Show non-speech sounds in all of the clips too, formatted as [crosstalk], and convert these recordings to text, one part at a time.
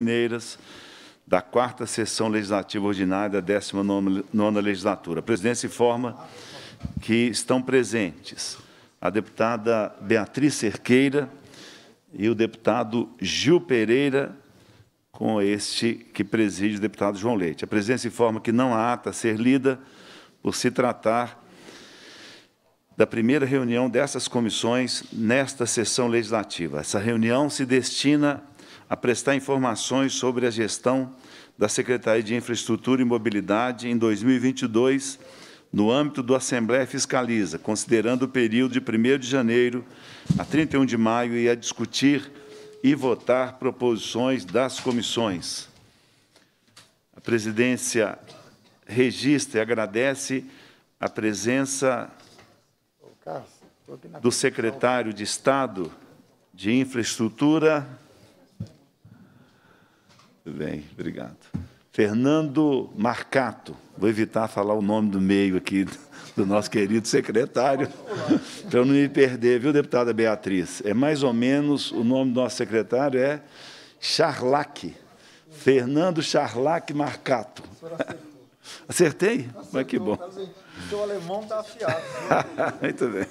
Mineiras, da quarta sessão legislativa ordinária da 19 legislatura. A presidência informa que estão presentes a deputada Beatriz Cerqueira e o deputado Gil Pereira, com este que preside o deputado João Leite. A presidência informa que não há ata a ser lida por se tratar da primeira reunião dessas comissões nesta sessão legislativa. Essa reunião se destina a prestar informações sobre a gestão da Secretaria de Infraestrutura e Mobilidade em 2022, no âmbito do Assembleia Fiscaliza, considerando o período de 1 de janeiro a 31 de maio, e a discutir e votar proposições das comissões. A presidência registra e agradece a presença do secretário de Estado de Infraestrutura muito bem, obrigado. Fernando Marcato, vou evitar falar o nome do meio aqui [laughs] do nosso querido secretário, [laughs] para eu não me perder, viu, deputada Beatriz? É mais ou menos, o nome do nosso secretário é Charlac, Fernando Charlac Marcato. [laughs] Acertei? Acertou, Mas que bom. Tá seu alemão está afiado. Né? Muito bem.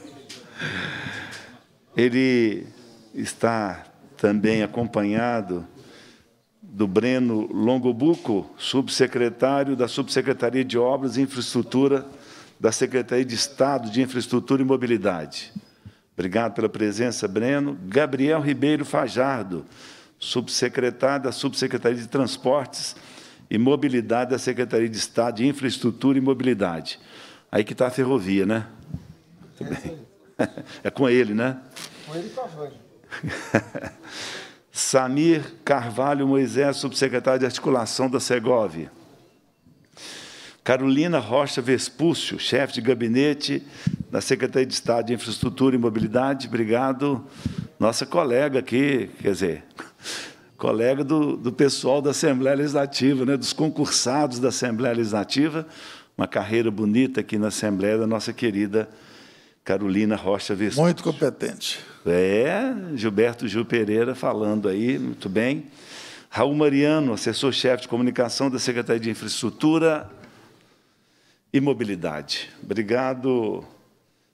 Ele está também acompanhado do Breno Longobuco, subsecretário da Subsecretaria de Obras e Infraestrutura da Secretaria de Estado de Infraestrutura e Mobilidade. Obrigado pela presença, Breno. Gabriel Ribeiro Fajardo, subsecretário da Subsecretaria de Transportes e Mobilidade da Secretaria de Estado de Infraestrutura e Mobilidade. Aí que está a ferrovia, né? Muito é bem. [laughs] É com ele, né? Com ele e com a [laughs] Samir Carvalho Moisés, subsecretário de articulação da Segovia. Carolina Rocha Vespúcio, chefe de gabinete da Secretaria de Estado de Infraestrutura e Mobilidade. Obrigado, nossa colega aqui, quer dizer, colega do, do pessoal da Assembleia Legislativa, né, dos concursados da Assembleia Legislativa. Uma carreira bonita aqui na Assembleia da nossa querida Carolina Rocha Vespucci. Muito competente. É, Gilberto Gil Pereira falando aí, muito bem. Raul Mariano, assessor-chefe de comunicação da Secretaria de Infraestrutura e Mobilidade. Obrigado,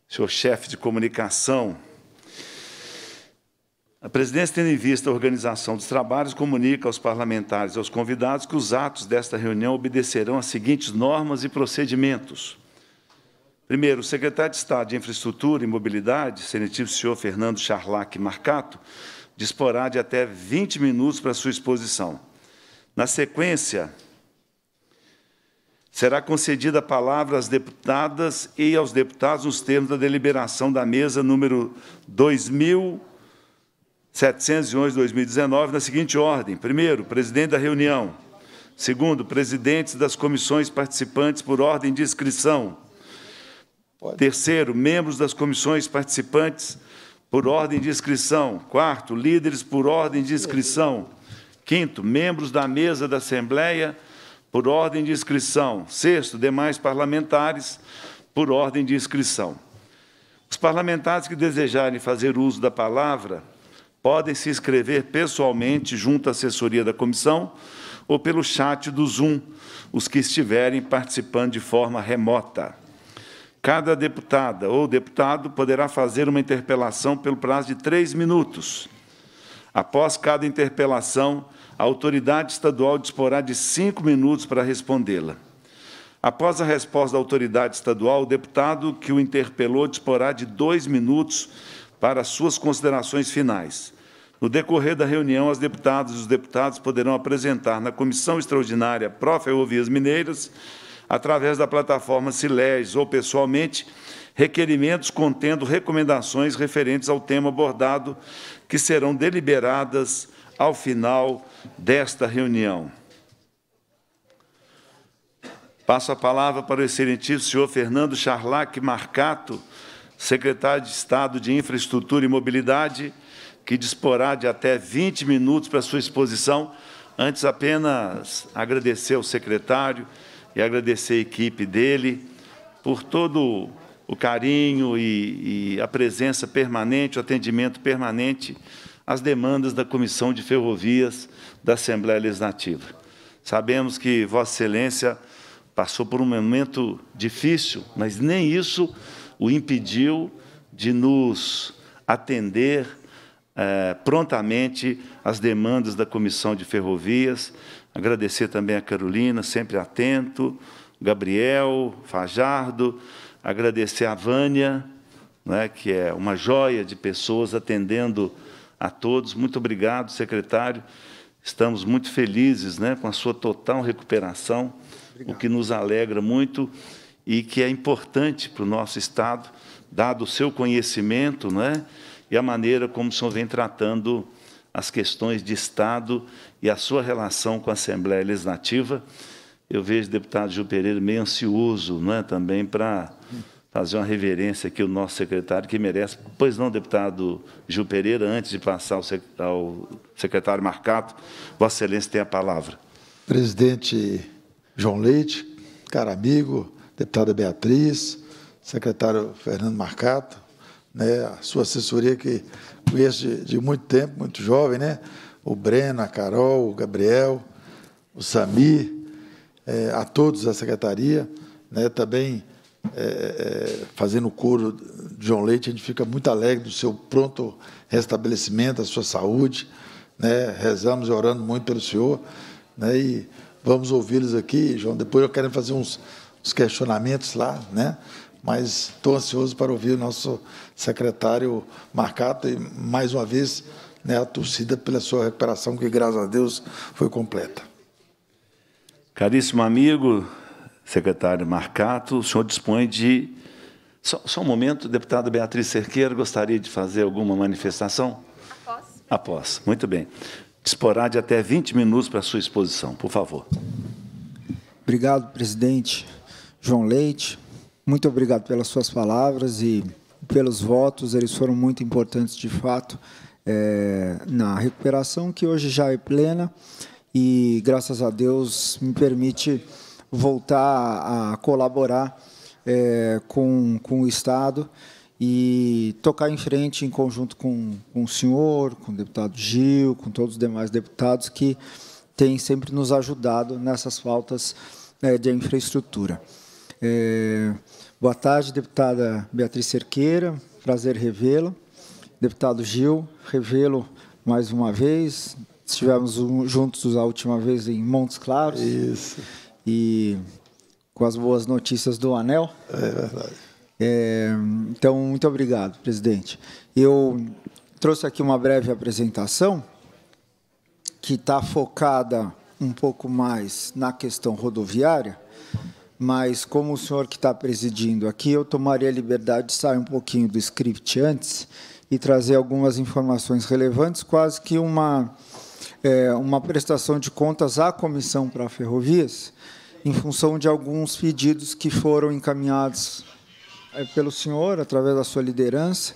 senhor chefe de comunicação. A presidência, tendo em vista a organização dos trabalhos, comunica aos parlamentares e aos convidados que os atos desta reunião obedecerão às seguintes normas e procedimentos. Primeiro, o secretário de Estado de Infraestrutura e Mobilidade, senetivo senhor Fernando Charlac Marcato, disporá de até 20 minutos para sua exposição. Na sequência, será concedida a palavra às deputadas e aos deputados nos termos da deliberação da mesa número 2711-2019, na seguinte ordem. Primeiro, presidente da reunião. Segundo, presidentes das comissões participantes por ordem de inscrição. Pode. Terceiro, membros das comissões participantes por ordem de inscrição. Quarto, líderes por ordem de inscrição. Quinto, membros da mesa da Assembleia por ordem de inscrição. Sexto, demais parlamentares por ordem de inscrição. Os parlamentares que desejarem fazer uso da palavra podem se inscrever pessoalmente junto à assessoria da comissão ou pelo chat do Zoom, os que estiverem participando de forma remota. Cada deputada ou deputado poderá fazer uma interpelação pelo prazo de três minutos. Após cada interpelação, a autoridade estadual disporá de cinco minutos para respondê-la. Após a resposta da autoridade estadual, o deputado que o interpelou disporá de dois minutos para suas considerações finais. No decorrer da reunião, as deputadas e os deputados poderão apresentar na Comissão Extraordinária Pró-Ferrovias Mineiras através da plataforma Siles ou pessoalmente, requerimentos contendo recomendações referentes ao tema abordado, que serão deliberadas ao final desta reunião. Passo a palavra para o excelentíssimo senhor Fernando Charlac Marcato, secretário de Estado de Infraestrutura e Mobilidade, que disporá de até 20 minutos para sua exposição. Antes, apenas agradecer ao secretário e agradecer a equipe dele por todo o carinho e, e a presença permanente, o atendimento permanente às demandas da Comissão de Ferrovias da Assembleia Legislativa. Sabemos que Vossa Excelência passou por um momento difícil, mas nem isso o impediu de nos atender eh, prontamente às demandas da Comissão de Ferrovias, Agradecer também a Carolina, sempre atento, Gabriel, Fajardo, agradecer a Vânia, né, que é uma joia de pessoas atendendo a todos. Muito obrigado, secretário. Estamos muito felizes né, com a sua total recuperação, obrigado. o que nos alegra muito e que é importante para o nosso Estado, dado o seu conhecimento né, e a maneira como o senhor vem tratando as questões de Estado e a sua relação com a Assembleia Legislativa. Eu vejo o deputado Gil Pereira meio ansioso né também para fazer uma reverência aqui ao nosso secretário, que merece. Pois não, deputado Gil Pereira, antes de passar ao secretário Marcato, Vossa Excelência tem a palavra. Presidente João Leite, caro amigo, deputada Beatriz, secretário Fernando Marcato, né, a sua assessoria que conheço de, de muito tempo, muito jovem, né? o Breno, a Carol, o Gabriel, o Sami, é, a todos da secretaria, né, também é, é, fazendo o coro de João Leite, a gente fica muito alegre do seu pronto restabelecimento, da sua saúde, né, rezamos e orando muito pelo senhor, né, e vamos ouvi-los aqui, João, depois eu quero fazer uns, uns questionamentos lá, né, mas estou ansioso para ouvir o nosso secretário Marcato, e mais uma vez né, a torcida pela sua recuperação, que graças a Deus foi completa. Caríssimo amigo, secretário Marcato, o senhor dispõe de. Só, só um momento, deputada Beatriz Cerqueira, gostaria de fazer alguma manifestação? Após. Após, muito bem. Disporá de até 20 minutos para a sua exposição, por favor. Obrigado, presidente João Leite. Muito obrigado pelas suas palavras e pelos votos, eles foram muito importantes de fato é, na recuperação, que hoje já é plena e, graças a Deus, me permite voltar a colaborar é, com, com o Estado e tocar em frente em conjunto com, com o senhor, com o deputado Gil, com todos os demais deputados que têm sempre nos ajudado nessas faltas é, de infraestrutura. É, boa tarde, deputada Beatriz Cerqueira, prazer revê-la deputado Gil, revê-lo mais uma vez. Estivemos juntos a última vez em Montes Claros. Isso. E com as boas notícias do Anel. É verdade. É, então, muito obrigado, presidente. Eu trouxe aqui uma breve apresentação que está focada um pouco mais na questão rodoviária, mas como o senhor que está presidindo aqui, eu tomaria a liberdade de sair um pouquinho do script antes e trazer algumas informações relevantes, quase que uma, é, uma prestação de contas à Comissão para Ferrovias, em função de alguns pedidos que foram encaminhados é, pelo senhor, através da sua liderança,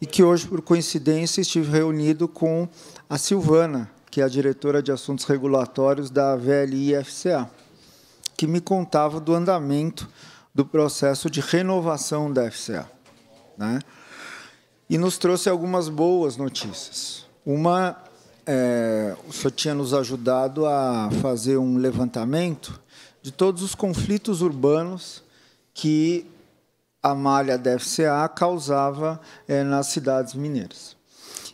e que hoje, por coincidência, estive reunido com a Silvana, que é a diretora de assuntos regulatórios da VLI-FCA, que me contava do andamento do processo de renovação da FCA. Né? e nos trouxe algumas boas notícias. Uma, é, o senhor tinha nos ajudado a fazer um levantamento de todos os conflitos urbanos que a malha da FCA causava é, nas cidades mineiras.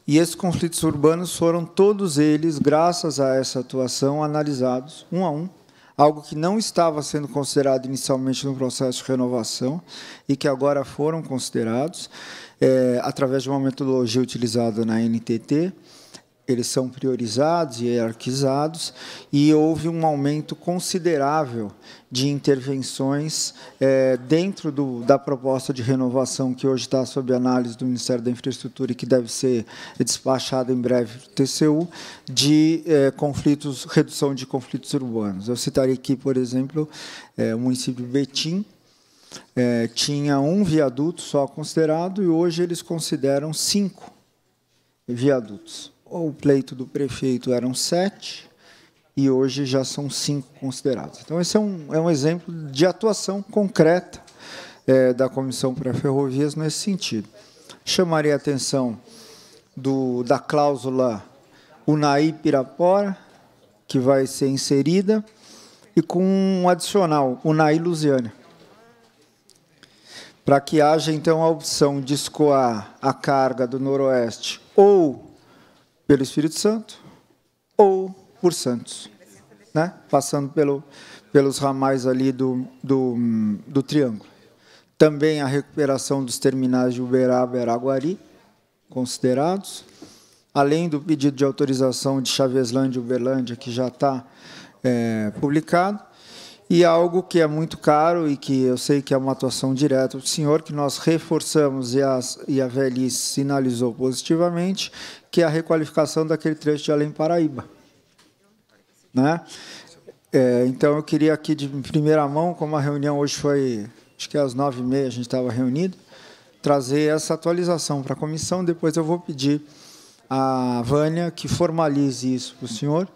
E esses conflitos urbanos foram todos eles, graças a essa atuação, analisados um a um algo que não estava sendo considerado inicialmente no processo de renovação e que agora foram considerados é, através de uma metodologia utilizada na NTT eles são priorizados e hierarquizados, e houve um aumento considerável de intervenções é, dentro do, da proposta de renovação que hoje está sob análise do Ministério da Infraestrutura e que deve ser despachada em breve do TCU, de é, conflitos, redução de conflitos urbanos. Eu citaria aqui, por exemplo, é, o município de Betim, tinha um viaduto só considerado e hoje eles consideram cinco viadutos o pleito do prefeito eram sete e hoje já são cinco considerados. Então, esse é um, é um exemplo de atuação concreta é, da Comissão para Ferrovias nesse sentido. Chamaria a atenção do, da cláusula Unai-Pirapora, que vai ser inserida, e com um adicional, Unai-Lusiana, para que haja, então, a opção de escoar a carga do Noroeste ou pelo Espírito Santo ou por santos, né? passando pelo, pelos ramais ali do, do, do triângulo. Também a recuperação dos terminais de Uberaba e Araguari, considerados, além do pedido de autorização de Chaveslândia e Uberlândia, que já está é, publicado, e algo que é muito caro e que eu sei que é uma atuação direta do senhor, que nós reforçamos e, as, e a velhice sinalizou positivamente, que é a requalificação daquele trecho de Além Paraíba. Né? É, então, eu queria aqui, de primeira mão, como a reunião hoje foi, acho que é às nove e meia a gente estava reunido, trazer essa atualização para a comissão. Depois eu vou pedir à Vânia que formalize isso para o senhor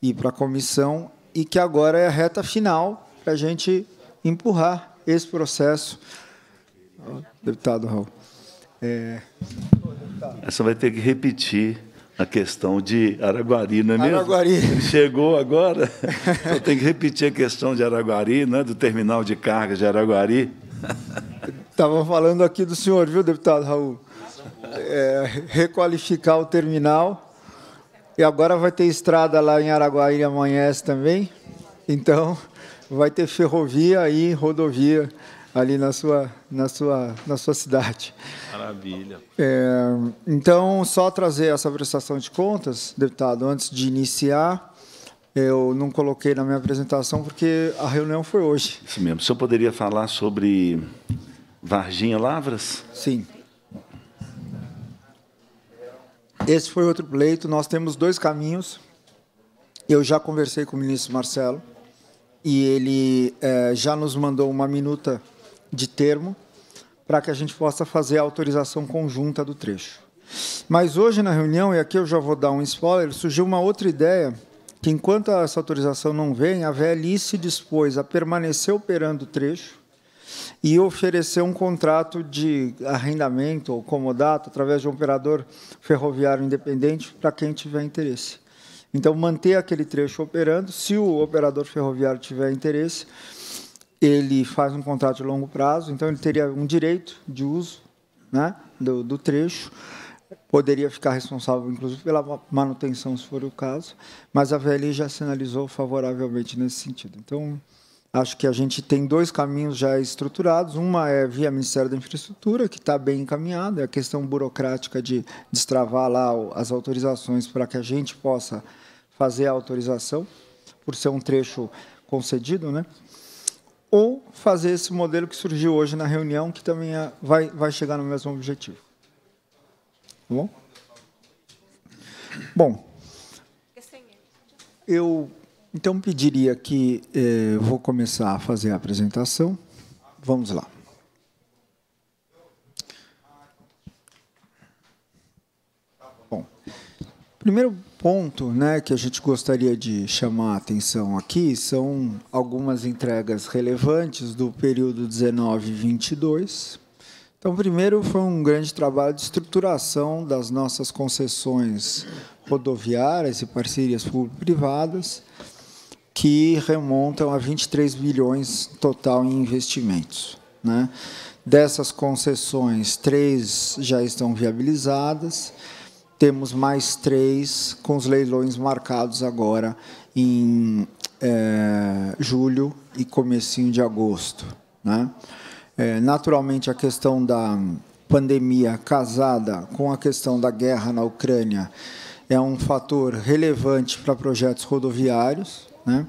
e para a comissão e que agora é a reta final para a gente empurrar esse processo. Deputado Raul. É... Essa é, vai ter que repetir a questão de Araguari, não é mesmo? Araguari. chegou agora, Eu tem que repetir a questão de Araguari, né, do terminal de carga de Araguari. Estava falando aqui do senhor, viu, deputado Raul? É, requalificar o terminal e agora vai ter estrada lá em Araguaia e amanhece também. Então, vai ter ferrovia e rodovia ali na sua, na sua, na sua cidade. Maravilha. É, então, só trazer essa prestação de contas, deputado, antes de iniciar. Eu não coloquei na minha apresentação porque a reunião foi hoje. Isso mesmo. O senhor poderia falar sobre Varginha Lavras? Sim. Esse foi outro pleito. Nós temos dois caminhos. Eu já conversei com o ministro Marcelo e ele eh, já nos mandou uma minuta de termo para que a gente possa fazer a autorização conjunta do trecho. Mas hoje na reunião, e aqui eu já vou dar um spoiler, surgiu uma outra ideia que enquanto essa autorização não vem, a VLI se dispôs a permanecer operando o trecho e oferecer um contrato de arrendamento ou comodato através de um operador ferroviário independente para quem tiver interesse. Então, manter aquele trecho operando, se o operador ferroviário tiver interesse, ele faz um contrato de longo prazo, então ele teria um direito de uso né, do, do trecho, poderia ficar responsável, inclusive, pela manutenção, se for o caso, mas a VLI já sinalizou favoravelmente nesse sentido. Então, Acho que a gente tem dois caminhos já estruturados. Uma é via Ministério da Infraestrutura, que está bem encaminhada, é a questão burocrática de destravar lá as autorizações para que a gente possa fazer a autorização, por ser um trecho concedido, né? ou fazer esse modelo que surgiu hoje na reunião, que também é, vai, vai chegar no mesmo objetivo. Tá bom? Bom, eu então, pediria que eh, vou começar a fazer a apresentação. Vamos lá. Bom, primeiro ponto né, que a gente gostaria de chamar a atenção aqui são algumas entregas relevantes do período 19 e 22. Então, primeiro foi um grande trabalho de estruturação das nossas concessões rodoviárias e parcerias público-privadas que remontam a 23 bilhões total em investimentos. Né? Dessas concessões, três já estão viabilizadas, temos mais três com os leilões marcados agora em é, julho e comecinho de agosto. Né? É, naturalmente, a questão da pandemia casada com a questão da guerra na Ucrânia é um fator relevante para projetos rodoviários, né?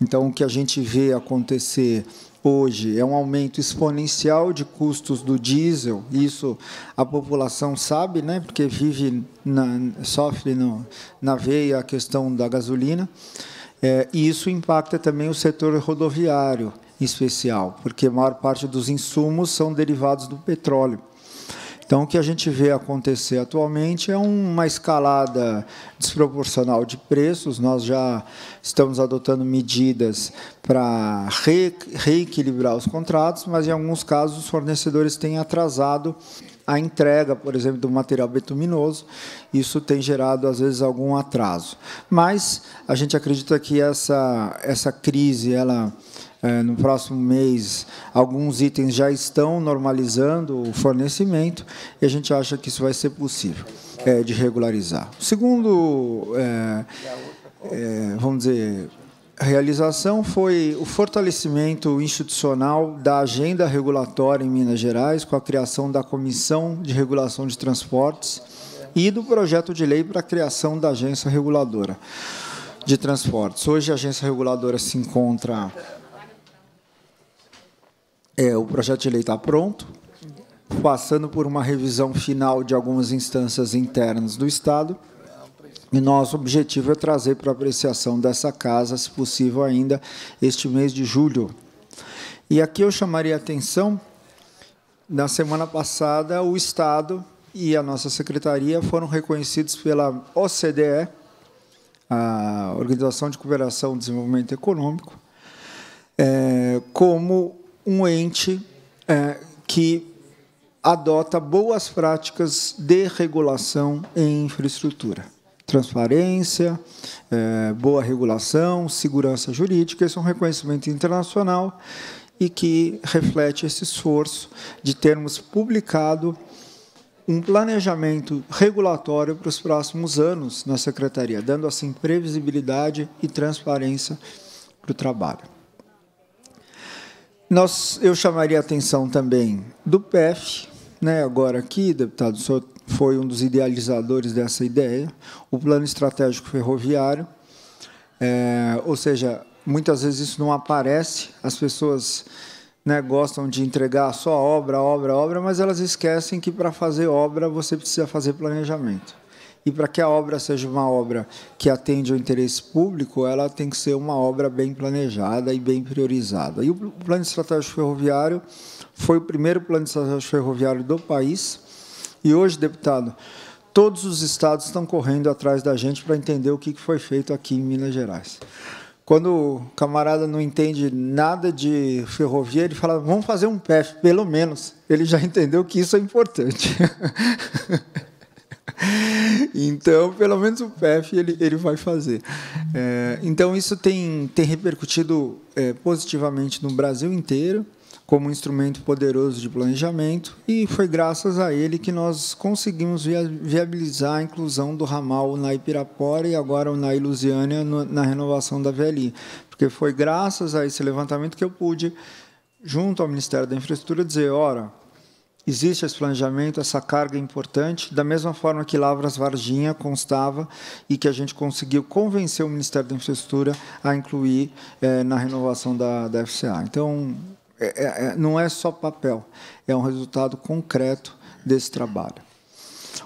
Então, o que a gente vê acontecer hoje é um aumento exponencial de custos do diesel. Isso a população sabe, né? porque vive, na, sofre no, na veia a questão da gasolina. É, e isso impacta também o setor rodoviário, em especial, porque a maior parte dos insumos são derivados do petróleo. Então, o que a gente vê acontecer atualmente é uma escalada desproporcional de preços. Nós já estamos adotando medidas para re reequilibrar os contratos, mas em alguns casos os fornecedores têm atrasado a entrega, por exemplo, do material betuminoso, isso tem gerado, às vezes, algum atraso. Mas a gente acredita que essa, essa crise, ela é, no próximo mês, alguns itens já estão normalizando o fornecimento e a gente acha que isso vai ser possível é, de regularizar. segundo, é, é, vamos dizer, realização foi o fortalecimento institucional da agenda regulatória em Minas Gerais, com a criação da Comissão de Regulação de Transportes e do projeto de lei para a criação da agência reguladora de transportes. Hoje, a agência reguladora se encontra é, o projeto de lei está pronto, passando por uma revisão final de algumas instâncias internas do Estado, e nosso objetivo é trazer para apreciação dessa casa, se possível ainda, este mês de julho. E aqui eu chamaria a atenção, na semana passada, o Estado e a nossa secretaria foram reconhecidos pela OCDE, a Organização de Cooperação e Desenvolvimento Econômico, é, como um ente é, que adota boas práticas de regulação em infraestrutura. Transparência, é, boa regulação, segurança jurídica, isso é um reconhecimento internacional e que reflete esse esforço de termos publicado um planejamento regulatório para os próximos anos na Secretaria, dando assim previsibilidade e transparência para o trabalho. Nós, eu chamaria a atenção também do PEF, né, agora aqui, deputado, o senhor foi um dos idealizadores dessa ideia, o Plano Estratégico Ferroviário, é, ou seja, muitas vezes isso não aparece, as pessoas né, gostam de entregar só obra, obra, obra, mas elas esquecem que para fazer obra você precisa fazer planejamento. E para que a obra seja uma obra que atende ao interesse público, ela tem que ser uma obra bem planejada e bem priorizada. E o Plano Estratégico Ferroviário foi o primeiro Plano Estratégico Ferroviário do país. E hoje, deputado, todos os estados estão correndo atrás da gente para entender o que foi feito aqui em Minas Gerais. Quando o camarada não entende nada de ferrovia, ele fala, vamos fazer um PEF, pelo menos. Ele já [laughs] entendeu que isso é importante. [laughs] [laughs] então, pelo menos o PEF ele, ele vai fazer. É, então, isso tem, tem repercutido é, positivamente no Brasil inteiro como um instrumento poderoso de planejamento e foi graças a ele que nós conseguimos viabilizar a inclusão do ramal na Ipirapora e agora na Ilusiânia na renovação da VLI, porque foi graças a esse levantamento que eu pude junto ao Ministério da Infraestrutura dizer, ora, existe esse planejamento, essa carga importante, da mesma forma que Lavras Varginha constava e que a gente conseguiu convencer o Ministério da Infraestrutura a incluir eh, na renovação da, da FCA. Então, é, é, é, não é só papel, é um resultado concreto desse trabalho.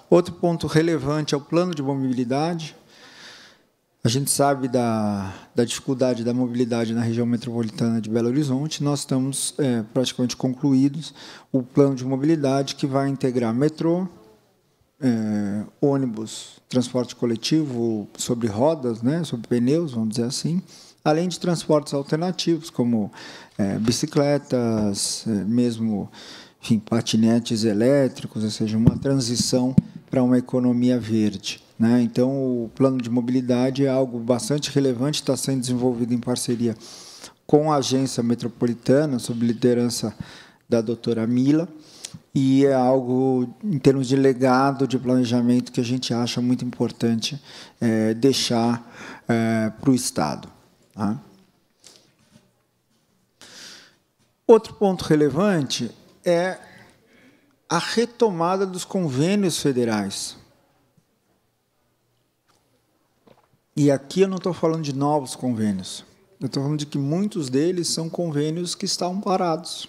Outro ponto relevante é o plano de mobilidade, a gente sabe da, da dificuldade da mobilidade na região metropolitana de Belo Horizonte. Nós estamos é, praticamente concluídos o plano de mobilidade que vai integrar metrô, é, ônibus, transporte coletivo sobre rodas, né, sobre pneus, vamos dizer assim, além de transportes alternativos como é, bicicletas, é, mesmo enfim, patinetes elétricos, ou seja, uma transição para uma economia verde. Né? Então, o plano de mobilidade é algo bastante relevante, está sendo desenvolvido em parceria com a agência metropolitana, sob liderança da doutora Mila, e é algo, em termos de legado de planejamento, que a gente acha muito importante é, deixar é, para o Estado. Tá? Outro ponto relevante é a retomada dos convênios federais. E aqui eu não estou falando de novos convênios. Eu estou falando de que muitos deles são convênios que estavam parados,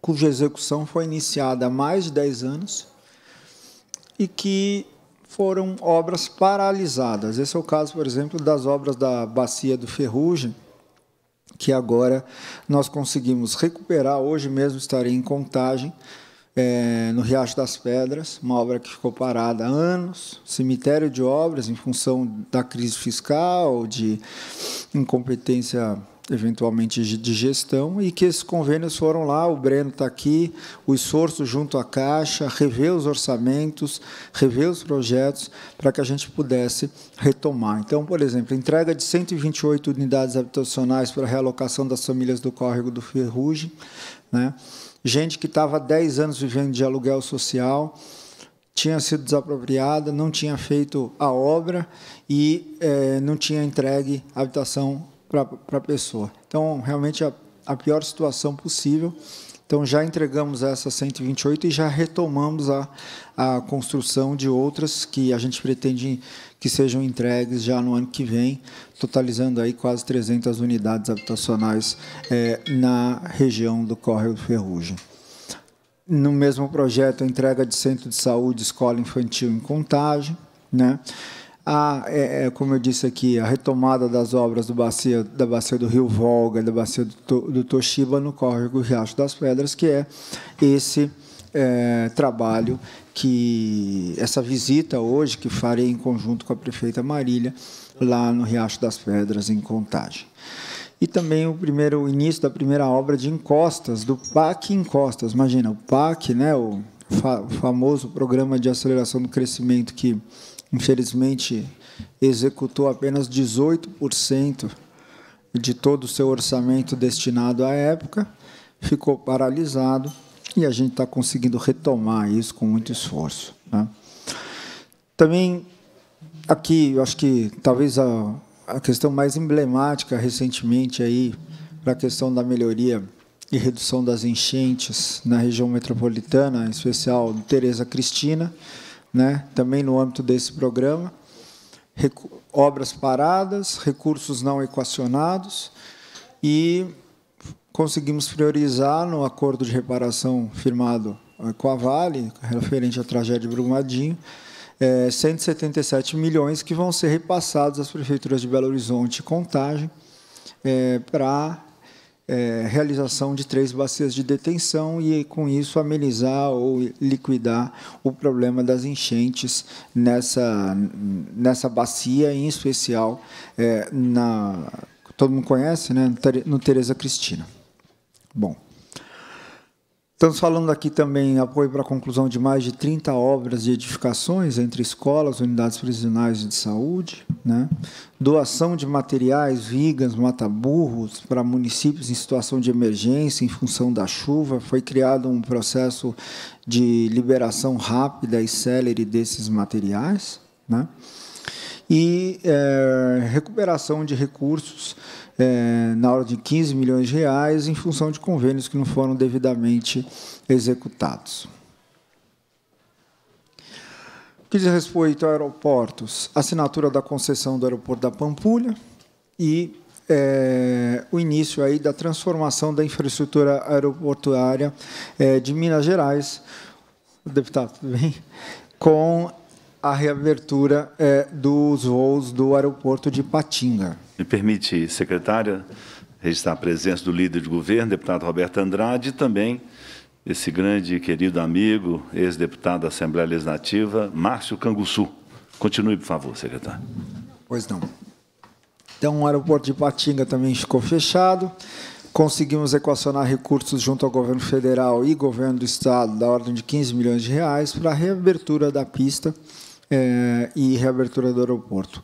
cuja execução foi iniciada há mais de 10 anos e que foram obras paralisadas. Esse é o caso, por exemplo, das obras da Bacia do Ferrugem, que agora nós conseguimos recuperar. Hoje mesmo estarei em contagem é, no Riacho das Pedras, uma obra que ficou parada há anos, cemitério de obras em função da crise fiscal, de incompetência eventualmente de gestão, e que esses convênios foram lá, o Breno está aqui, o esforço junto à Caixa, rever os orçamentos, rever os projetos, para que a gente pudesse retomar. Então, por exemplo, entrega de 128 unidades habitacionais para realocação das famílias do Córrego do Ferrugem, né? gente que estava 10 anos vivendo de aluguel social, tinha sido desapropriada, não tinha feito a obra e é, não tinha entregue habitação para a pessoa. Então, realmente, a, a pior situação possível. Então, já entregamos essa 128 e já retomamos a, a construção de outras que a gente pretende que sejam entregues já no ano que vem, totalizando aí quase 300 unidades habitacionais é, na região do Córrego Ferrugem. No mesmo projeto, a entrega de centro de saúde, escola infantil em contagem, né? a, é, é, como eu disse aqui, a retomada das obras do bacia, da bacia do Rio Volga, da bacia do, do Toshiba no córrego Riacho das Pedras, que é esse é, trabalho que essa visita hoje que farei em conjunto com a prefeita Marília lá no Riacho das Pedras em Contagem. E também o primeiro o início da primeira obra de encostas do PAC Encostas. Imagina, o PAC, né, o fa famoso programa de aceleração do crescimento que infelizmente executou apenas 18% de todo o seu orçamento destinado à época, ficou paralisado e a gente está conseguindo retomar isso com muito esforço. Né? Também, aqui, eu acho que talvez a, a questão mais emblemática recentemente aí para a questão da melhoria e redução das enchentes na região metropolitana, em especial do Tereza Cristina, né? também no âmbito desse programa. obras paradas, recursos não equacionados e conseguimos priorizar no acordo de reparação firmado eh, com a Vale, referente à tragédia de Brumadinho, 177 eh, milhões que vão ser repassados às prefeituras de Belo Horizonte e Contagem eh, para a realização de três bacias de detenção e, com isso, amenizar ou liquidar o problema das enchentes nessa, nessa bacia, em especial na. Todo mundo conhece, né? No Tereza Cristina. Bom, estamos falando aqui também apoio para a conclusão de mais de 30 obras e edificações entre escolas, unidades prisionais e de saúde, né? doação de materiais, vigas, mataburros para municípios em situação de emergência em função da chuva. Foi criado um processo de liberação rápida e célere desses materiais. Né? e é, recuperação de recursos é, na ordem de 15 milhões de reais em função de convênios que não foram devidamente executados. O que diz respeito a aeroportos, assinatura da concessão do aeroporto da Pampulha e é, o início aí da transformação da infraestrutura aeroportuária é, de Minas Gerais, deputado, tudo bem? Com a reabertura é, dos voos do aeroporto de Patinga. Me permite, secretária, registrar a presença do líder de governo, deputado Roberto Andrade, e também esse grande e querido amigo, ex-deputado da Assembleia Legislativa, Márcio Canguçu. Continue, por favor, secretário. Pois não. Então, o aeroporto de Patinga também ficou fechado. Conseguimos equacionar recursos junto ao governo federal e governo do estado da ordem de 15 milhões de reais para a reabertura da pista é, e reabertura do aeroporto.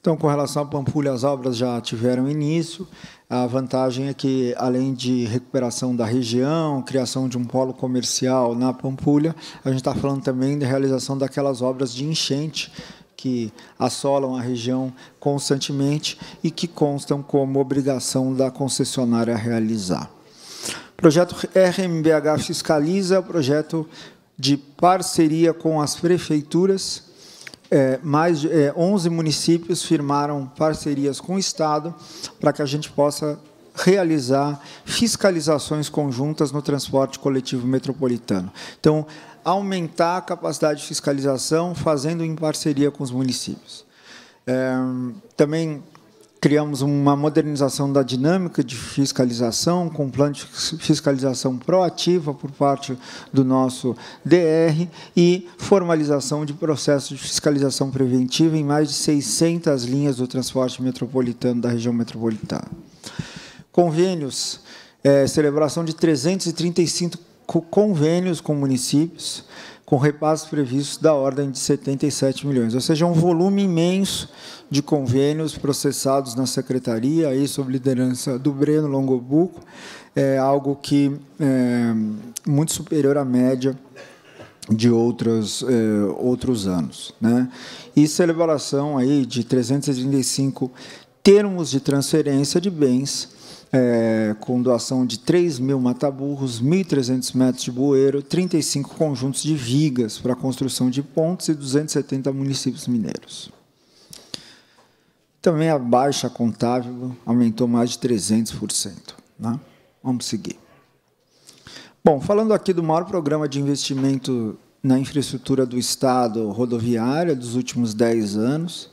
Então, com relação à Pampulha, as obras já tiveram início. A vantagem é que, além de recuperação da região, criação de um polo comercial na Pampulha, a gente está falando também da realização daquelas obras de enchente que assolam a região constantemente e que constam como obrigação da concessionária realizar. O projeto RMBH Fiscaliza é o projeto de parceria com as prefeituras é, mais é, 11 municípios firmaram parcerias com o Estado para que a gente possa realizar fiscalizações conjuntas no transporte coletivo metropolitano. Então, aumentar a capacidade de fiscalização, fazendo em parceria com os municípios. É, também criamos uma modernização da dinâmica de fiscalização, com um plano de fiscalização proativa por parte do nosso DR e formalização de processo de fiscalização preventiva em mais de 600 linhas do transporte metropolitano da região metropolitana. Convênios, é, celebração de 335 convênios com municípios, com repasses previstos da ordem de 77 milhões. Ou seja, um volume imenso de convênios processados na secretaria, aí sob liderança do Breno Longobuco, é algo que é muito superior à média de outros, é, outros anos. Né? E celebração aí de 335 termos de transferência de bens é, com doação de 3 mil mataburros, 1.300 metros de bueiro, 35 conjuntos de vigas para a construção de pontes e 270 municípios mineiros. Também a baixa contábil aumentou mais de 300%. Né? Vamos seguir. Bom, falando aqui do maior programa de investimento na infraestrutura do Estado rodoviária dos últimos 10 anos,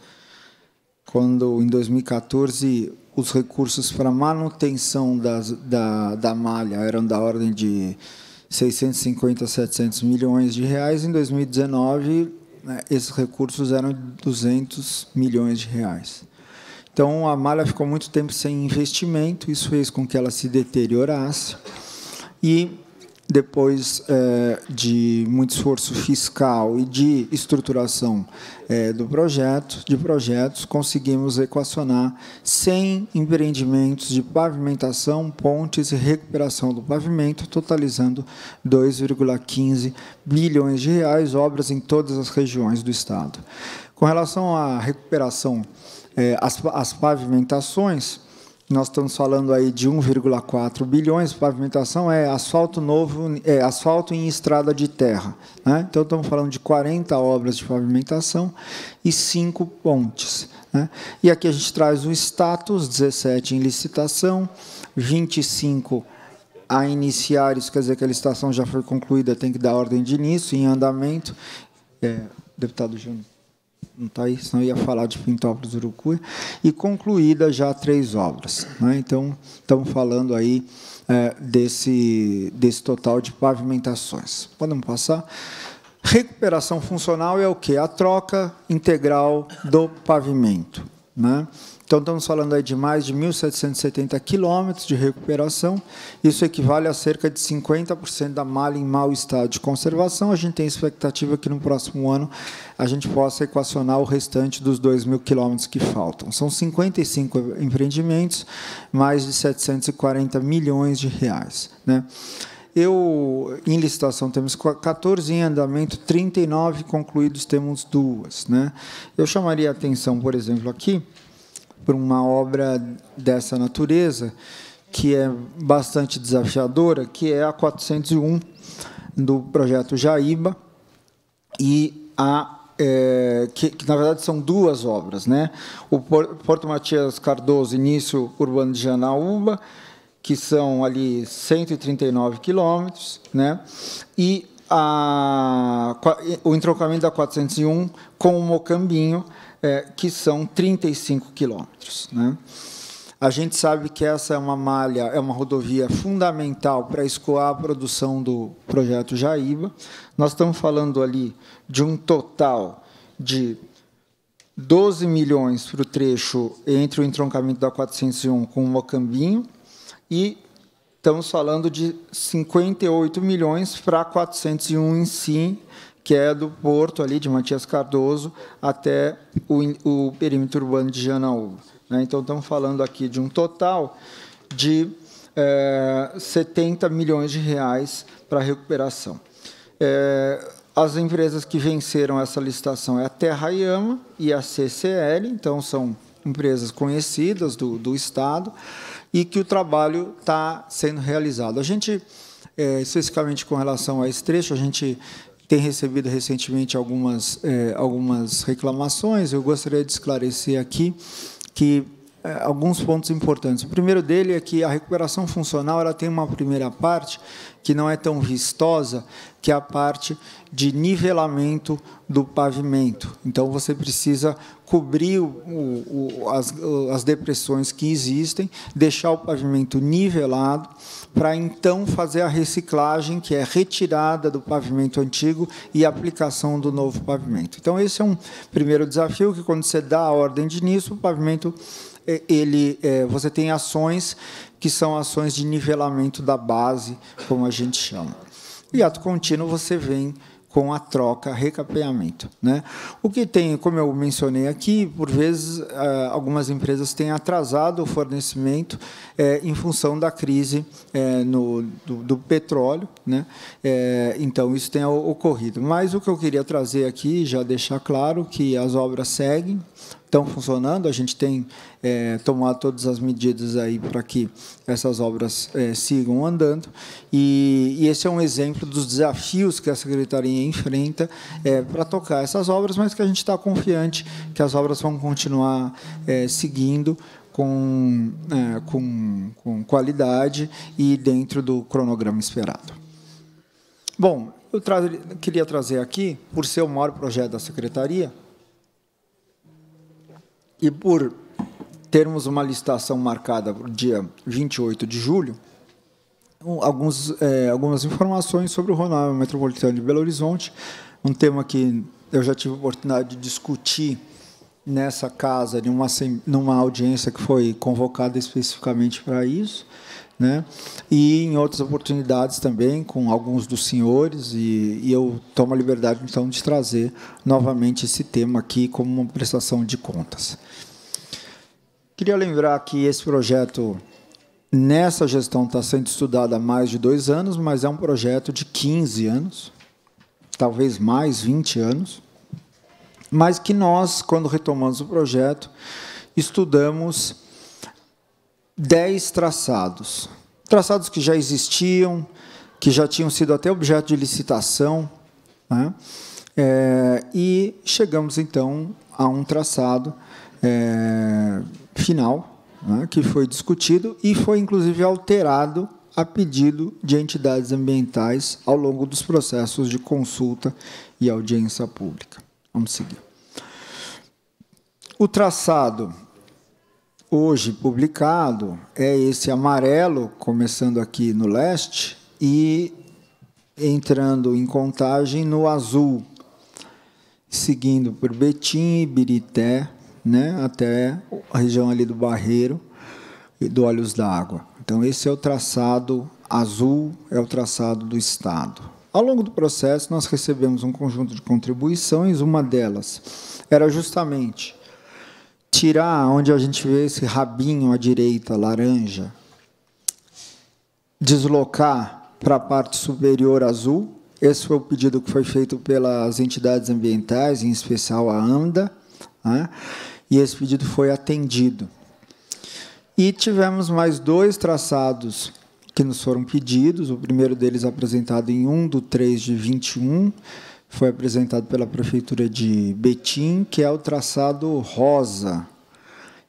quando em 2014 os recursos para manutenção da, da malha eram da ordem de 650 a 700 milhões de reais. Em 2019, né, esses recursos eram 200 milhões de reais. Então, a malha ficou muito tempo sem investimento, isso fez com que ela se deteriorasse. E depois é, de muito esforço fiscal e de estruturação é, do projeto, de projetos, conseguimos equacionar 100 empreendimentos de pavimentação, pontes e recuperação do pavimento, totalizando 2,15 bilhões de reais, obras em todas as regiões do Estado. Com relação à recuperação, é, as, as pavimentações, nós estamos falando aí de 1,4 bilhões. Pavimentação é asfalto novo, é asfalto em estrada de terra. Né? Então estamos falando de 40 obras de pavimentação e 5 pontes. Né? E aqui a gente traz o status, 17 em licitação, 25 a iniciar, isso quer dizer que a licitação já foi concluída, tem que dar ordem de início, em andamento. É, deputado Júnior não está aí, senão ia falar de Pintópolis Urucuia, e concluídas já três obras. Né? Então, estamos falando aí é, desse, desse total de pavimentações. Podemos passar? Recuperação funcional é o que? A troca integral do pavimento. Né? Então, estamos falando aí de mais de 1.770 quilômetros de recuperação. Isso equivale a cerca de 50% da malha em mau estado de conservação. A gente tem expectativa que no próximo ano a gente possa equacionar o restante dos 2 mil quilômetros que faltam. São 55 empreendimentos, mais de 740 milhões de reais. Né? Eu, em licitação, temos 14 em andamento, 39 concluídos, temos duas. Né? Eu chamaria a atenção, por exemplo, aqui para uma obra dessa natureza, que é bastante desafiadora, que é a 401 do projeto Jaíba e a é, que, que, na verdade são duas obras, né? O Porto Matias Cardoso, início urbano de Janaúba, que são ali 139 quilômetros, né? E a, o entroncamento da 401 com o Mocambinho, é, que são 35 quilômetros. Né? A gente sabe que essa é uma malha, é uma rodovia fundamental para escoar a produção do projeto Jaíba. Nós estamos falando ali de um total de 12 milhões para o trecho entre o entroncamento da 401 com o Mocambinho e estamos falando de 58 milhões para a 401 em si, que é do porto ali de Matias Cardoso até o, o perímetro urbano de Janaúba. Né? Então, estamos falando aqui de um total de é, eh, 70 milhões de reais para recuperação. É, as empresas que venceram essa licitação é a Terraiama e a CCL, então são empresas conhecidas do, do Estado e que o trabalho está sendo realizado. A gente, é, especificamente com relação a esse trecho, a gente tem recebido recentemente algumas, é, algumas reclamações. Eu gostaria de esclarecer aqui que é, alguns pontos importantes. O primeiro dele é que a recuperação funcional ela tem uma primeira parte que não é tão vistosa, que é a parte de nivelamento do pavimento. Então, você precisa cobrir o, o, as, as depressões que existem, deixar o pavimento nivelado, para então fazer a reciclagem, que é retirada do pavimento antigo e aplicação do novo pavimento. Então, esse é um primeiro desafio que, quando você dá a ordem de início, o pavimento eh, ele, é, você tem ações que são ações de nivelamento da base, como a gente chama. E ato contínuo você vem com a troca, recapeamento. Né? O que tem, como eu mencionei aqui, por vezes eh, algumas empresas têm atrasado o fornecimento eh, em função da crise eh, no, do, do petróleo, né? então isso tem ocorrido. Mas o que eu queria trazer aqui, já deixar claro que as obras seguem, estão funcionando. A gente tem é, tomado todas as medidas aí para que essas obras é, sigam andando. E, e, esse é um exemplo dos desafios que a secretaria enfrenta é, para tocar essas obras, mas que a gente está confiante que as obras vão continuar é, seguindo com, é, com, com qualidade e dentro do cronograma esperado. Bom, eu tra queria trazer aqui, por ser o maior projeto da secretaria, e por termos uma licitação marcada para o dia 28 de julho, alguns, é, algumas [laughs] informações sobre o Ronaldo Metropolitano de Belo Horizonte, um tema que eu já tive a oportunidade de discutir nessa casa, numa, numa audiência que foi convocada especificamente para isso né? E em outras oportunidades também com alguns dos senhores e, e eu tomo a liberdade então de trazer novamente esse tema aqui como uma prestação de contas. Queria lembrar que esse projeto nessa gestão está sendo estudado há mais de dois anos, mas é um projeto de 15 anos, talvez mais 20 anos, mas que nós, quando retomamos o projeto, estudamos dez traçados. Traçados que já existiam, que já tinham sido até objeto de licitação. Né? É, e chegamos, então, a um traçado é, final, né, que foi discutido e foi, inclusive, alterado a pedido de entidades ambientais ao longo dos processos de consulta e audiência pública. Vamos seguir. O traçado hoje publicado é esse amarelo, começando aqui no leste e entrando em contagem no azul, seguindo por Betim, Ibirité, né, até a região ali do Barreiro e do Olhos d'Água. Então esse é o traçado azul, é o traçado do estado. Ao longo do processo nós recebemos um conjunto de contribuições, uma delas era justamente tirar onde a gente vê esse rabinho à direita, laranja, deslocar para a parte superior azul. Esse foi o pedido que foi feito pelas entidades ambientais, em especial a Anda, né? e esse pedido foi atendido. E tivemos mais dois traçados que nos foram pedidos, o primeiro deles apresentado em 1 de 3 de 21, foi apresentado pela Prefeitura de Betim, que é o traçado rosa.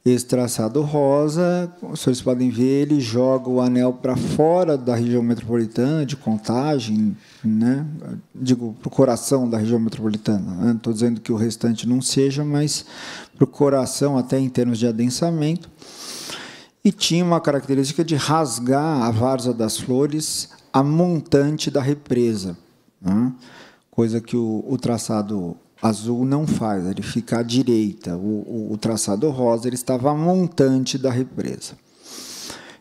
Esse traçado rosa, vocês podem ver, ele joga o anel para fora da região metropolitana, de contagem, né? digo, para o coração da região metropolitana. Né? Não né? estou dizendo que o restante não seja, mas para o coração, até em termos de adensamento. E tinha uma característica de rasgar a várzea das flores a montante da represa. Né? coisa que o, o traçado azul não faz, ele fica à direita. O, o, o traçado rosa ele estava a montante da represa.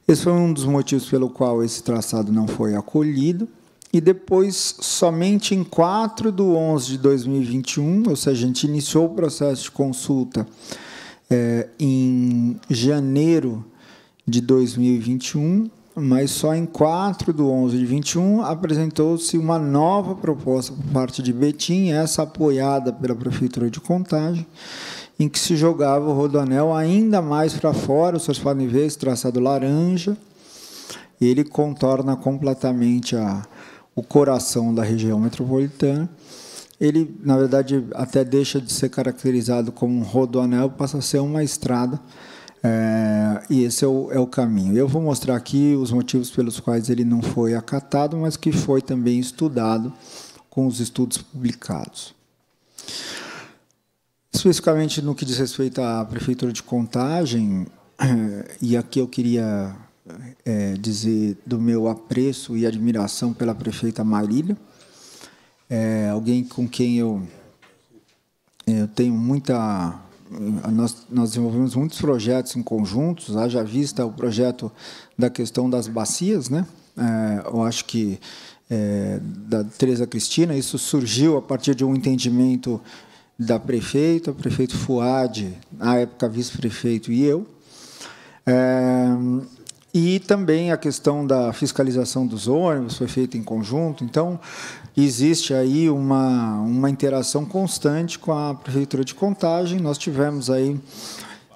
Esse foi um dos motivos pelo qual esse traçado não foi acolhido. E depois, somente em 4 de 11 de 2021, ou seja, a gente iniciou o processo de consulta é, em janeiro de 2021, mas só em 4 de 11 de 21 apresentou-se uma nova proposta por parte de Betim, essa apoiada pela Prefeitura de Contagem, em que se jogava o rodoanel ainda mais para fora, vocês podem ver esse traçado laranja, e ele contorna completamente a, o coração da região metropolitana. Ele, na verdade, até deixa de ser caracterizado como um rodoanel, passa a ser uma estrada, é, e esse é o, é o caminho. Eu vou mostrar aqui os motivos pelos quais ele não foi acatado, mas que foi também estudado com os estudos publicados. Especificamente no que diz respeito à Prefeitura de Contagem, é, e aqui eu queria é, dizer do meu apreço e admiração pela prefeita Marília, é, alguém com quem eu, eu tenho muita nós, nós desenvolvemos muitos projetos em conjuntos, haja vista é o projeto da questão das bacias, né? É, eu acho que é, da Teresa Cristina, isso surgiu a partir de um entendimento da prefeita, o prefeito Fuad, na época vice-prefeito, e eu. É, e também a questão da fiscalização dos ônibus foi feita em conjunto. Então, existe aí uma, uma interação constante com a Prefeitura de Contagem. Nós tivemos aí,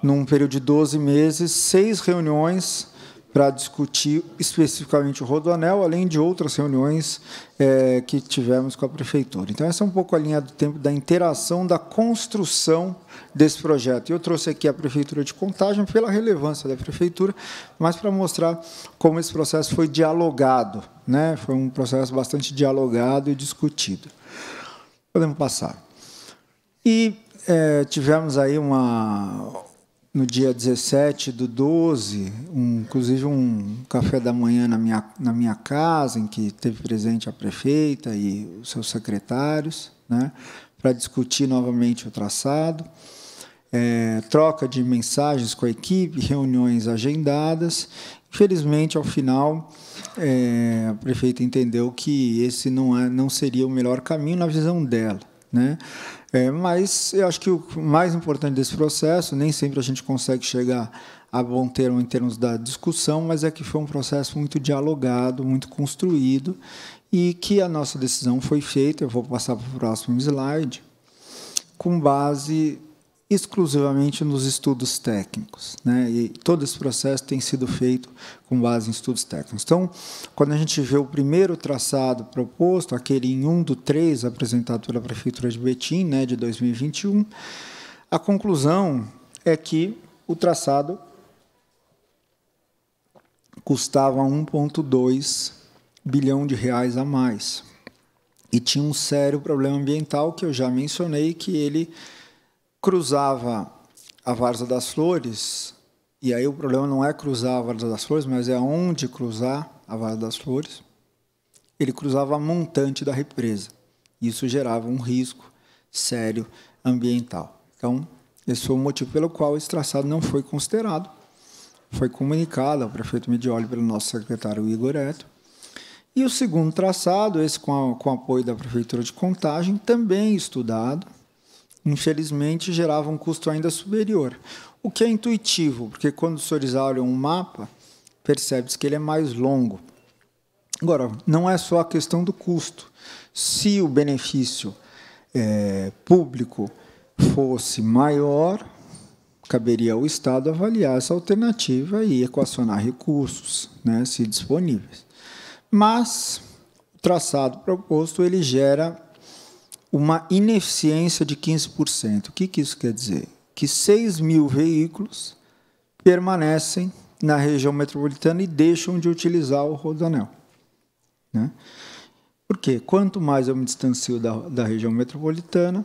num período de 12 meses, seis reuniões para discutir especificamente o Rodoanel, além de outras reuniões é, que tivemos com a Prefeitura. Então, essa é um pouco a linha do tempo da interação, da construção desse projeto. Eu trouxe aqui a Prefeitura de Contagem pela relevância da Prefeitura, mas para mostrar como esse processo foi dialogado né? Foi um processo bastante dialogado e discutido. Podemos passar. E é, tivemos aí uma, no dia 17 do 12, um, inclusive um café da manhã na minha, na minha casa, em que teve presente a prefeita e os seus secretários, né, para discutir novamente o traçado é, troca de mensagens com a equipe, reuniões agendadas. Infelizmente, ao final, é, a prefeita entendeu que esse não, é, não seria o melhor caminho na visão dela. Né? É, mas eu acho que o mais importante desse processo, nem sempre a gente consegue chegar a bom termo em termos da discussão, mas é que foi um processo muito dialogado, muito construído, e que a nossa decisão foi feita, eu vou passar para o próximo slide, com base exclusivamente nos estudos técnicos. Né? E todo esse processo tem sido feito com base em estudos técnicos. Então, quando a gente vê o primeiro traçado proposto, aquele em 1 do 3, apresentado pela Prefeitura de Betim, né, de 2021, a conclusão é que o traçado custava 1,2 bilhão de reais a mais. E tinha um sério problema ambiental que eu já mencionei, que ele cruzava a Várzea das Flores, e aí o problema não é cruzar a Várzea das Flores, mas é onde cruzar a Várzea das Flores. Ele cruzava a montante da represa. Isso gerava um risco sério ambiental. Então, esse foi o motivo pelo qual esse traçado não foi considerado. Foi comunicado ao prefeito Medioli pelo nosso secretário Igor Eto. E o segundo traçado, esse com, a, com apoio da Prefeitura de Contagem, também estudado, infelizmente, gerava um custo ainda superior. O que é intuitivo, porque quando os senhores olham um mapa, percebe-se que ele é mais longo. Agora, não é só a questão do custo. Se o benefício é, público fosse maior, caberia ao Estado avaliar essa alternativa e equacionar recursos, né, se disponíveis. Mas o traçado proposto ele gera uma ineficiência de 15%. O que, que isso quer dizer? Que 6 mil veículos permanecem na região metropolitana e deixam de utilizar o rodoanel. Né? Porque quanto mais eu me distancio da, da região metropolitana,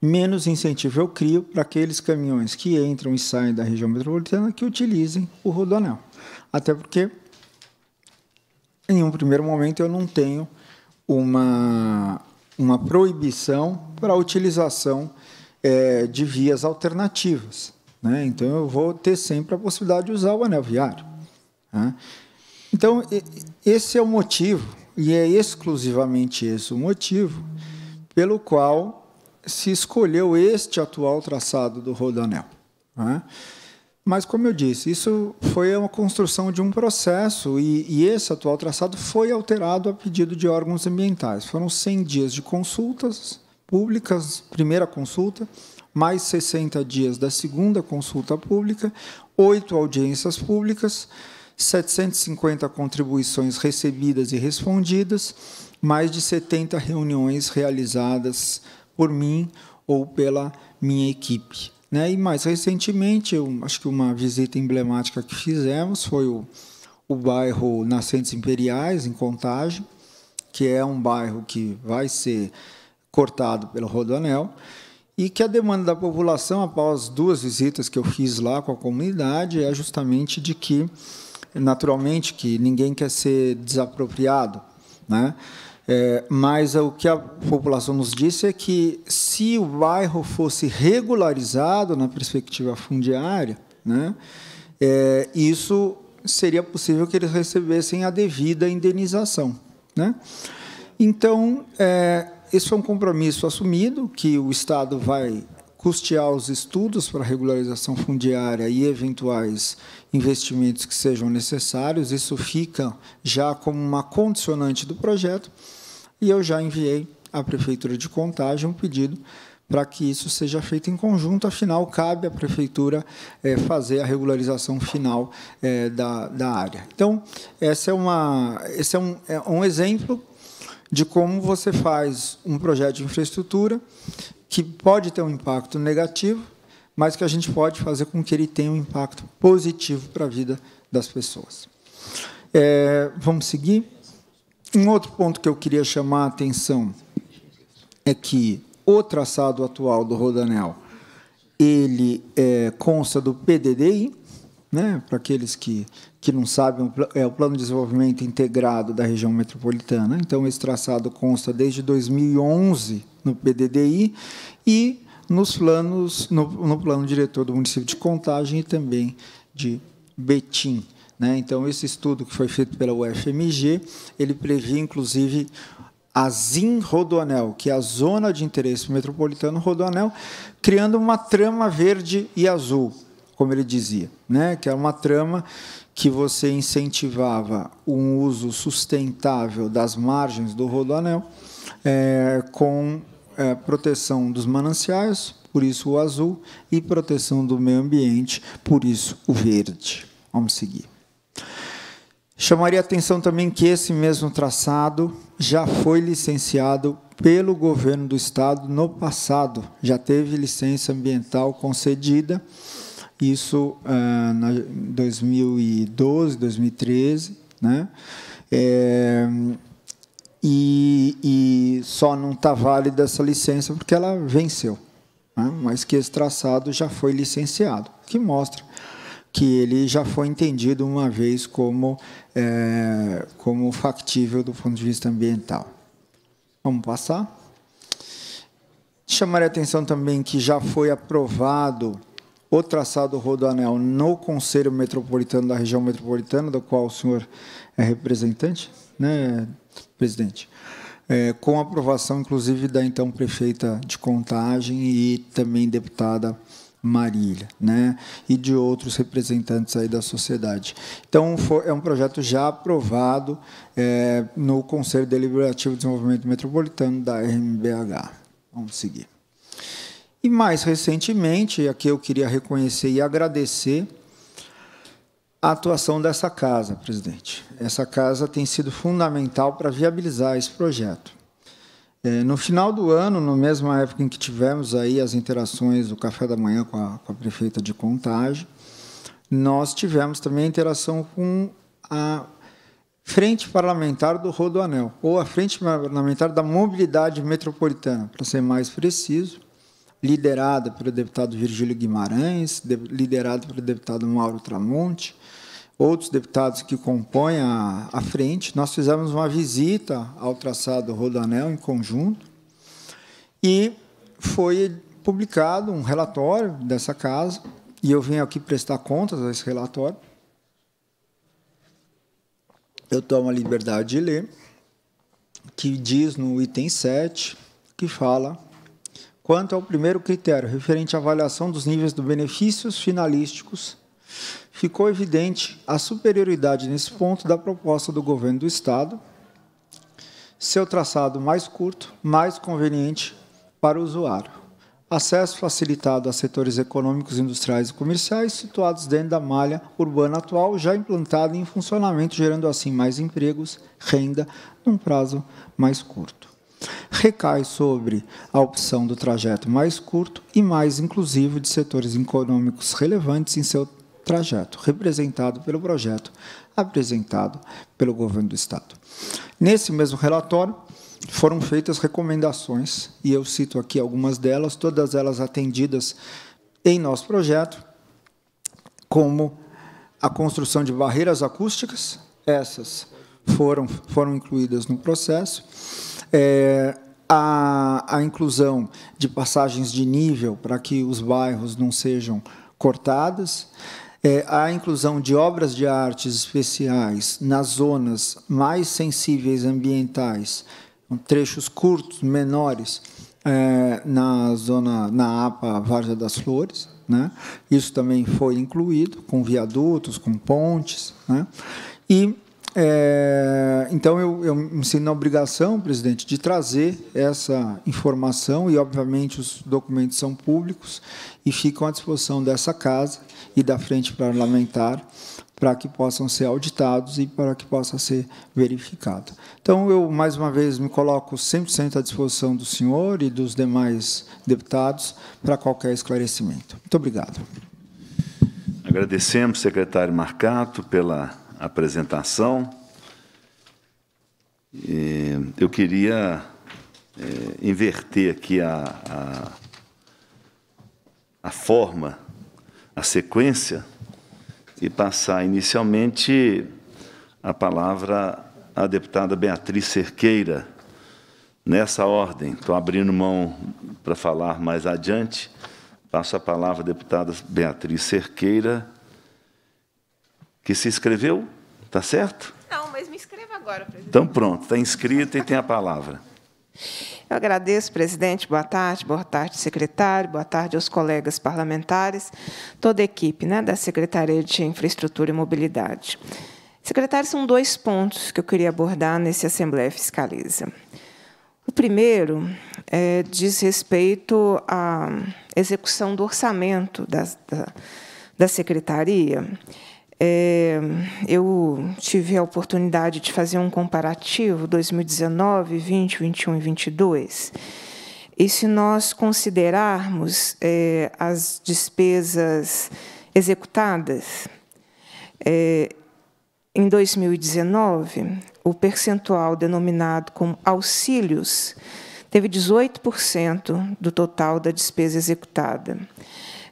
menos incentivo eu crio para aqueles caminhões que entram e saem da região metropolitana que utilizem o rodoanel. Até porque, em um primeiro momento, eu não tenho uma, uma proibição para a utilização é, de vias alternativas. Né? Então, eu vou ter sempre a possibilidade de usar o anel viário. Né? Então, esse é o motivo, e é exclusivamente esse o motivo, pelo qual se escolheu este atual traçado do rodanel. Né? Mas, como eu disse, isso foi uma construção de um processo e, e, esse atual traçado foi alterado a pedido de órgãos ambientais. Foram 100 dias de consultas públicas, primeira consulta, mais 60 dias da segunda consulta pública, oito audiências públicas, 750 contribuições recebidas e respondidas, mais de 70 reuniões realizadas por mim ou pela minha equipe. Né? E mais recentemente, eu, acho que uma visita emblemática que fizemos foi o, o bairro Nascentes Imperiais, em Contagem, que é um bairro que vai ser cortado pelo Rodoanel, e que a demanda da população, após duas visitas que eu fiz lá com a comunidade, é justamente de que, naturalmente, que ninguém quer ser desapropriado, né? É, mas o que a população nos disse é que, se o bairro fosse regularizado na perspectiva fundiária, né, é, isso seria possível que eles recebessem a devida indenização. Né? Então, é, esse é um compromisso assumido, que o Estado vai custear os estudos para regularização fundiária e eventuais investimentos que sejam necessários. Isso fica já como uma condicionante do projeto. E eu já enviei à Prefeitura de Contagem um pedido para que isso seja feito em conjunto, afinal, cabe à Prefeitura eh, fazer a regularização final eh, da, da área. Então, essa é uma, esse é um, é um exemplo de como você faz um projeto de infraestrutura que pode ter um impacto negativo, mas que a gente pode fazer com que ele tenha um impacto positivo para a vida das pessoas. É, vamos seguir? Um outro ponto que eu queria chamar a atenção é que o traçado atual do Rodanel ele é, consta do PDDI, né, para aqueles que, que não sabem, é o Plano de Desenvolvimento Integrado da Região Metropolitana. Então, esse traçado consta desde 2011 no PDDI e nos planos, no, no plano diretor do município de Contagem e também de Betim. Né? Então, esse estudo que foi feito pela UFMG, ele previa, inclusive, a ZIN Rodoanel, que é a Zona de Interesse Metropolitano Rodoanel, criando uma trama verde e azul, como ele dizia, né? que era é uma trama que você incentivava um uso sustentável das margens do Rodoanel é, com é, proteção dos mananciais, por isso o azul, e proteção do meio ambiente, por isso o verde. Vamos seguir. Chamaria atenção também que esse mesmo traçado já foi licenciado pelo governo do estado no passado, já teve licença ambiental concedida, isso em 2012, 2013, né? É, e, e, só não está válida essa licença porque ela venceu, né? mas que esse traçado já foi licenciado, que mostra que ele já foi entendido uma vez como, é, como factível do ponto de vista ambiental. Vamos passar? Chamarei a atenção também que já foi aprovado o traçado rodoanel no Conselho Metropolitano da região metropolitana, do qual o senhor é representante, né, presidente? É, com aprovação, inclusive, da então prefeita de Contagem e também deputada Marília, né, e de outros representantes aí da sociedade. Então, é um projeto já aprovado é, no Conselho Deliberativo de Desenvolvimento Metropolitano da RMBH. Vamos seguir. E mais recentemente, aqui eu queria reconhecer e agradecer a atuação dessa casa, presidente. Essa casa tem sido fundamental para viabilizar esse projeto. É, no final do ano, na mesma época em que tivemos aí as interações do café da manhã com a, com a prefeita de Contagem, nós tivemos também a interação com a Frente Parlamentar do Rodoanel, ou a Frente Parlamentar da Mobilidade Metropolitana, para ser mais preciso, liderada pelo deputado Virgílio Guimarães, liderada pelo deputado Mauro Tramonte, outros deputados que compõem a, a frente, nós fizemos uma visita ao traçado Rodanel em conjunto e foi publicado um relatório dessa casa, e eu venho aqui prestar contas a esse relatório. Eu tomo a liberdade de ler, que diz no item 7, que fala quanto ao primeiro critério, referente à avaliação dos níveis dos benefícios finalísticos ficou evidente a superioridade nesse ponto da proposta do governo do Estado, seu traçado mais curto, mais conveniente para o usuário. Acesso facilitado a setores econômicos, industriais e comerciais situados dentro da malha urbana atual, já implantada em funcionamento, gerando assim mais empregos, renda, num prazo mais curto. Recai sobre a opção do trajeto mais curto e mais inclusivo de setores econômicos relevantes em seu trajeto, representado pelo projeto apresentado pelo governo do Estado. Nesse mesmo relatório, foram feitas recomendações, e eu cito aqui algumas delas, todas elas atendidas em nosso projeto, como a construção de barreiras acústicas, essas foram, foram incluídas no processo, é, a, a inclusão de passagens de nível para que os bairros não sejam cortadas, é, a inclusão de obras de artes especiais nas zonas mais sensíveis ambientais, trechos curtos, menores, é, na zona, na APA Várzea das Flores. Né? Isso também foi incluído, com viadutos, com pontes. Né? E é, então, eu, eu me sinto na obrigação, presidente, de trazer essa informação e, obviamente, os documentos são públicos e ficam à disposição dessa casa e da frente parlamentar para que possam ser auditados e para que possa ser verificado. Então, eu, mais uma vez, me coloco 100% à disposição do senhor e dos demais deputados para qualquer esclarecimento. Muito obrigado. Agradecemos, secretário Marcato, pela apresentação. É, eu queria é, inverter aqui a, a, a forma, a sequência, e passar inicialmente a palavra à deputada Beatriz Cerqueira, nessa ordem. Estou abrindo mão para falar mais adiante. Passo a palavra à deputada Beatriz Cerqueira, que se inscreveu, está certo? agora, presidente. Então, pronto, está inscrito e tem a palavra. Eu agradeço, presidente. Boa tarde, boa tarde, secretário, boa tarde aos colegas parlamentares, toda a equipe né, da Secretaria de Infraestrutura e Mobilidade. Secretário, são dois pontos que eu queria abordar nesse Assembleia Fiscaliza. O primeiro é, diz respeito à execução do orçamento da, da, da secretaria. É, eu tive a oportunidade de fazer um comparativo 2019, 20, 21 e 22. E se nós considerarmos é, as despesas executadas, é, em 2019, o percentual denominado como auxílios teve 18% do total da despesa executada,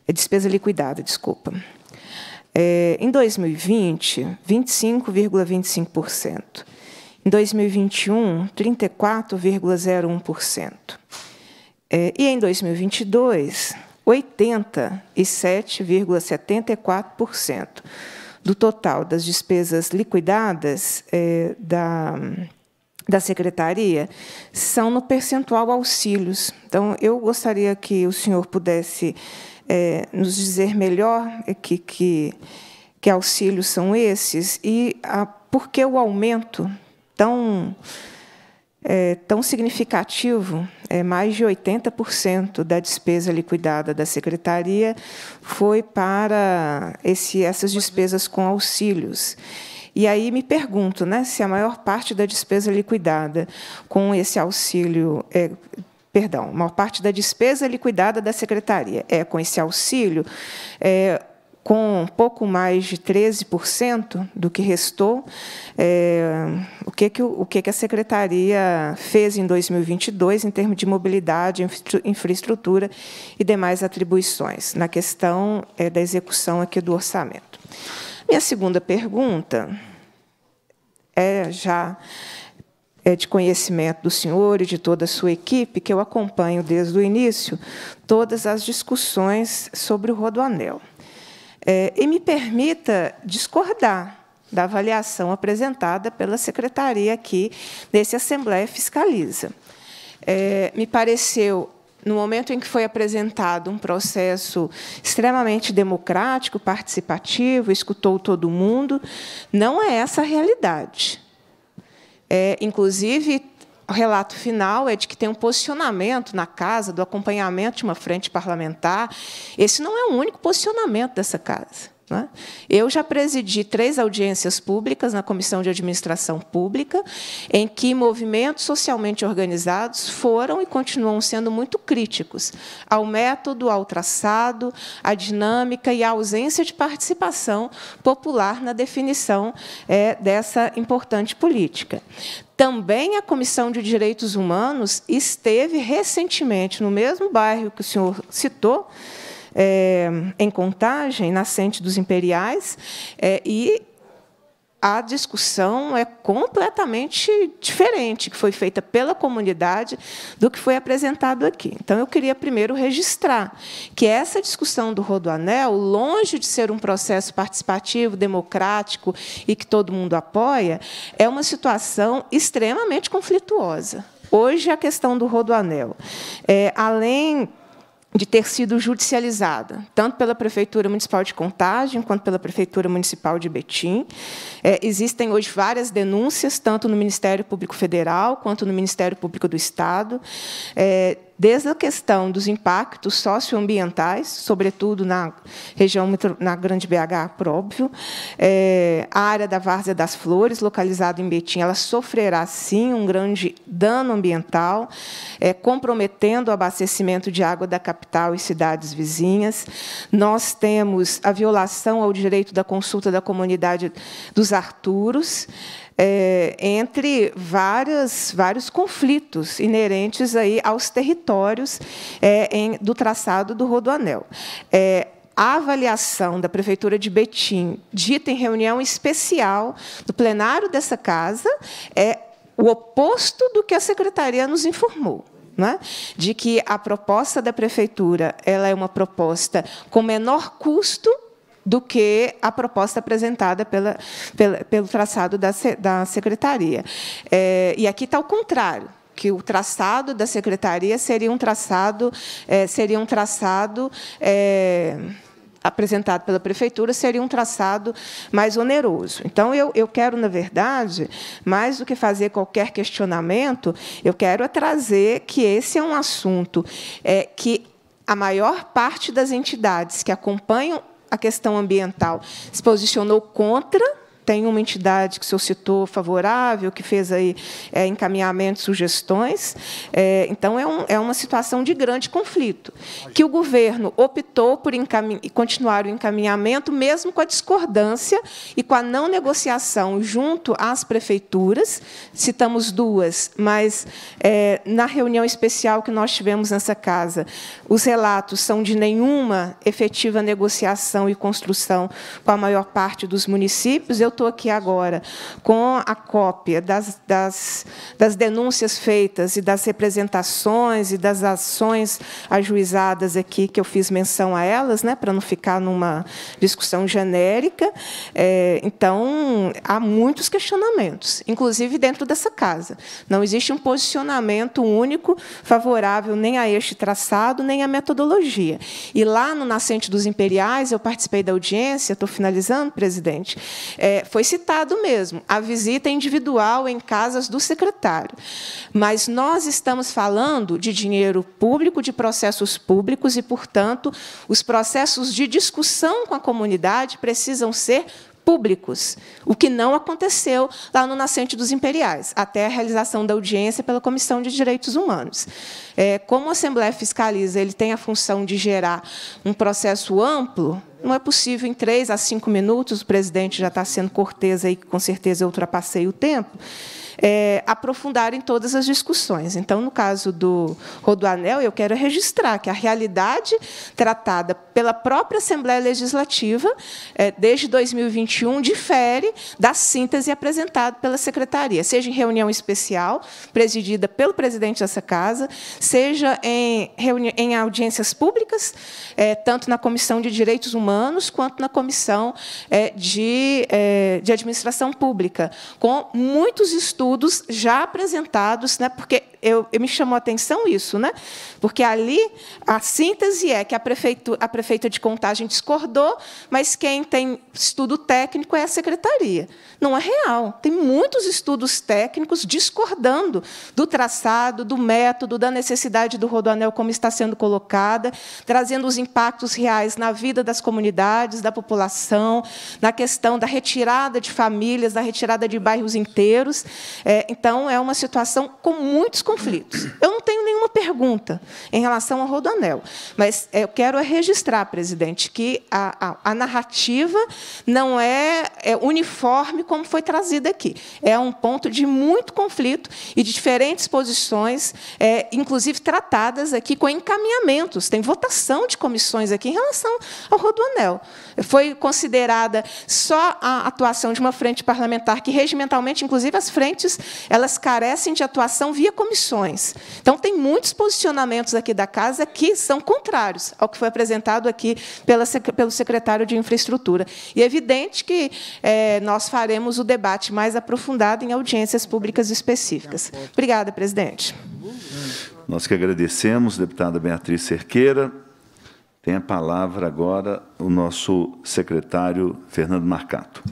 é, despesa liquidada, desculpa. É, em 2020, 25,25%. Em 2021, 34,01%. É, e em 2022, 87,74% do total das despesas liquidadas é, da, da secretaria são no percentual auxílios. Então, eu gostaria que o senhor pudesse é, nos dizer melhor que, que, que auxílios são esses e a, por que o aumento tão, é, tão significativo, é, mais de 80% da despesa liquidada da secretaria foi para esse, essas despesas com auxílios. E aí me pergunto, né, se a maior parte da despesa liquidada com esse auxílio é, perdão, maior parte da despesa é liquidada da secretaria. É, com esse auxílio, é, com pouco mais de 13% do que restou, é, o, que, que, o que, que a Secretaria fez em 2022 em termos de mobilidade, infraestrutura e demais atribuições, na questão é, da execução aqui do orçamento. Minha segunda pergunta é já é, de conhecimento do senhor e de toda a sua equipe, que eu acompanho desde o início todas as discussões sobre o Rodoanel. É, e me permita discordar da avaliação apresentada pela secretaria aqui nesse Assembleia Fiscaliza. É, me pareceu no momento em que foi apresentado um processo extremamente democrático, participativo, escutou todo mundo, não é essa a realidade. É, inclusive, o relato final é de que tem um posicionamento na casa do acompanhamento de uma frente parlamentar. Esse não é o único posicionamento dessa casa. Né? Eu já presidi três audiências públicas na Comissão de Administração Pública, em que movimentos socialmente organizados foram e continuam sendo muito críticos ao método, ao traçado, à dinâmica e à ausência de participação popular na definição é, dessa importante política. Também a Comissão de Direitos Humanos esteve recentemente no mesmo bairro que o senhor citou, é, em Contagem, nascente dos imperiais, é, e a discussão é completamente diferente que foi feita pela comunidade do que foi apresentado aqui. Então, eu queria primeiro registrar que essa discussão do Rodoanel, longe de ser um processo participativo, democrático e que todo mundo apoia, é uma situação extremamente conflituosa. Hoje, a questão do Rodoanel, é, além de ter sido judicializada, tanto pela Prefeitura Municipal de Contagem quanto pela Prefeitura Municipal de Betim. É, existem hoje várias denúncias, tanto no Ministério Público Federal quanto no Ministério Público do Estado, é, desde a questão dos impactos socioambientais, sobretudo na região na Grande BH, por óbvio, é, a área da Várzea das Flores, localizada em Betim, ela sofrerá sim um grande dano ambiental, é, comprometendo o abastecimento de água da capital e cidades vizinhas. Nós temos a violação ao direito da consulta da comunidade dos Arturos é, entre várias, vários conflitos inerentes aí aos territórios é, em, do traçado do Rodoanel. É, a avaliação da Prefeitura de Betim, dita em reunião especial do plenário dessa casa, é o oposto do que a secretaria nos informou. Né? de que a proposta da prefeitura ela é uma proposta com menor custo do que a proposta apresentada pela, pela pelo traçado da, da secretaria. É, e aqui está o contrário que o traçado da secretaria seria um traçado é, seria um traçado é, apresentado pela prefeitura seria um traçado mais oneroso. Então, eu, eu quero, na verdade, mais do que fazer qualquer questionamento, eu quero é trazer que esse é um assunto é, que a maior parte das entidades que acompanham a questão ambiental. Se posicionou contra tem uma entidade que o senhor citou favorável, que fez aí é, encaminhamento, sugestões. É, então, é, um, é uma situação de grande conflito, que o governo optou por continuar o encaminhamento, mesmo com a discordância e com a não negociação junto às prefeituras. Citamos duas, mas é, na reunião especial que nós tivemos nessa casa, os relatos são de nenhuma efetiva negociação e construção com a maior parte dos municípios. Eu estou aqui agora, com a cópia das, das, das denúncias feitas e das representações e das ações ajuizadas aqui, que eu fiz menção a elas, né, para não ficar numa discussão genérica. É, então, há muitos questionamentos, inclusive dentro dessa casa. Não existe um posicionamento único favorável nem a este traçado, nem à metodologia. E lá no Nascente dos Imperiais, eu participei da audiência, estou finalizando, presidente, é, foi citado mesmo, a visita individual em casas do secretário. Mas nós estamos falando de dinheiro público, de processos públicos, e, portanto, os processos de discussão com a comunidade precisam ser públicos, o que não aconteceu lá no Nascente dos Imperiais, até a realização da audiência pela Comissão de Direitos Humanos. É, como a Assembleia Fiscaliza ele tem a função de gerar um processo amplo, não é possível em três a cinco minutos, o presidente já está sendo cortês aí, que com certeza eu ultrapassei o tempo, é, em todas as discussões. Então, no caso do Rodoanel, eu quero registrar que a realidade tratada pela própria Assembleia Legislativa, é, desde 2021, difere da síntese apresentada pela Secretaria, seja em reunião especial, presidida pelo presidente dessa casa, seja em, em audiências públicas, é, tanto na Comissão de Direitos Humanos quanto na Comissão é, de, é, de Administração Pública, com muitos estudos estudos já apresentados, né? porque eu, eu me chamou a atenção isso, né? porque ali a síntese é que a, a prefeita de contagem discordou, mas quem tem estudo técnico é a secretaria. Não é real. Tem muitos estudos técnicos discordando do traçado, do método, da necessidade do rodoanel como está sendo colocada, trazendo os impactos reais na vida das comunidades, da população, na questão da retirada de famílias, da retirada de bairros inteiros. É, então, é uma situação com muitos conflitos. Eu não tenho uma pergunta em relação ao Rodoanel. Mas eu quero é registrar, presidente, que a, a, a narrativa não é, é, uniforme como foi trazida aqui. É um ponto de muito conflito e de diferentes posições, é, inclusive tratadas aqui com encaminhamentos. Tem votação de comissões aqui em relação ao Rodoanel. Foi considerada só a atuação de uma frente parlamentar, que regimentalmente, inclusive, as frentes elas carecem de atuação via comissões. Então, tem muito muitos posicionamentos aqui da casa que são contrários ao que foi apresentado aqui pela, pelo secretário de Infraestrutura. E é evidente que é, nós faremos o debate mais aprofundado em audiências públicas específicas. Obrigada, presidente. Nós que agradecemos, deputada Beatriz Cerqueira. Tem a palavra agora o nosso secretário Fernando Marcato.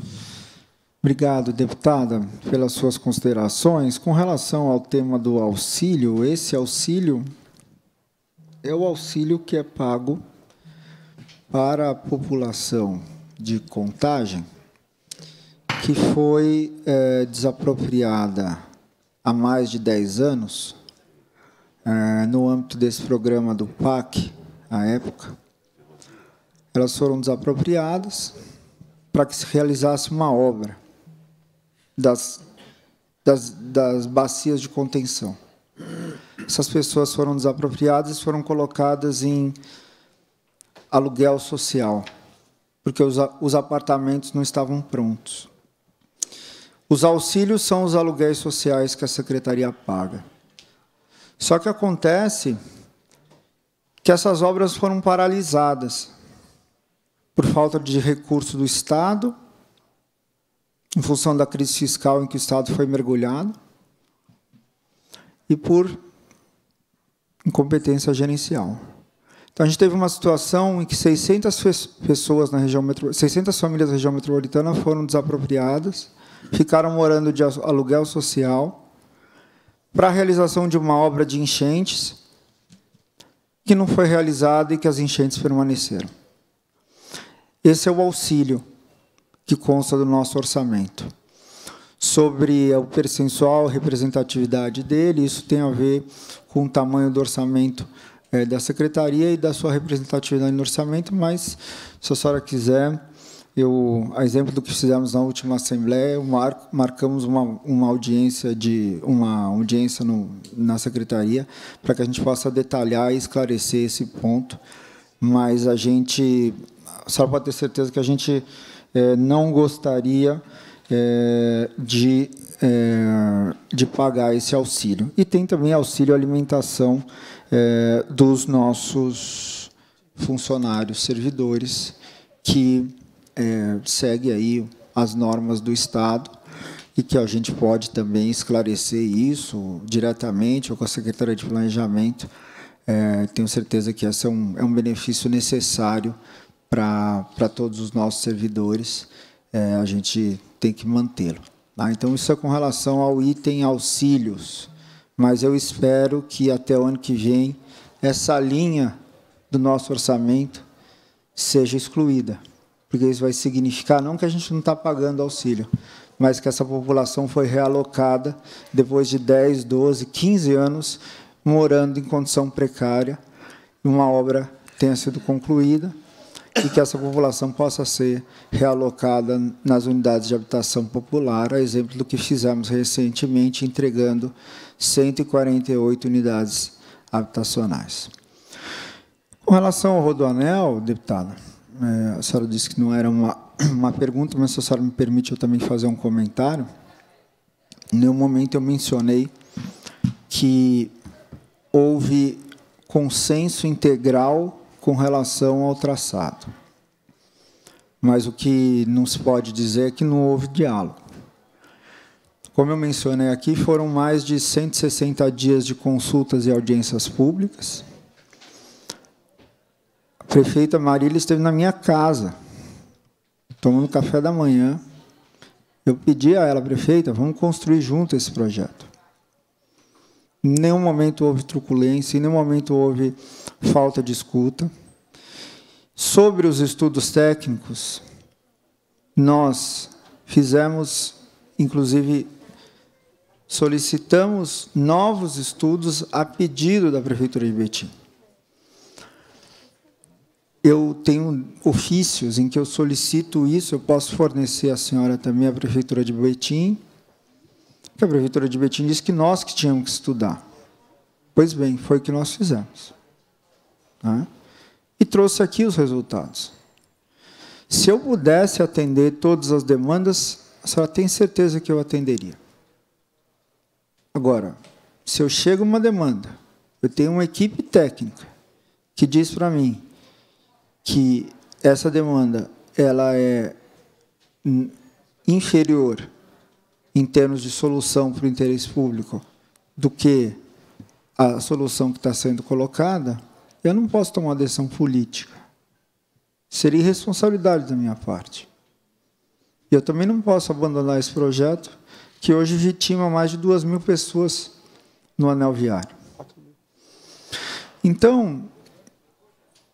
Obrigado, deputada, pelas suas considerações. Com relação ao tema do auxílio, esse auxílio é o auxílio que é pago para a população de contagem que foi é, desapropriada há mais de 10 anos é, no âmbito desse programa do PAC, à época. Elas foram desapropriadas para que se realizasse uma obra das, das, das bacias de contenção. Essas pessoas foram desapropriadas e foram colocadas em aluguel social, porque os, os apartamentos não estavam prontos. Os auxílios são os aluguéis sociais que a secretaria paga. Só que acontece que essas obras foram paralisadas por falta de recurso do Estado em função da crise fiscal em que o Estado foi mergulhado e por incompetência gerencial. Então, a gente teve uma situação em que 600 pessoas na região 600 famílias da região metropolitana foram desapropriadas, ficaram morando de aluguel social para a realização de uma obra de enchentes que não foi realizada e que as enchentes permaneceram. Esse é o auxílio que consta do nosso orçamento. Sobre o percentual, representatividade dele, isso tem a ver com o tamanho do orçamento é, da secretaria e da sua representatividade no orçamento, mas, se a senhora quiser, eu, a exemplo do que fizemos na última assembleia, mar, marcamos uma, uma audiência de uma audiência no, na secretaria para que a gente possa detalhar e esclarecer esse ponto. Mas a gente, só pode ter certeza que a gente é, não gostaria é, de, é, de pagar esse auxílio. E tem também auxílio alimentação é, dos nossos funcionários, servidores, que é, segue aí as normas do Estado e que a gente pode também esclarecer isso diretamente ou com a Secretaria de Planejamento. É, tenho certeza que esse é um, é um benefício necessário para todos os nossos servidores, é, a gente tem que mantê-lo. Tá? Então, isso é com relação ao item auxílios, mas eu espero que até o ano que vem essa linha do nosso orçamento seja excluída, porque isso vai significar não que a gente não está pagando auxílio, mas que essa população foi realocada depois de 10, 12, 15 anos morando em condição precária, uma obra tenha sido concluída e que essa população possa ser realocada nas unidades de habitação popular, a exemplo do que fizemos recentemente, entregando 148 unidades habitacionais. Com relação ao Rodoanel, deputada, é, a senhora disse que não era uma, uma pergunta, mas se a senhora me permite eu também fazer um comentário. Em nenhum momento eu mencionei que houve consenso integral com relação ao traçado. Mas o que não se pode dizer é que não houve diálogo. Como eu mencionei aqui, foram mais de 160 dias de consultas e audiências públicas. A prefeita Marília esteve na minha casa, tomando café da manhã. Eu pedi a ela, prefeita, vamos construir junto esse projeto. Em nenhum momento houve truculência, em nenhum momento houve falta de escuta. Sobre os estudos técnicos, nós fizemos, inclusive, solicitamos novos estudos a pedido da Prefeitura de Betim. Eu tenho ofícios em que eu solicito isso, eu posso fornecer à senhora também a Prefeitura de Betim, que a Prefeitura de Betim disse que nós que tínhamos que estudar. Pois bem, foi o que nós fizemos. Né? E trouxe aqui os resultados. Se eu pudesse atender todas as demandas, a senhora tem certeza que eu atenderia. Agora, se eu chego uma demanda, eu tenho uma equipe técnica que diz para mim que essa demanda ela é inferior em termos de solução para o interesse público do que a solução que está sendo colocada, eu não posso tomar uma decisão política. Seria irresponsabilidade da minha parte. E eu também não posso abandonar esse projeto que hoje vitima mais de duas mil pessoas no anel viário. Então,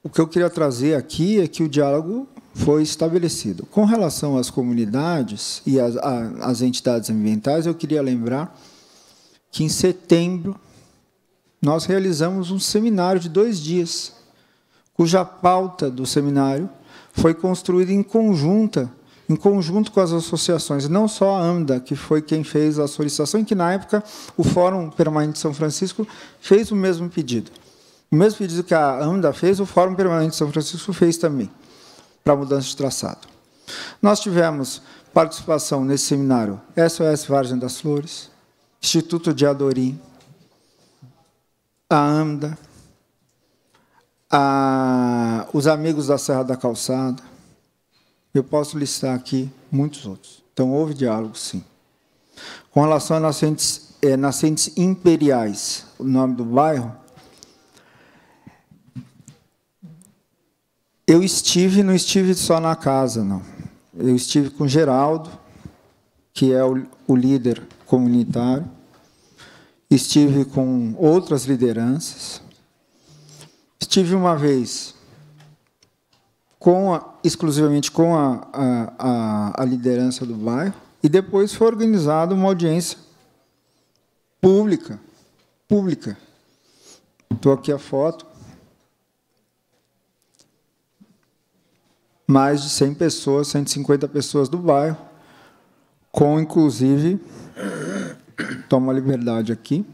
o que eu queria trazer aqui é que o diálogo foi estabelecido. Com relação às comunidades e às entidades ambientais, eu queria lembrar que em setembro nós realizamos um seminário de dois dias, cuja pauta do seminário foi construída em conjunta, em conjunto com as associações, não só a AMDA, que foi quem fez a solicitação, e que, na época, o Fórum Permanente de São Francisco fez o mesmo pedido. O mesmo pedido que a AMDA fez, o Fórum Permanente de São Francisco fez também, para a mudança de traçado. Nós tivemos participação nesse seminário SOS Vargem das Flores, Instituto de Adorim, a AMDA, a, os amigos da Serra da Calçada. Eu posso listar aqui muitos outros. Então, houve diálogo, sim. Com relação a nascentes, é, nascentes imperiais, o nome do bairro, eu estive, não estive só na casa, não. Eu estive com Geraldo, que é o, o líder comunitário, estive com outras lideranças. Estive uma vez com a, exclusivamente com a, a, a, liderança do bairro e depois foi organizada uma audiência pública. Pública. Estou aqui a foto. Mais de 100 pessoas, 150 pessoas do bairro, com inclusive tomo a liberdade aqui.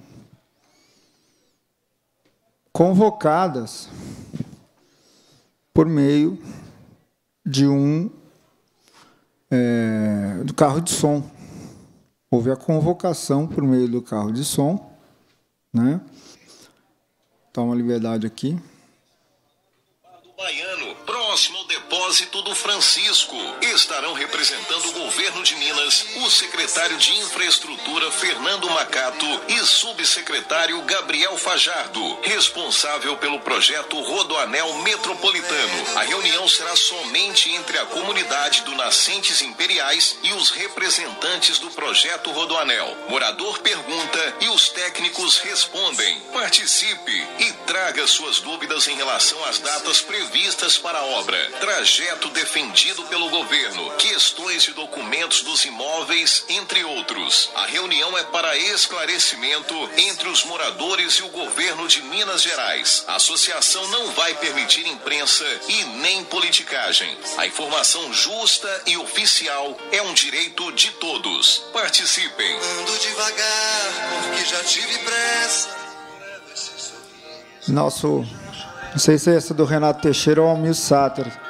Convocadas por meio de um é, do carro de som. Houve a convocação por meio do carro de som, né? Toma liberdade aqui. Do baiano, próximo de Expósito do Francisco. Estarão representando o governo de Minas o secretário de Infraestrutura Fernando Macato e subsecretário Gabriel Fajardo, responsável pelo projeto Rodoanel Metropolitano. A reunião será somente entre a comunidade do Nascentes Imperiais e os representantes do projeto Rodoanel. Morador pergunta e os técnicos respondem. Participe e traga suas dúvidas em relação às datas previstas para a obra. traga projeto defendido pelo governo, questões de documentos dos imóveis, entre outros. A reunião é para esclarecimento entre os moradores e o governo de Minas Gerais. A associação não vai permitir imprensa e nem politicagem. A informação justa e oficial é um direito de todos. Participem. Ando devagar, porque já tive pressa. Nosso, não sei se é essa do Renato Teixeira ou Almir Sáter.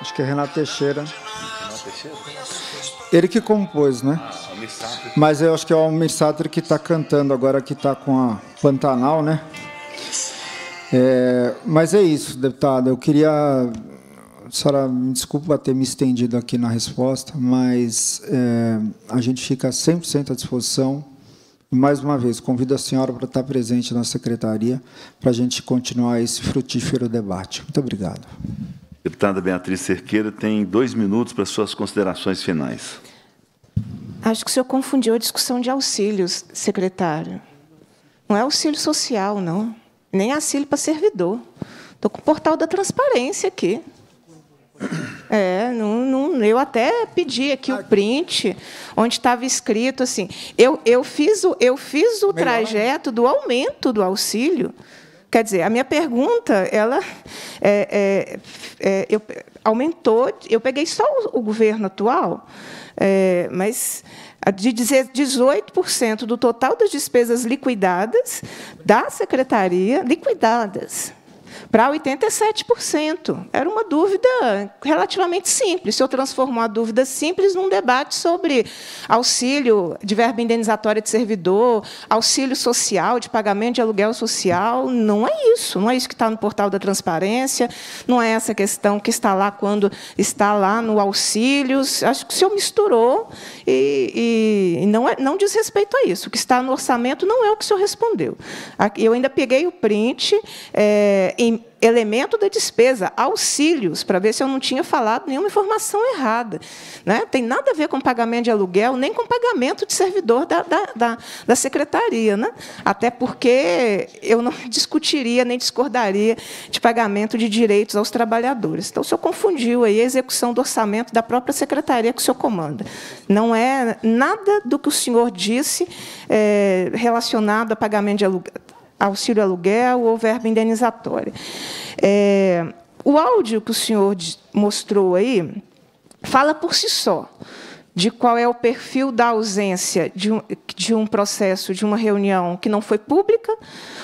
Acho que é Renato Teixeira. Renato Teixeira? Ele que compôs, né? Ah, Almir Mas eu acho que é o Almir Sater que está cantando agora, que está com a Pantanal, né? É, mas é isso, deputado. Eu queria. senhora, me desculpa ter me estendido aqui na resposta, mas é, a gente fica 100% à disposição. Mais uma vez, convido a senhora para estar tá presente na secretaria para a gente continuar esse frutífero debate. Muito obrigado. Deputada Beatriz Cerqueira tem dois minutos para suas considerações finais. Acho que o senhor confundiu a discussão de auxílios, secretário. Não é auxílio social, não. Nem auxílio para servidor. Estou com o portal da transparência aqui. É, não, não, eu até pedi aqui o print, onde estava escrito assim. Eu, eu fiz o, eu fiz o trajeto do aumento do auxílio Quer dizer, a minha pergunta, ela é, é, é, eu, aumentou. Eu peguei só o, o governo atual, é, mas de 18% do total das despesas liquidadas da secretaria, liquidadas, para 87%. Era uma dúvida relativamente simples. Se eu transformou a dúvida simples num debate sobre auxílio de verba indenizatória de servidor, auxílio social, de pagamento de aluguel social, não é isso. Não é isso que está no portal da transparência, não é essa questão que está lá quando está lá no auxílios. Acho que o senhor misturou e, e não, é, não diz respeito a isso. O que está no orçamento não é o que o senhor respondeu. Eu ainda peguei o print. É, em elemento da despesa, auxílios, para ver se eu não tinha falado nenhuma informação errada. Né? Tem nada a ver com pagamento de aluguel, nem com pagamento de servidor da, da, da, da secretaria. Né? Até porque eu não [laughs] discutiria nem discordaria de pagamento de direitos aos trabalhadores. Então, o senhor confundiu aí a execução do orçamento da própria secretaria que o senhor comanda. Não é nada do que o senhor disse é, relacionado a pagamento de aluguel auxílio aluguel ou verba indenizatória. É, o áudio que o senhor mostrou aí fala por si só de qual é o perfil da ausência de um, de um processo, de uma reunião que não foi pública,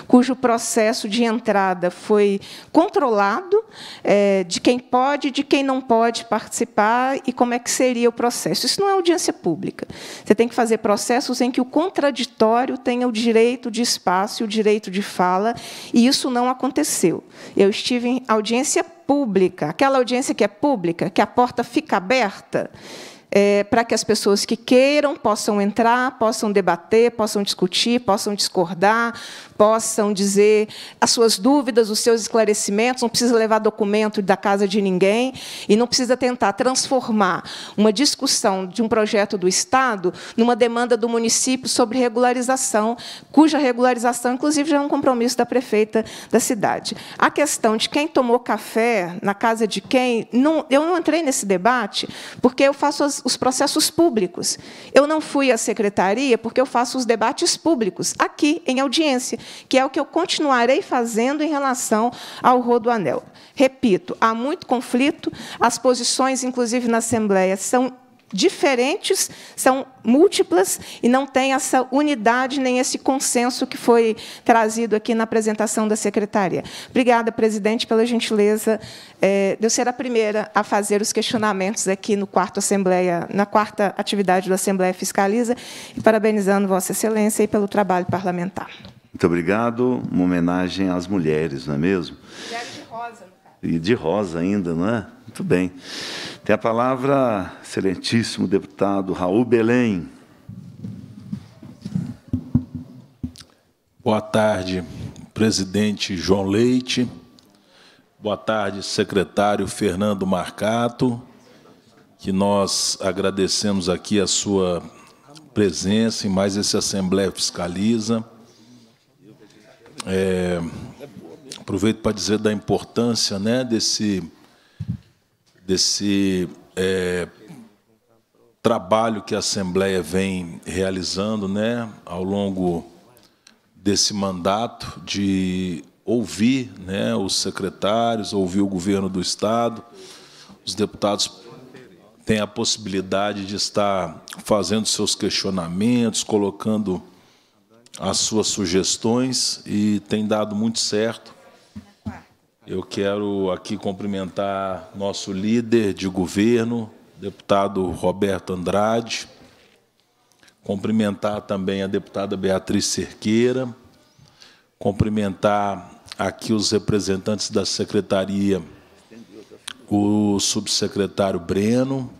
cujo processo de entrada foi controlado, é, de quem pode, de quem não pode participar e como é que seria o processo. Isso não é audiência pública. Você tem que fazer processos em que o contraditório tenha o direito de espaço e o direito de fala, e isso não aconteceu. Eu estive em audiência pública, aquela audiência que é pública, que a porta fica aberta, é, para que as pessoas que queiram possam entrar, possam debater, possam discutir, possam discordar, possam dizer as suas dúvidas, os seus esclarecimentos. Não precisa levar documento da casa de ninguém e não precisa tentar transformar uma discussão de um projeto do Estado numa demanda do município sobre regularização, cuja regularização, inclusive, já é um compromisso da prefeita da cidade. A questão de quem tomou café na casa de quem, não, eu não entrei nesse debate porque eu faço as os processos públicos. Eu não fui à secretaria porque eu faço os debates públicos aqui em audiência, que é o que eu continuarei fazendo em relação ao anel. Repito, há muito conflito, as posições, inclusive na Assembleia, são diferentes, são múltiplas e não tem essa unidade nem esse consenso que foi trazido aqui na apresentação da secretária. Obrigada, presidente, pela gentileza é, de eu ser a primeira a fazer os questionamentos aqui no quarto assembleia, na quarta atividade da Assembleia Fiscaliza e parabenizando Vossa Excelência pelo trabalho parlamentar. Muito obrigado. Uma homenagem às mulheres, não é mesmo? Mulheres e de rosa ainda, não é? Muito bem. Tem a palavra, excelentíssimo deputado Raul Belém. Boa tarde, presidente João Leite. Boa tarde, secretário Fernando Marcato, que nós agradecemos aqui a sua presença em mais esse Assembleia Fiscaliza. É, Aproveito para dizer da importância né, desse, desse é, trabalho que a Assembleia vem realizando né, ao longo desse mandato de ouvir né, os secretários, ouvir o governo do Estado. Os deputados têm a possibilidade de estar fazendo seus questionamentos, colocando as suas sugestões, e tem dado muito certo. Eu quero aqui cumprimentar nosso líder de governo, deputado Roberto Andrade, cumprimentar também a deputada Beatriz Cerqueira, cumprimentar aqui os representantes da secretaria, o subsecretário Breno,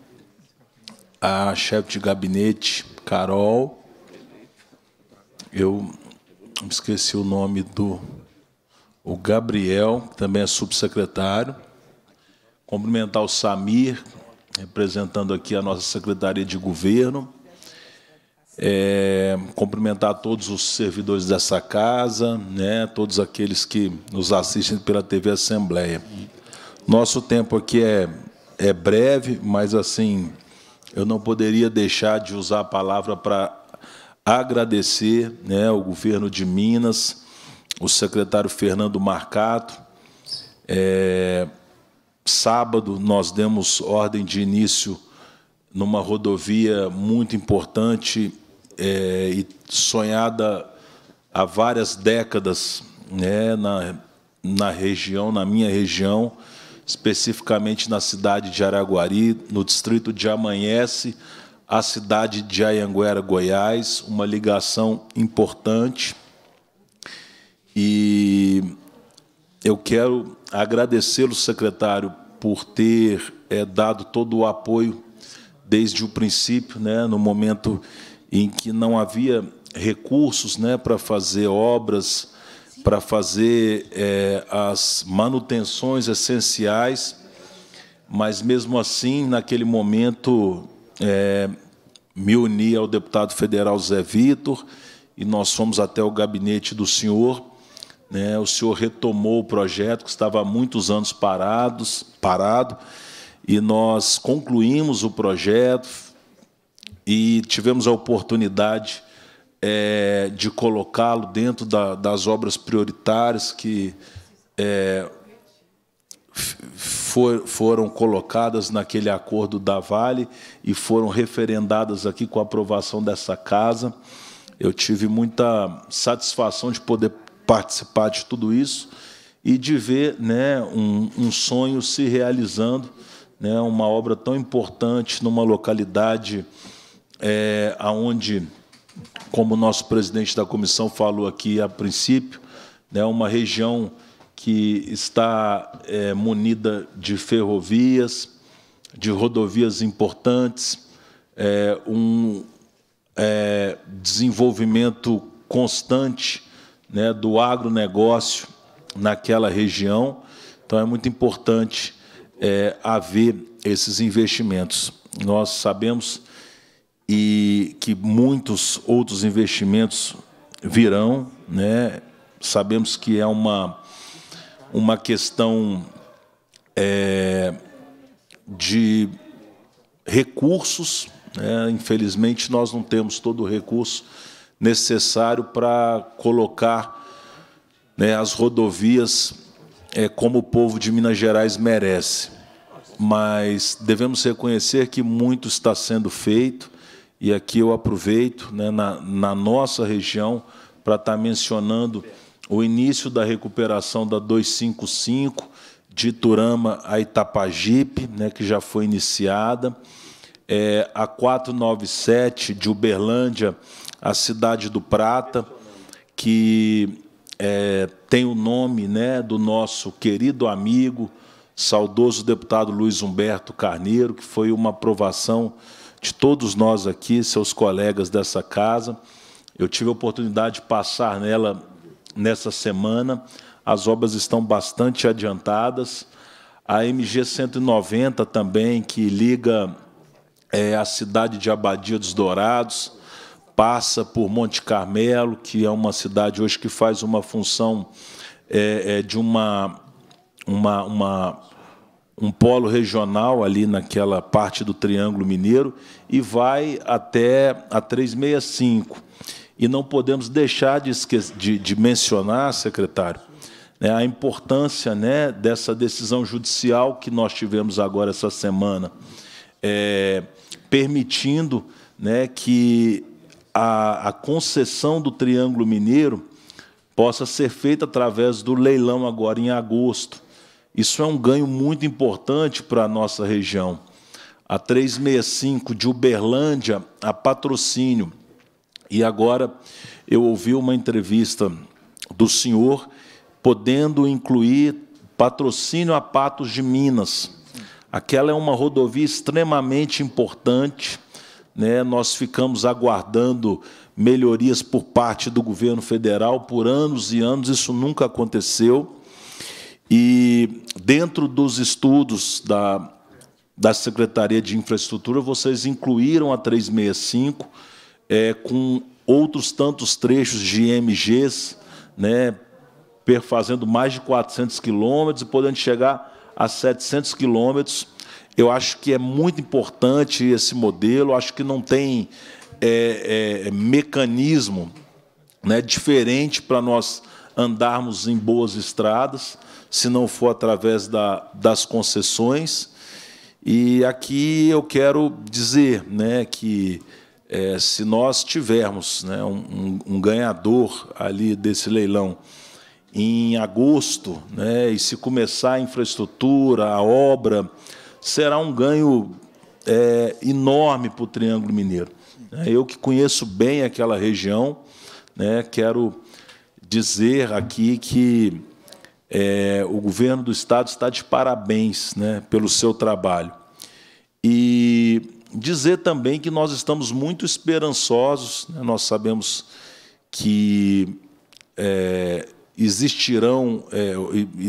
a chefe de gabinete, Carol. Eu esqueci o nome do o Gabriel, também é subsecretário. Cumprimentar o Samir, representando aqui a nossa Secretaria de Governo. É, cumprimentar todos os servidores dessa casa, né, todos aqueles que nos assistem pela TV Assembleia. Nosso tempo aqui é, é breve, mas assim eu não poderia deixar de usar a palavra para agradecer né, o governo de Minas o secretário Fernando Marcato. É, sábado nós demos ordem de início numa rodovia muito importante é, e sonhada há várias décadas né, na, na região, na minha região, especificamente na cidade de Araguari, no distrito de Amanhece, a cidade de Ayanguera, Goiás, uma ligação importante e eu quero agradecê-lo, secretário, por ter é, dado todo o apoio desde o princípio, né, no momento em que não havia recursos né, para fazer obras, para fazer é, as manutenções essenciais, mas mesmo assim, naquele momento, é, me uni ao deputado federal Zé Vitor e nós fomos até o gabinete do senhor né? O senhor retomou o projeto que estava há muitos anos parados, parado, e nós concluímos o projeto e tivemos a oportunidade é, de colocá-lo dentro da, das obras prioritárias que é, for, foram colocadas naquele acordo da Vale e foram referendadas aqui com a aprovação dessa casa. Eu tive muita satisfação de poder participar de tudo isso e de ver né, um, um sonho se realizando, né, uma obra tão importante numa localidade é, onde, como o nosso presidente da comissão falou aqui a princípio, né, uma região que está é, munida de ferrovias, de rodovias importantes, é, um é, desenvolvimento constante né, do agronegócio naquela região. Então, é muito importante é, haver esses investimentos. Nós sabemos e que muitos outros investimentos virão, né? Sabemos que é uma uma questão é, de recursos. Né? Infelizmente, nós não temos todo o recurso necessário para colocar né, as rodovias é, como o povo de Minas Gerais merece. Mas devemos reconhecer que muito está sendo feito, e aqui eu aproveito né, na, na nossa região para estar tá mencionando o início da recuperação da 255 de Turama a Itapajipe, né, que já foi iniciada, é, a 497 de Uberlândia a cidade do Prata, que é, tem o nome né, do nosso querido amigo, saudoso deputado Luiz Humberto Carneiro, que foi uma aprovação de todos nós aqui, seus colegas dessa casa. Eu tive a oportunidade de passar nela nessa semana. As obras estão bastante adiantadas. A MG 190 também, que liga é, a cidade de Abadia dos Dourados passa por Monte Carmelo, que é uma cidade hoje que faz uma função é, é, de uma, uma, uma, um polo regional ali naquela parte do Triângulo Mineiro e vai até a 365. E não podemos deixar de, de, de mencionar, secretário, né, a importância né, dessa decisão judicial que nós tivemos agora essa semana, é, permitindo né, que a, a concessão do Triângulo Mineiro possa ser feita através do leilão agora em agosto. Isso é um ganho muito importante para a nossa região. A 365 de Uberlândia, a patrocínio. E agora eu ouvi uma entrevista do senhor podendo incluir patrocínio a Patos de Minas. Aquela é uma rodovia extremamente importante né? Nós ficamos aguardando melhorias por parte do governo federal por anos e anos, isso nunca aconteceu. E dentro dos estudos da, da Secretaria de Infraestrutura, vocês incluíram a 365 é, com outros tantos trechos de MGs, né, perfazendo mais de 400 quilômetros e podendo chegar a 700 quilômetros eu acho que é muito importante esse modelo, acho que não tem é, é, mecanismo né, diferente para nós andarmos em boas estradas, se não for através da, das concessões. E aqui eu quero dizer né, que é, se nós tivermos né, um, um, ganhador ali desse leilão em agosto, né, e se começar a infraestrutura, a obra, será um ganho é, enorme para o Triângulo Mineiro. É, eu que conheço bem aquela região, né, quero dizer aqui que é, o governo do Estado está de parabéns né, pelo seu trabalho. E dizer também que nós estamos muito esperançosos, né, nós sabemos que é, existirão, é,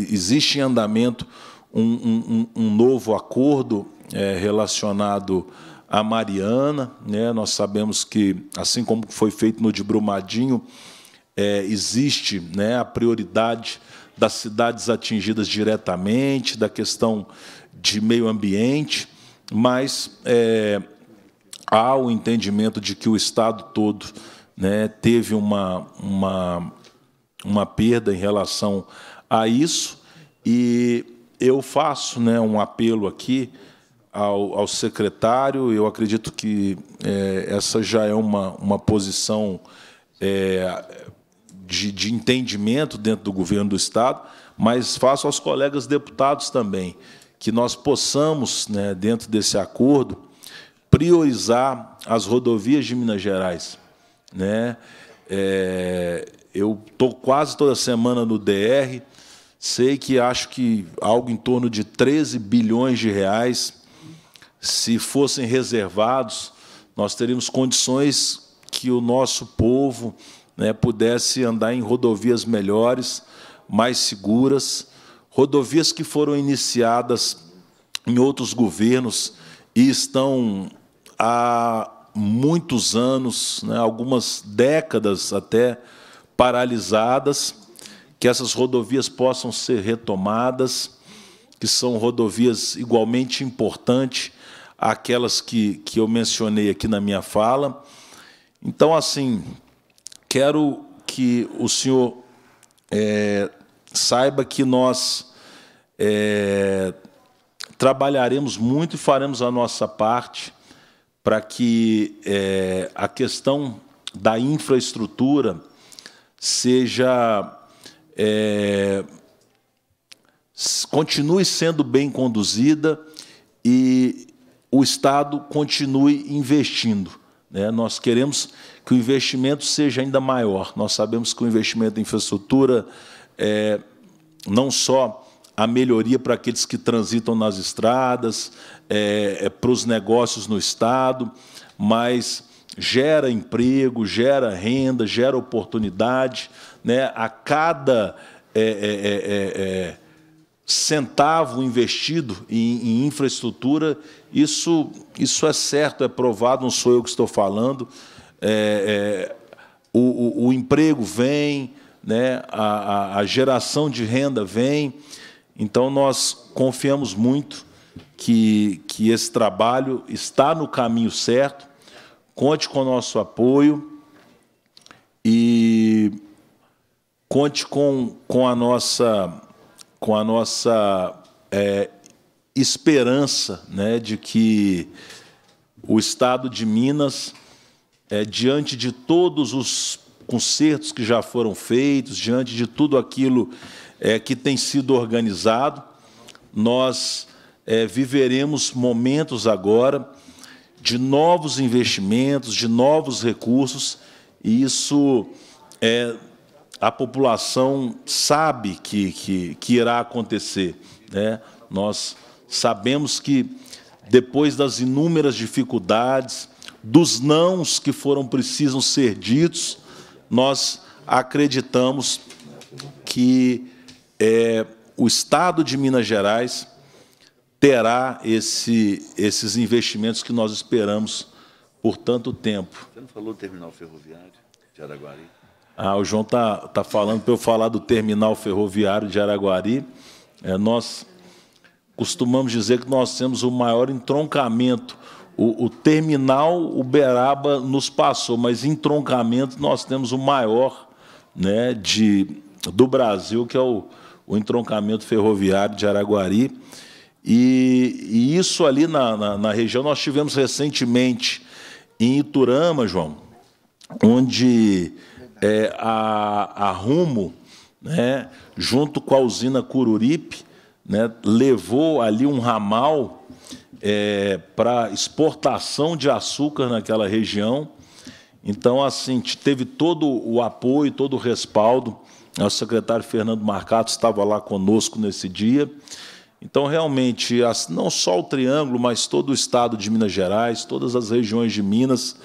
existe em andamento um, um, um novo acordo é, relacionado a Mariana. Né? Nós sabemos que, assim como foi feito no de Brumadinho, é, existe né, a prioridade das cidades atingidas diretamente, da questão de meio ambiente, mas é, há o entendimento de que o Estado todo né, teve uma, uma, uma perda em relação a isso. E eu faço né, um apelo aqui ao, ao secretário, eu acredito que é, essa já é uma, uma posição é, de, de entendimento dentro do governo do Estado, mas faço aos colegas deputados também, que nós possamos, né, dentro desse acordo, priorizar as rodovias de Minas Gerais. Né? É, eu estou quase toda semana no DR, Sei que acho que algo em torno de 13 bilhões de reais, se fossem reservados, nós teríamos condições que o nosso povo né, pudesse andar em rodovias melhores, mais seguras, rodovias que foram iniciadas em outros governos e estão há muitos anos, né, algumas décadas até, paralisadas que essas rodovias possam ser retomadas, que são rodovias igualmente importantes àquelas que, que eu mencionei aqui na minha fala. Então, assim, quero que o senhor é, saiba que nós é, trabalharemos muito e faremos a nossa parte para que é, a questão da infraestrutura seja é, continue sendo bem conduzida e o Estado continue investindo. Né? Nós queremos que o investimento seja ainda maior. Nós sabemos que o investimento em infraestrutura é não só a melhoria para aqueles que transitam nas estradas, é, é para os negócios no Estado, mas gera emprego, gera renda, gera oportunidade né, a cada é é, é, é, é, centavo investido em, em, infraestrutura, isso, isso é certo, é provado, não sou eu que estou falando. O, o, o, emprego vem, né, a, a geração de renda vem. Então, nós confiamos muito que, que esse trabalho está no caminho certo. Conte com o nosso apoio e conte com, com a nossa, com a nossa é, esperança né, de que o Estado de Minas, é, diante de todos os concertos que já foram feitos, diante de tudo aquilo é, que tem sido organizado, nós é, viveremos momentos agora de novos investimentos, de novos recursos, e isso é, a população sabe que, que, que irá acontecer. Né? Nós sabemos que, depois das inúmeras dificuldades, dos nãos que foram precisam ser ditos, nós acreditamos que é, o Estado de Minas Gerais terá esse, esses investimentos que nós esperamos por tanto tempo. Você não falou do terminal ferroviário de Araguari? Ah, o João tá, tá falando para eu falar do terminal ferroviário de Araguari. É, nós costumamos dizer que nós temos o maior entroncamento. O, o terminal Uberaba nos passou, mas entroncamento nós temos o maior né, de, do Brasil, que é o, o entroncamento ferroviário de Araguari. E, e isso ali na, na, na, região nós tivemos recentemente em Iturama, João, onde é, a, a Rumo, né, junto com a usina Cururipe, né, levou ali um ramal é, para exportação de açúcar naquela região. Então, assim, teve todo o apoio, todo o respaldo. O secretário Fernando Marcato estava lá conosco nesse dia. Então, realmente, não só o Triângulo, mas todo o estado de Minas Gerais, todas as regiões de Minas,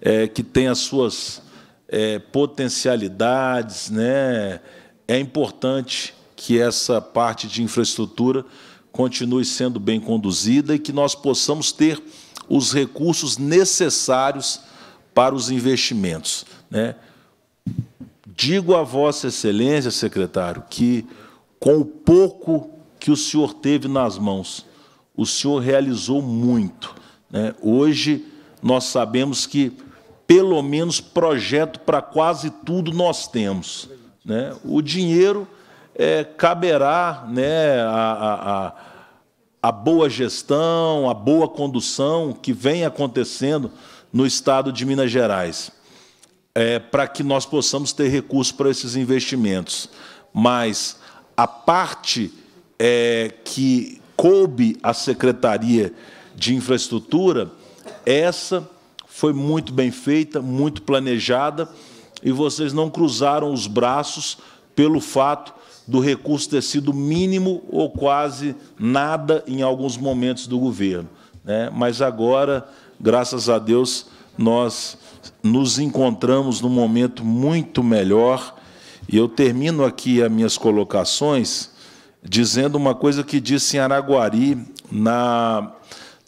é, que tem as suas é, potencialidades, né? É importante que essa parte de infraestrutura continue sendo bem conduzida e que nós possamos ter os recursos necessários para os investimentos. Né? Digo a Vossa Excelência, secretário, que com o pouco que o senhor teve nas mãos, o senhor realizou muito. Né? Hoje, nós sabemos que pelo menos projeto para quase tudo nós temos. Né? O dinheiro é, caberá né, a, a, a boa gestão, a boa condução que vem acontecendo no Estado de Minas Gerais, é, para que nós possamos ter recursos para esses investimentos. Mas a parte é, que coube à Secretaria de Infraestrutura, essa foi muito bem feita, muito planejada, e vocês não cruzaram os braços pelo fato do recurso ter sido mínimo ou quase nada em alguns momentos do governo. Né? Mas agora, graças a Deus, nós nos encontramos num momento muito melhor. E eu termino aqui as minhas colocações dizendo uma coisa que disse em Araguari na,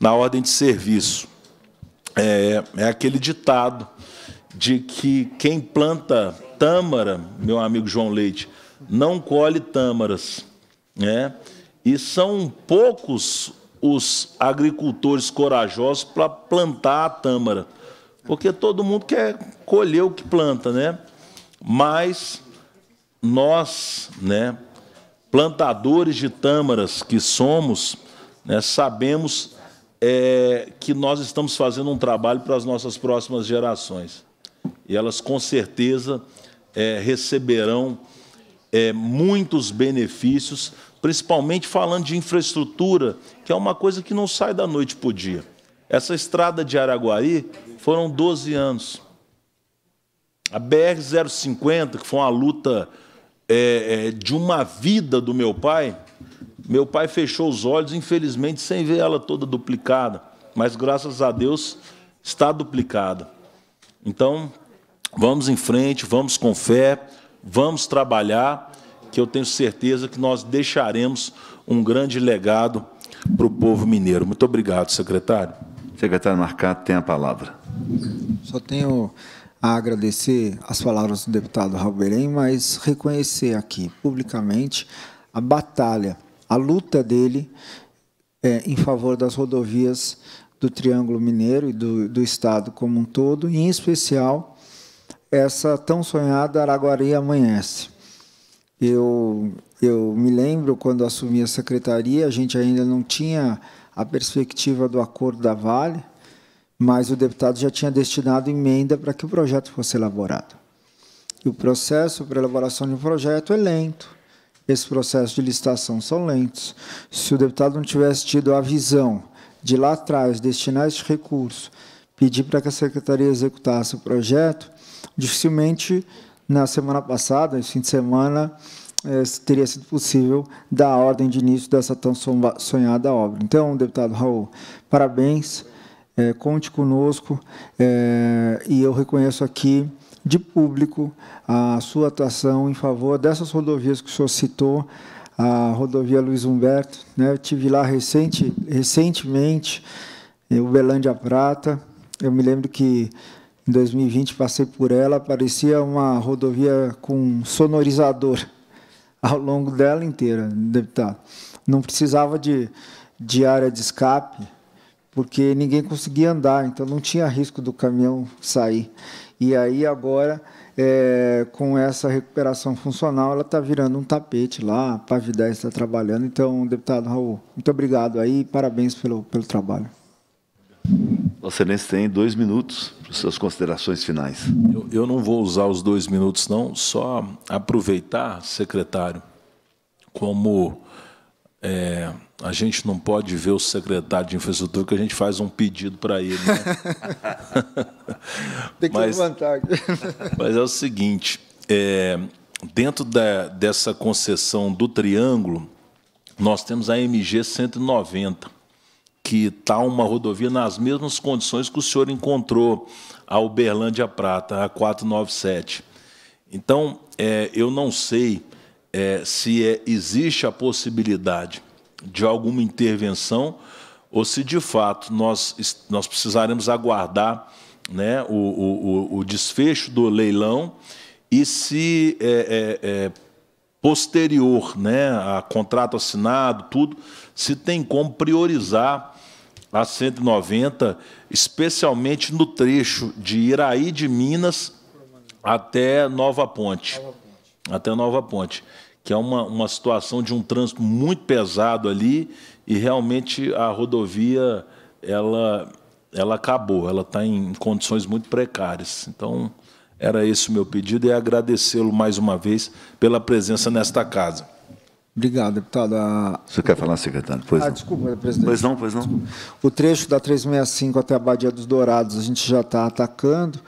na ordem de serviço é, é aquele ditado de que quem planta tâmara, meu amigo João Leite, não colhe tâmaras. Né? E são poucos os agricultores corajosos para plantar a tâmara, porque todo mundo quer colher o que planta, né? Mas nós, né, plantadores de tâmaras que somos, né, sabemos é que nós estamos fazendo um trabalho para as nossas próximas gerações. E elas, com certeza, é, receberão é, muitos benefícios, principalmente falando de infraestrutura, que é uma coisa que não sai da noite para o dia. Essa estrada de Araguari foram 12 anos. A BR-050, que foi uma luta é, é, de uma vida do meu pai, meu pai fechou os olhos, infelizmente, sem ver ela toda duplicada, mas graças a Deus está duplicada. Então, vamos em frente, vamos com fé, vamos trabalhar, que eu tenho certeza que nós deixaremos um grande legado para o povo mineiro. Muito obrigado, secretário. Secretário Marcato, tem a palavra. Só tenho a agradecer as palavras do deputado Raul Belém, mas reconhecer aqui publicamente a batalha a luta dele é, em favor das rodovias do Triângulo Mineiro e do, do Estado como um todo, e em especial essa tão sonhada Araguari Amanhece. Eu, eu me lembro quando assumi a secretaria, a gente ainda não tinha a perspectiva do acordo da Vale, mas o deputado já tinha destinado emenda para que o projeto fosse elaborado. E o processo para elaboração de um projeto é lento esse processo de licitação são lentos. Se o deputado não tivesse tido a visão de lá atrás destinar esse recurso, pedir para que a secretaria executasse o projeto, dificilmente na semana passada, no fim de semana, eh, teria sido possível dar a ordem de início dessa tão sonhada obra. Então, deputado Raul, parabéns, eh, conte conosco eh, e eu reconheço aqui de público a sua atuação em favor dessas rodovias que o senhor citou, a rodovia Luiz Humberto. Né? Eu tive lá recente, recentemente, em Uberlândia Prata. Eu me lembro que em 2020 passei por ela, parecia uma rodovia com sonorizador [laughs] ao longo dela inteira, deputado. Não precisava de, de área de escape, porque ninguém conseguia andar, então não tinha risco do caminhão sair. E aí agora, é, com essa recuperação funcional, ela está virando um tapete lá, a Pavidez está trabalhando. Então, deputado Raul, muito obrigado aí parabéns pelo, pelo trabalho. Vossa Excelência tem dois minutos para suas considerações finais. Eu, eu não vou usar os dois minutos, não, só aproveitar, secretário, como é, a gente não pode ver o secretário de infraestrutura que a gente faz um pedido para ele. Né? [laughs] Tem que mas, levantar. mas é o seguinte, é, dentro da, dessa concessão do Triângulo, nós temos a MG 190, que está uma rodovia nas mesmas condições que o senhor encontrou a Uberlândia Prata, a 497. Então, é, eu não sei é, se é, existe a possibilidade de alguma intervenção ou se de fato nós, nós precisaremos aguardar né, o, o, o desfecho do leilão e se é, é, é, posterior, né, a contrato assinado, tudo, se tem como priorizar a 190, especialmente no trecho de Iraí de Minas até Nova Ponte. Nova Ponte. Até Nova Ponte que é uma, uma situação de um trânsito muito pesado ali e realmente a rodovia ela, ela acabou, ela está em condições muito precárias. Então, era esse o meu pedido e é agradecê-lo mais uma vez pela presença nesta casa. Obrigado, deputado. A... Você quer falar, secretário? Pois ah, não. desculpa, presidente. Pois não, pois não. O trecho da 365 até a Badia dos Dourados, a gente já está atacando,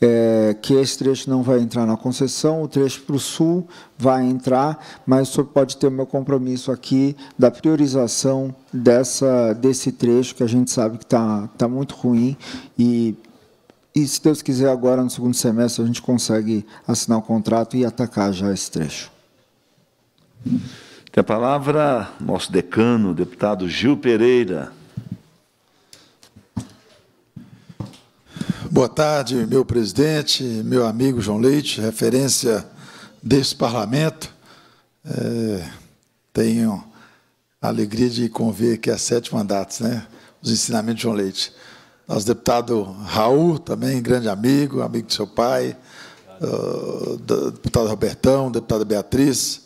é, que esse trecho não vai entrar na concessão, o trecho para o sul vai entrar, mas o senhor pode ter o meu compromisso aqui da priorização dessa, desse trecho, que a gente sabe que está tá muito ruim e e, se Deus quiser, agora no segundo semestre a gente consegue assinar o contrato e atacar já esse trecho. Tem a palavra nosso decano, o deputado Gil Pereira. Boa tarde, meu presidente, meu amigo João Leite, referência desse parlamento. É, tenho a alegria de conviver aqui há sete mandatos, né? Os ensinamentos de João Leite. Nosso deputado Raul, também grande amigo, amigo de seu pai, uh, deputado Robertão, deputada Beatriz,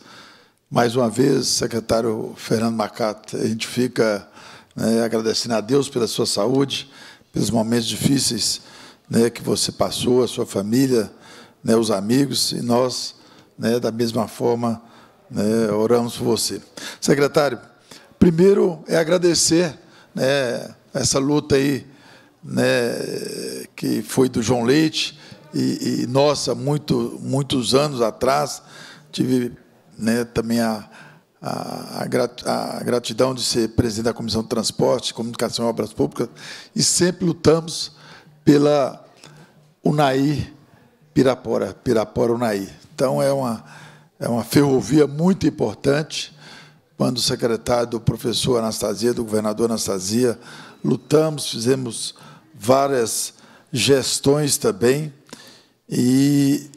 mais uma vez, secretário Fernando Macato, a gente fica né, agradecendo a Deus pela sua saúde, pelos momentos difíceis né, que você passou, a sua família, né, os amigos, e nós, né, da mesma forma, né, oramos por você. Secretário, primeiro é agradecer né, essa luta aí, que foi do João Leite, e, e nossa, muito, muitos anos atrás, tive né, também a, a, a, gratidão de ser presidente da Comissão de Transporte, Comunicação e Obras Públicas, e sempre lutamos pela UNAI Pirapora, Pirapora UNAI. Então, é uma, é uma ferrovia muito importante. Quando o secretário do professor Anastasia, do governador Anastasia, lutamos, fizemos várias gestões também, e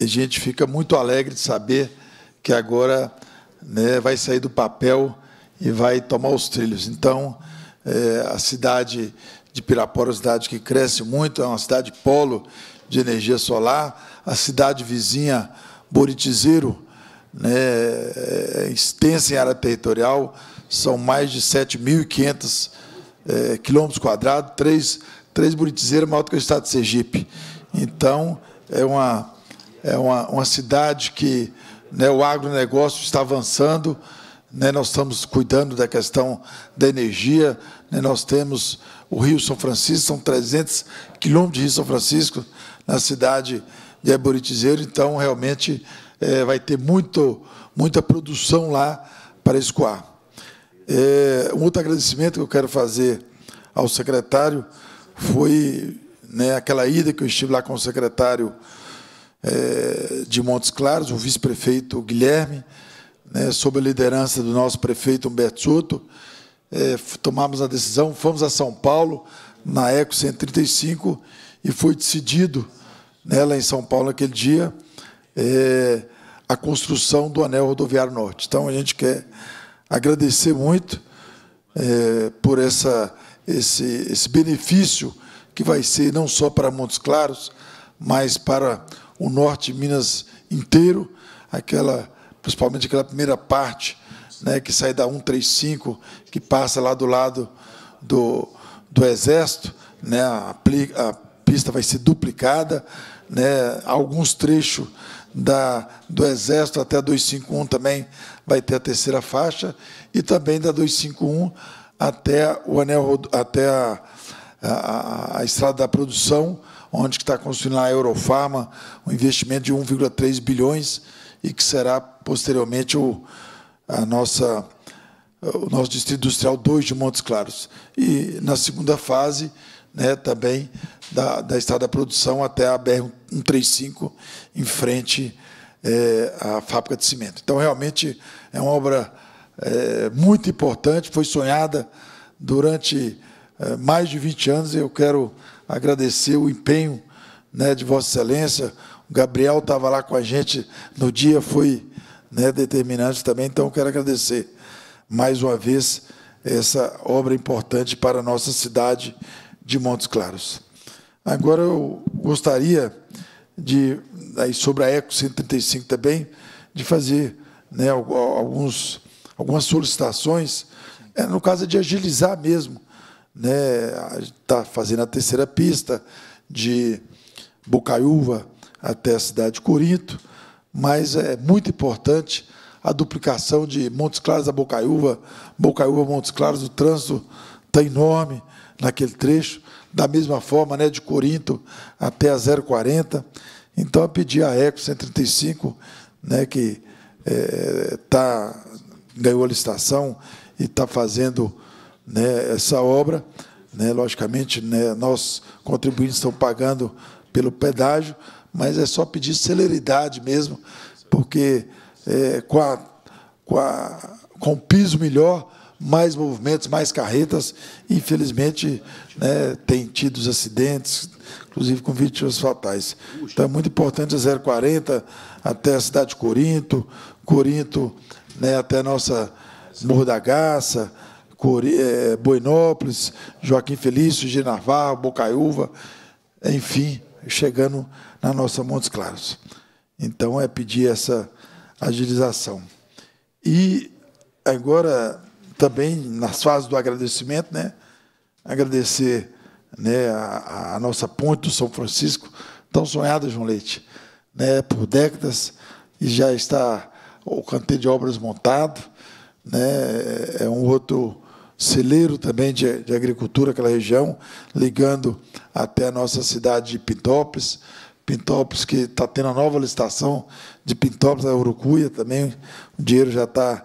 a gente fica muito alegre de saber que agora né, vai sair do papel e vai tomar os trilhos. Então, é, a cidade de Pirapora é uma cidade que cresce muito, é uma cidade polo de energia solar. A cidade vizinha, Buritizeiro, né, é extensa em área territorial, são mais de 7.500 é, quilômetros quadrados, três, três Buritizeiras maior do que o estado de Sergipe. Então, é uma, é uma, uma cidade que né, o agronegócio está avançando, né, nós estamos cuidando da questão da energia, né, nós temos o Rio São Francisco, são 300 quilômetros de Rio São Francisco, na cidade de Eboritizeiro, então realmente é, vai ter muito, muita produção lá para escoar. É, um outro agradecimento que eu quero fazer ao secretário foi né, aquela ida que eu estive lá com o secretário eh, de Montes Claros, o vice-prefeito Guilherme, né, sob a liderança do nosso prefeito Humberto Soto, é, tomamos a decisão, fomos a São Paulo, na Eco 135, e foi decidido, né, lá em São Paulo, naquele dia, é, a construção do Anel Rodoviário Norte. Então, a gente quer agradecer muito é, por essa, esse, esse benefício que vai ser não só para Montes Claros, mas para o norte de Minas inteiro, aquela, principalmente aquela primeira parte, né, que sai da 135, que passa lá do lado do, do Exército, né, a, a pista vai ser duplicada, né, alguns trechos da, do Exército até a 251 também vai ter a terceira faixa, e também da 251 até o anel até a, a, a, a estrada da produção onde está construindo a Eurofarma, um investimento de 1,3 bilhões e que será posteriormente o, a nossa, o nosso Distrito Industrial 2 de Montes Claros. E na segunda fase, né, também da, da estrada da produção até a BR-135, em frente é, à fábrica de cimento. Então, realmente, é uma obra é, muito importante, foi sonhada durante é, mais de 20 anos, e eu quero agradecer o empenho né, de Vossa Excelência. O Gabriel estava lá com a gente no dia, foi né, determinante também, então quero agradecer mais uma vez essa obra importante para a nossa cidade de Montes Claros. Agora eu gostaria de, aí sobre a Eco 135 também, de fazer né, alguns, algumas solicitações, é, no caso de agilizar mesmo está né, fazendo a terceira pista de Bocaiúva até a cidade de Corinto, mas é muito importante a duplicação de Montes Claros a Bocaiúva, Bocaiúva Montes Claros, o trânsito está enorme naquele trecho, da mesma forma, né, de Corinto até a 040. Então, eu pedi à Eco 135, né, que é, tá, ganhou a licitação e está fazendo né, essa obra. Né, logicamente, né, nós, contribuintes, estão pagando pelo pedágio, mas é só pedir celeridade mesmo, porque é, com, a, com, a, com o piso melhor, mais movimentos, mais carretas. Infelizmente, né, tem tido os acidentes, inclusive com vítimas fatais. Então, é muito importante a 040 até a cidade de Corinto, Corinto né, até a nossa Morro da Gaça, é, Boinópolis, Joaquim Felício, Ginavar, Bocaiúva, enfim, chegando na nossa Montes Claros. Então, é pedir essa agilização. E agora, também, nas fases do agradecimento, né, agradecer né, a, a nossa ponte do São Francisco, tão sonhada, João Leite, né, por décadas, e já está o canteiro de obras montado. Né, é um outro celeiro também de, de agricultura, aquela região, ligando até a nossa cidade de Pintópolis. Pintópolis, que está tendo a nova licitação de Pintópolis, a Urucuia também, o dinheiro já está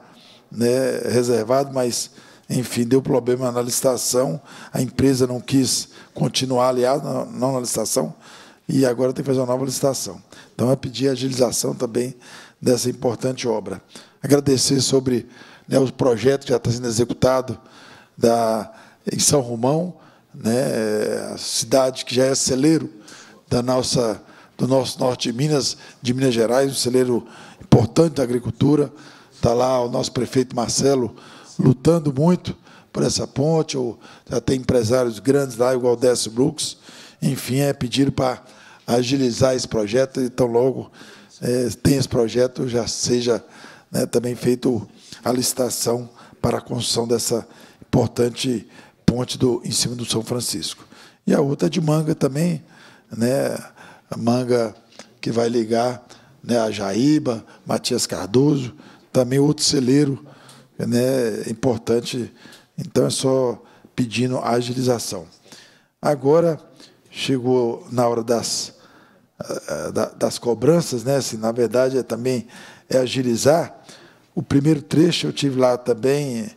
né, reservado, mas, enfim, deu problema na licitação, a empresa não quis continuar, aliás, não na licitação, e agora tem que fazer uma nova licitação. Então, é pedir a agilização também dessa importante obra. Agradecer sobre né, o projeto que já está sendo executado, da, em São Romão, né, a cidade que já é celeiro da nossa, do nosso norte de Minas, de Minas Gerais, um celeiro importante da agricultura. Está lá o nosso prefeito Marcelo lutando muito por essa ponte, ou já tem empresários grandes lá, igual o Décio Brooks. Enfim, é pedir para agilizar esse projeto, e tão logo é, tem esse projeto, já seja né, também feito a licitação para a construção dessa importante ponte do, em cima do São Francisco. E a outra é de manga também, né? a manga que vai ligar né, a Jaíba, Matias Cardoso, também outro celeiro né, é importante. Então é só pedindo agilização. Agora chegou na hora das, eh, das cobranças, né? Assim, na verdade é também é agilizar. O primeiro trecho eu tive lá também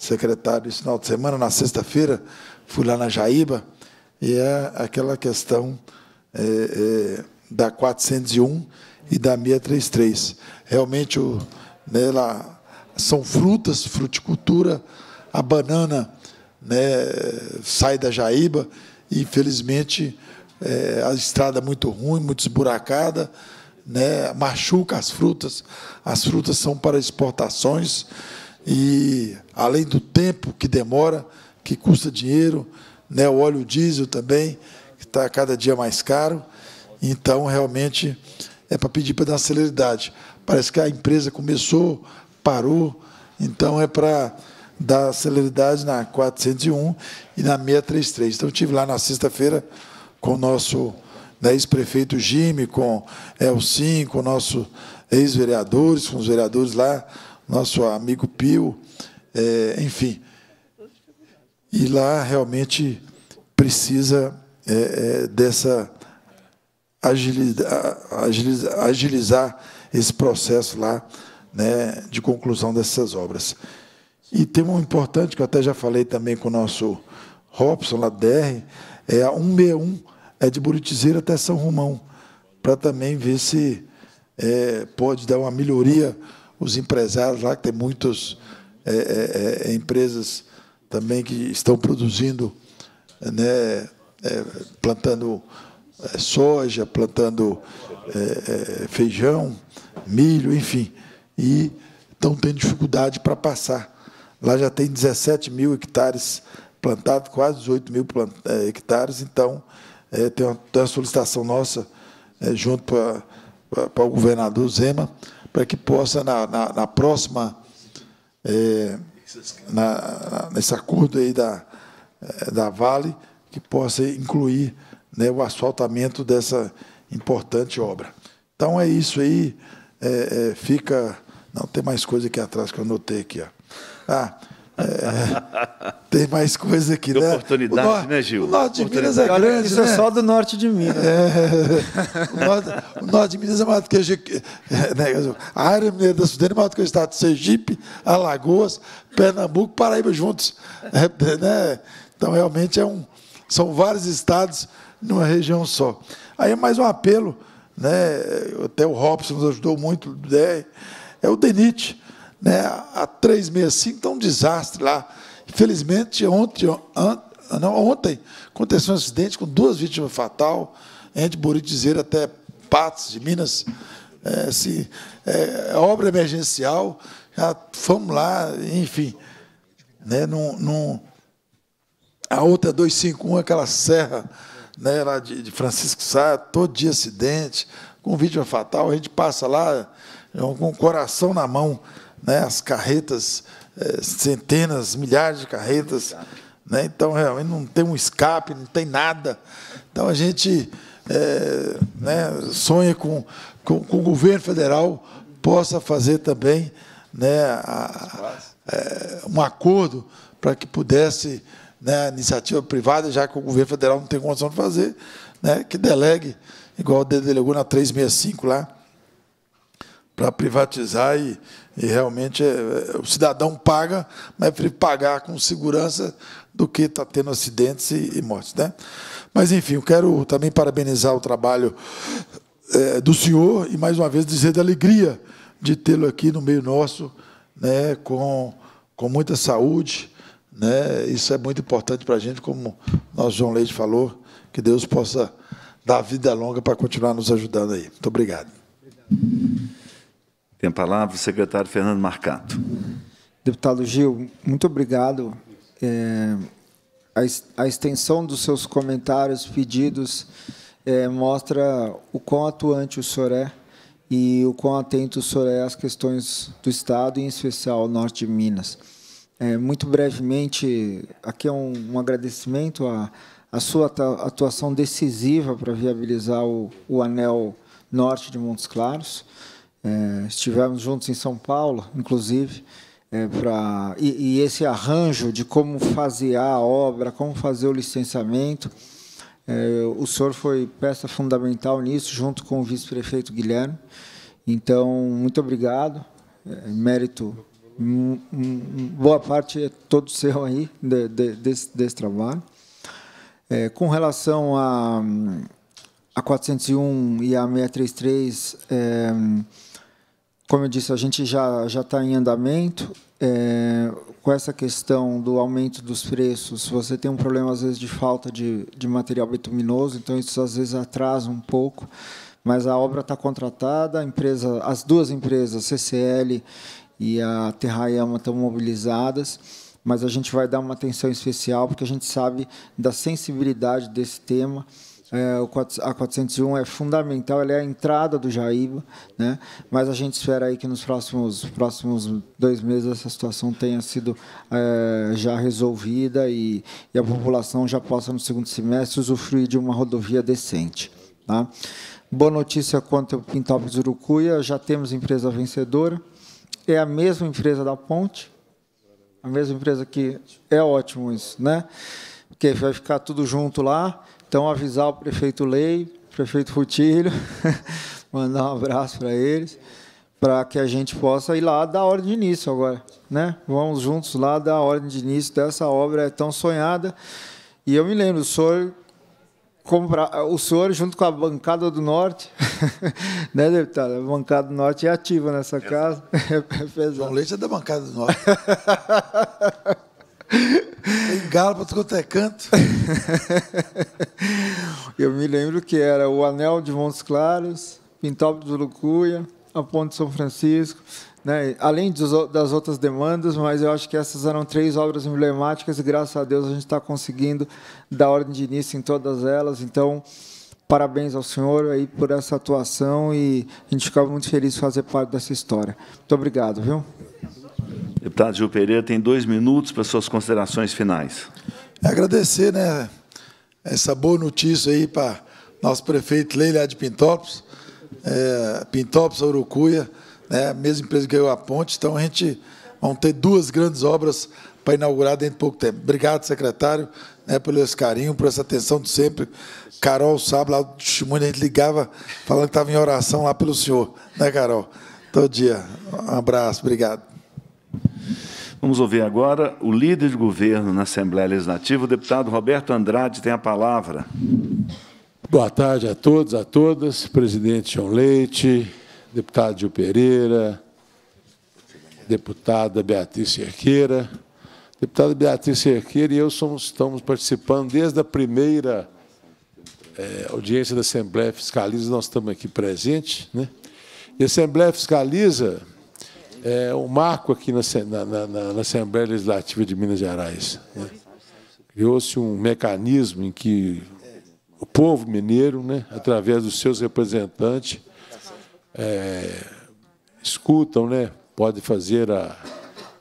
secretário esse final de semana, na sexta-feira, fui lá na Jaíba, e é aquela questão é, é, da 401 e da 633. Realmente, o, nela, né, são frutas, fruticultura, a banana né, sai da Jaíba, e, infelizmente, é, a estrada muito ruim, muito esburacada, né, machuca as frutas, as frutas são para exportações, e além do tempo que demora, que custa dinheiro, né, o óleo diesel também, que está cada dia mais caro. Então, realmente, é para pedir para dar celeridade. Parece que a empresa começou, parou, então é para dar celeridade na 401 e na 633. Então, eu estive lá na sexta-feira com o nosso né, ex-prefeito Jimmy, com Elcim, é, com o nosso ex-vereadores, com os vereadores lá, nosso amigo Pio, é, enfim. E lá realmente precisa é, é, dessa agilidade, agilizar, agilizar esse processo lá né, de conclusão dessas obras. E tem um importante que eu até já falei também com o nosso Robson lá DR, é a 1B1 é de Buritizeira até São Romão, para também ver se é, pode dar uma melhoria os empresários lá, que tem muitas é, é, é, é empresas também que estão produzindo, né, é, plantando soja, plantando feijão, milho, enfim, e estão tendo dificuldade para passar. Lá já tem 17 mil hectares plantados, quase 18 mil hectares, então tem, uma, tem uma solicitação nossa junto para, para o governador Zema para que possa, na, na, na próxima, é, na, nesse acordo aí da, é, da Vale, que possa incluir né, o asfaltamento dessa importante obra. Então é isso aí, é, é, fica. Não, tem mais coisa aqui atrás que eu anotei aqui. Ó. Ah, é, tem mais coisa aqui, né? Oportunidade, né, Gil? O norte de Minas é grande. Isso é né? é só do norte de Minas. É, [laughs] o, norte, o, norte, de Minas é maior do que é, né, a área mineira da Sudene é maior do que o estado de Sergipe, Alagoas, Pernambuco, Paraíba juntos. É, né? Então, realmente, é um, são vários estados numa região só. Aí é mais um apelo, né? até o Robson nos ajudou muito, né? é o DENIT né, a 365 está um desastre lá. Infelizmente, ontem, não, ontem aconteceu um acidente com duas vítimas fatais, entre é Buritizeiro até Patos de Minas. É, assim, é, é, obra emergencial, já fomos lá, enfim. Né, num, num, a outra 251, é aquela serra né, lá de, de Francisco Sá, todo dia acidente, com vítima fatal, a gente passa lá com o coração na mão né, as carretas, eh, centenas, milhares de carretas. Né, então, realmente, não tem um escape, não tem nada. Então, a gente é, né, sonha com, com, com, o governo federal possa fazer também né, a, eh, um acordo para que pudesse né, a iniciativa privada, já que o governo federal não tem condição de fazer, né, que delegue, igual delegou na 365 lá, para privatizar e, e realmente é, é, o cidadão paga, mas é prefere pagar com segurança do que estar tá tendo acidentes e, mortes. Né? Mas, enfim, eu quero também parabenizar o trabalho é, do senhor e, mais uma vez, dizer da alegria de tê-lo aqui no meio nosso, né, com, com muita saúde. Né? Isso é muito importante para a gente, como nosso João Leite falou, que Deus possa dar vida longa para continuar nos ajudando aí. Muito obrigado. obrigado. Tem a palavra o secretário Fernando Marcato. Deputado Gil, muito obrigado. É, a, a, extensão dos seus comentários, pedidos, é, mostra o quão atuante o senhor é e o quão atento o senhor é às questões do Estado, em especial ao norte de Minas. É, muito brevemente, aqui é um, um agradecimento à, à, sua atuação decisiva para viabilizar o, o anel norte de Montes Claros. É, estivemos juntos em São Paulo, inclusive, é, e, e, esse arranjo de como fazer a obra, como fazer o licenciamento, é, o senhor foi peça fundamental nisso, junto com o vice-prefeito Guilherme. Então, muito obrigado, é, mérito, boa parte é todo [laughs] seu aí, de, de, desse, desse, trabalho. É, com relação a, a 401 e a 633, como eu disse, a gente já já está em andamento. É, com essa questão do aumento dos preços, você tem um problema às vezes de falta de, de material bituminoso, então isso às vezes atrasa um pouco. Mas a obra está contratada, empresa, as duas empresas, CCL e a Terrayama, estão mobilizadas. Mas a gente vai dar uma atenção especial porque a gente sabe da sensibilidade desse tema é, a 401 é fundamental, ela é a entrada do Jaíba, né? mas a gente espera aí que nos próximos, próximos dois meses essa situação tenha sido é, já resolvida e, e a população já possa, no segundo semestre, usufruir de uma rodovia decente. Tá? Boa notícia quanto ao Quintal Urucuia, já temos empresa vencedora, é a mesma empresa da ponte, a mesma empresa que é ótimo isso, né? Porque vai ficar tudo junto lá, então, avisar o prefeito Lei, prefeito Futílio, [laughs] mandar um abraço para eles, para que a gente possa ir lá dar ordem de início agora. Né? Vamos juntos lá dar ordem de início dessa obra é tão sonhada. E eu me lembro, o senhor, compra, o senhor junto com a bancada do Norte, [laughs] né, deputado? A bancada do Norte é ativa nessa casa. É, [laughs] é pesado. João Leite é da bancada do Norte. Tem galo para tudo é canto. [laughs] Eu me lembro que era o Anel de Montes Claros, Pintal do Lucuia, a Ponte de São Francisco, né? além das outras demandas, mas eu acho que essas eram três obras emblemáticas e, graças a Deus, a gente está conseguindo dar ordem de início em todas elas. Então, parabéns ao senhor aí por essa atuação e a gente ficava muito feliz de fazer parte dessa história. Muito obrigado, viu? Deputado Gil Pereira tem dois minutos para suas considerações finais. É agradecer né, essa boa notícia aí para nosso prefeito Leila de Pintópolis, é, Pintópolis, Urucuia, né, mesma empresa que ganhou a ponte, então a gente vai ter duas grandes obras para inaugurar dentro de pouco tempo. Obrigado, secretário, né, pelo esse carinho, por essa atenção de sempre. Carol sabe, lá do testemunho, a gente ligava falando que estava em oração lá pelo senhor, né, Carol? Todo dia. Um abraço, obrigado. Vamos ouvir agora o líder de governo na Assembleia Legislativa, o deputado Roberto Andrade, tem a palavra. Boa tarde a todos, a todas. Presidente João Leite, deputado Gil Pereira, deputada Beatriz Cerqueira. Deputada Beatriz Cerqueira e eu somos, estamos participando desde a primeira é, audiência da Assembleia Fiscaliza, nós estamos aqui presentes. Né? E a Assembleia Fiscaliza é um marco aqui na, na, na, na Assembleia Legislativa de Minas Gerais. Né? Criou-se um mecanismo em que o povo mineiro, né, através dos seus representantes, é, escutam, né, pode fazer a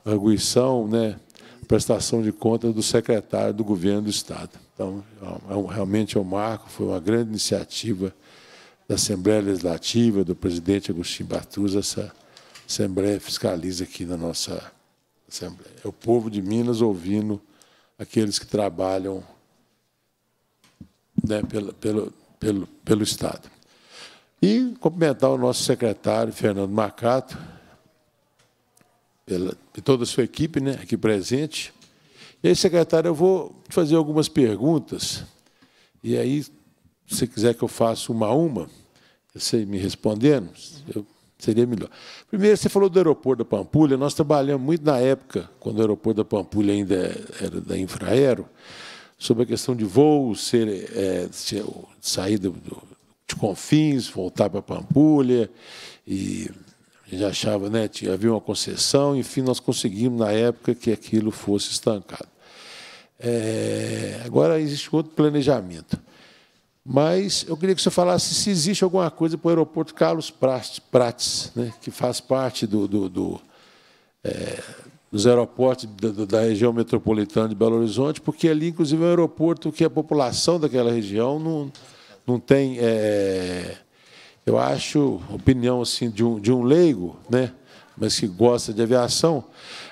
arguição, né, prestação de contas do secretário do governo do Estado. Então, é um, realmente é um marco, foi uma grande iniciativa da Assembleia Legislativa, do presidente Agostinho Bartus, essa Assembleia fiscaliza aqui na nossa Assembleia. É o povo de Minas ouvindo aqueles que trabalham né, pelo, pelo, pelo, pelo Estado. E cumprimentar o nosso secretário, Fernando Macato, pela, e toda a sua equipe né, aqui presente. E aí, secretário, eu vou te fazer algumas perguntas, e aí, se quiser que eu faça uma a uma, você me respondendo, eu Seria melhor. Primeiro, você falou do aeroporto da Pampulha. Nós trabalhamos muito na época, quando o aeroporto da Pampulha ainda era da Infraero, sobre a questão de voo, ser, é, ser, sair do, de Confins, voltar para Pampulha. E a gente achava, né, havia uma concessão. Enfim, nós conseguimos, na época, que aquilo fosse estancado. É, agora existe outro planejamento. Mas eu queria que você falasse se existe alguma coisa para o aeroporto Carlos Prates, né, que faz parte do, do, do é, dos aeroportos da, da, região metropolitana de Belo Horizonte, porque ali, inclusive, é um aeroporto que a população daquela região não, não tem, é, eu acho, opinião assim de um, de um leigo, né, mas que gosta de aviação,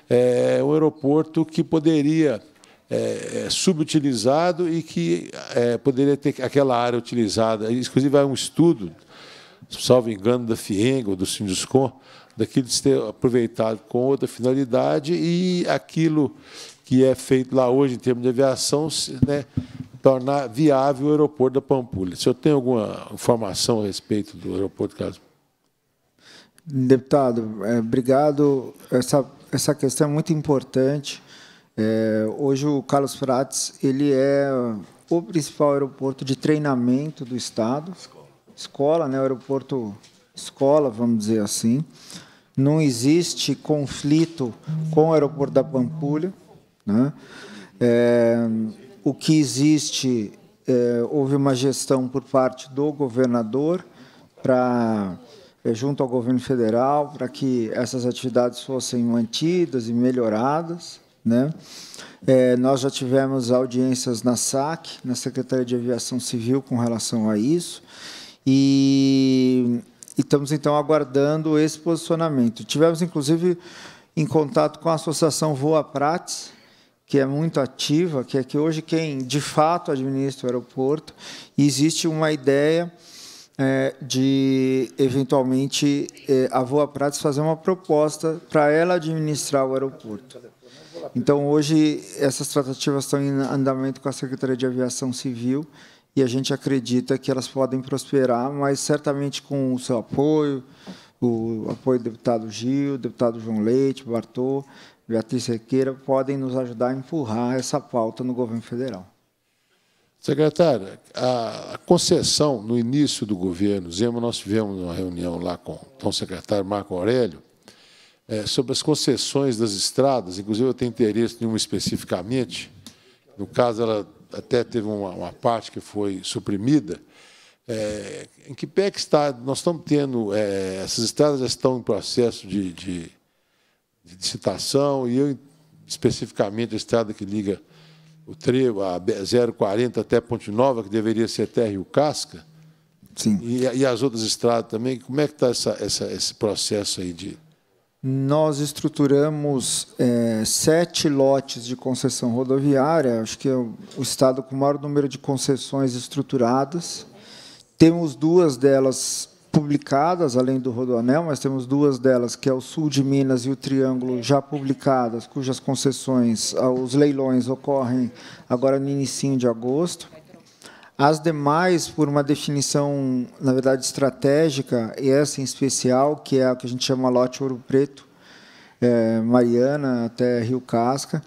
é um aeroporto que poderia é, é, subutilizado e que é, poderia ter aquela área utilizada. Inclusive, há um estudo, salvo engano, da FIENG ou do Sinduscom, daquilo de ter aproveitado com outra finalidade e aquilo que é feito lá hoje em termos de aviação, né, tornar viável o aeroporto da Pampulha. Se eu tenho alguma informação a respeito do aeroporto, caso. Deputado, é, obrigado. Essa, essa questão é muito importante é, hoje o Carlos Prates ele é o principal aeroporto de treinamento do estado, escola, escola né, o aeroporto escola, vamos dizer assim. Não existe conflito com o aeroporto da Pampulha, né? É, o que existe é, houve uma gestão por parte do governador para é, junto ao governo federal para que essas atividades fossem mantidas e melhoradas. Né? É, nós já tivemos audiências na SAC, na Secretaria de Aviação Civil, com relação a isso, e, e estamos, então, aguardando esse posicionamento. Tivemos, inclusive, em contato com a Associação Voa Prates, que é muito ativa, que é que hoje quem, de fato, administra o aeroporto, existe uma ideia... É, de eventualmente é, a Voa Prates fazer uma proposta para ela administrar o aeroporto. Então, hoje, essas tratativas estão em andamento com a Secretaria de Aviação Civil e a gente acredita que elas podem prosperar, mas certamente com o seu apoio, o apoio do deputado Gil, deputado João Leite, Bartô, Beatriz Requeira podem nos ajudar a empurrar essa pauta no governo federal. Secretária, a concessão no início do governo Zema, nós tivemos uma reunião lá com o então, secretário Marco Aurélio, é, sobre as concessões das estradas, inclusive eu tenho interesse em uma especificamente, no caso ela até teve uma, uma parte que foi suprimida, é, em que pé é que está, nós estamos tendo, é, essas estradas já estão em processo de, de, de licitação, e eu, especificamente, a estrada que liga o trevo, a 040 até Ponte Nova, que deveria ser até Rio Casca, Sim. E, e as outras estradas também, como é que está essa, essa, esse processo aí de nós estruturamos é, sete lotes de concessão rodoviária, acho que é o estado com o maior número de concessões estruturadas. Temos duas delas publicadas, além do Rodoanel, mas temos duas delas, que é o Sul de Minas e o Triângulo, já publicadas, cujas concessões, ah, os leilões ocorrem agora no início de agosto. As demais, por uma definição, na verdade, estratégica, e essa em especial, que é o que a gente chama lote ouro preto, é, Mariana até Rio Casca,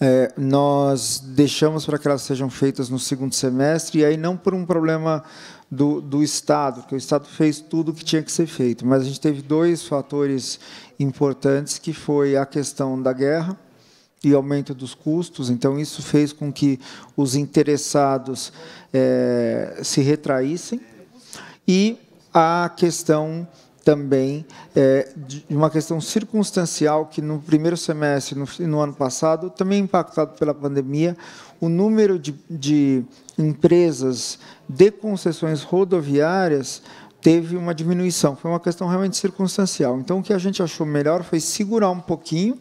é, nós deixamos para que elas sejam feitas no segundo semestre, e aí não por um problema do, do Estado, porque o Estado fez tudo o que tinha que ser feito, mas a gente teve dois fatores importantes, que foi a questão da guerra, e aumento dos custos. Então, isso fez com que os interessados é, se retraíssem. E a questão também é, de uma questão circunstancial que no primeiro semestre no, no, ano passado também impactado pela pandemia o número de, de empresas de concessões rodoviárias teve uma diminuição foi uma questão realmente circunstancial então o que a gente achou melhor foi segurar um pouquinho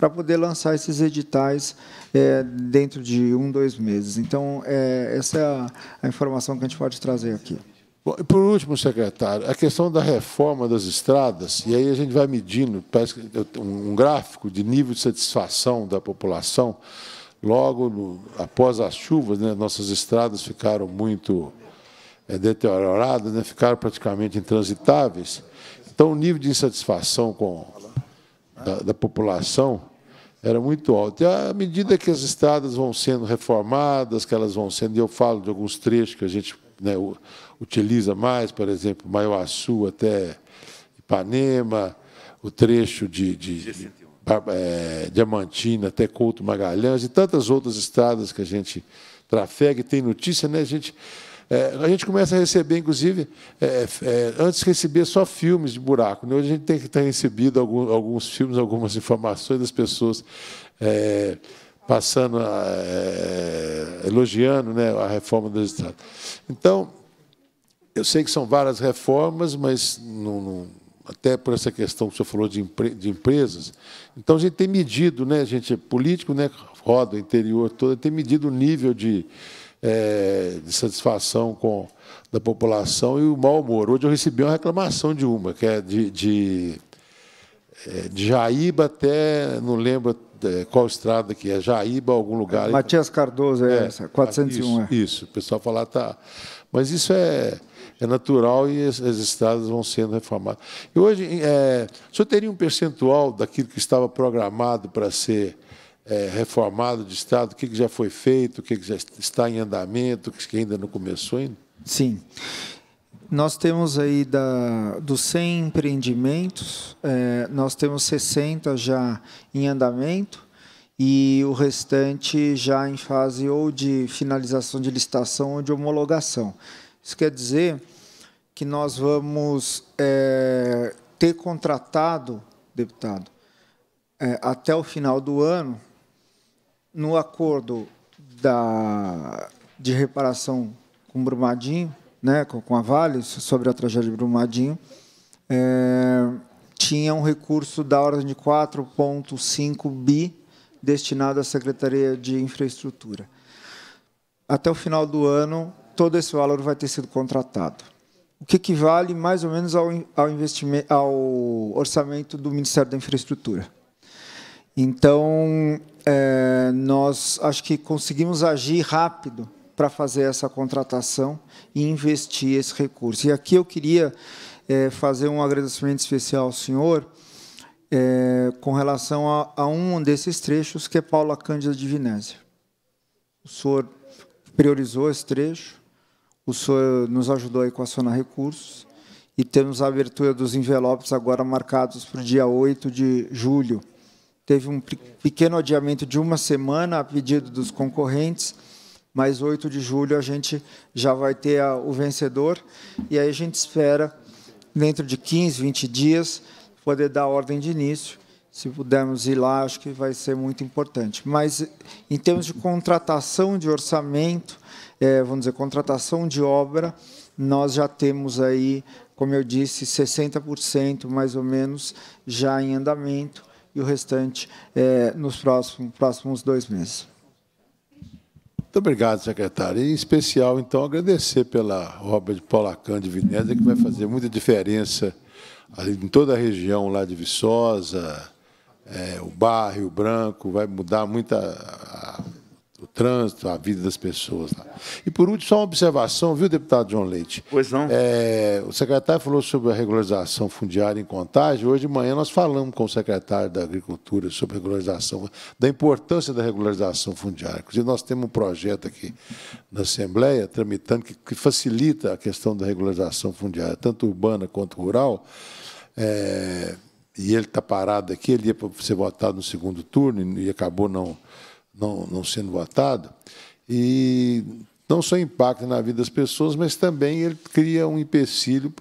para poder lançar esses editais é, dentro de um, dois meses. Então, é, essa é a, a informação que a gente pode trazer aqui. Bom, e por último, secretário, a questão da reforma das estradas, e aí a gente vai medindo, parece que um gráfico de nível de satisfação da população, logo no, após as chuvas, né, nossas estradas ficaram muito é, deterioradas, né, ficaram praticamente intransitáveis. Então, o nível de insatisfação com, da, da população era muito alto. E à medida que as estradas vão sendo reformadas, que elas vão sendo, e eu falo de alguns trechos que a gente né, utiliza mais, por exemplo, Maiuaçu até Ipanema, o trecho de, de, de é, Diamantina até Couto Magalhães e tantas outras estradas que a gente trafega e tem notícia, né? A gente é, a gente começa a receber, inclusive, é, é, antes receber só filmes de buraco. Né? Hoje a gente tem que ter recebido alguns filmes, algumas [laughs] informações das pessoas é, passando, a, é, elogiando né, a reforma do Estado. Então, eu sei que são várias reformas, mas não, não, até por essa questão que o senhor falou de, empre, de empresas. Então, a gente tem medido, né, a gente é político, né, roda o interior todo, tem medido o nível de é, de satisfação com da população e o mau humor. Hoje eu recebi uma reclamação de uma, que é de, de, é, de Jaíba até, não lembro é, qual estrada que é, Jaíba, algum lugar. É, Matias Cardoso, é, é essa, 401. Isso, é. isso, o pessoal falar, ah, tá. Mas isso é, é natural e as, as estradas vão sendo reformadas. E hoje, é, o senhor teria um percentual daquilo que estava programado para ser é, reformado de Estado, o que, que já foi feito, o que, que já está em andamento, o que ainda não começou ainda? Sim. Nós temos aí da, dos 100 empreendimentos, é, nós temos 60 já em andamento e o restante já em fase ou de finalização de licitação ou de homologação. Isso quer dizer que nós vamos é, ter contratado, deputado, é, até o final do ano, no acordo da, de reparação com Brumadinho, né, com, com a Vale, sobre a tragédia de Brumadinho, é, tinha um recurso da ordem de 4,5 bi destinado à Secretaria de Infraestrutura. Até o final do ano, todo esse valor vai ter sido contratado. O que equivale mais ou menos ao, ao, investimento, ao orçamento do Ministério da Infraestrutura. Então, é, nós acho que conseguimos agir rápido para fazer essa contratação e investir esse recurso. E aqui eu queria é, fazer um agradecimento especial ao senhor é, com relação a, a, um desses trechos, que é Paula Cândida de Vinésia. O senhor priorizou esse trecho, o senhor nos ajudou a equacionar recursos e temos a abertura dos envelopes agora marcados para o dia 8 de julho teve um pequeno adiamento de uma semana a pedido dos concorrentes, mas 8 de julho a gente já vai ter a, o vencedor e aí a gente espera, dentro de 15, 20 dias, poder dar ordem de início. Se pudermos ir lá, acho que vai ser muito importante. Mas, em termos de contratação de orçamento, é, vamos dizer, contratação de obra, nós já temos aí, como eu disse, 60% mais ou menos já em andamento e o restante é, nos próximos, próximos dois meses. Muito obrigado, secretário. E, em especial, então, agradecer pela obra de Paulacan de Vinésia, que vai fazer muita diferença em toda a região lá de Viçosa, é, o Barrio Branco, vai mudar muita a o trânsito, a vida das pessoas lá. E por último, só uma observação, viu, deputado João Leite? Pois não. É, o secretário falou sobre a regularização fundiária em contagem. Hoje de manhã nós falamos com o secretário da Agricultura sobre regularização, da importância da regularização fundiária. Inclusive, nós temos um projeto aqui na Assembleia, tramitando, que, que facilita a questão da regularização fundiária, tanto urbana quanto rural. É, e ele está parado aqui, ele ia ser votado no segundo turno e acabou não não, não sendo votado, e não só impacta na vida das pessoas, mas também ele cria um empecilho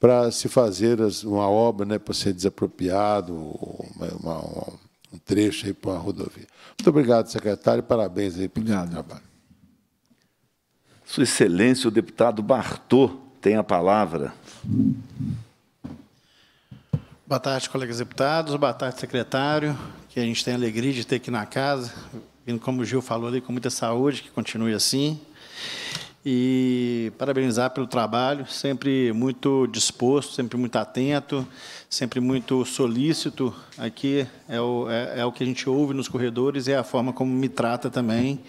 para se fazer as, uma obra, né, para ser desapropriado, uma, uma, um trecho aí para a rodovia. Muito obrigado, secretário, parabéns aí pelo trabalho. Sua Excelência, o deputado Bartô tem a palavra. Boa tarde, colegas deputados. Boa tarde, secretário que a gente tem a alegria de ter aqui na casa, vindo como o Gil falou ali, com muita saúde, que continue assim. E parabenizar pelo trabalho, sempre muito disposto, sempre muito atento, sempre muito solícito. Aqui é o, é, é o que a gente ouve nos corredores e é a forma como me trata também.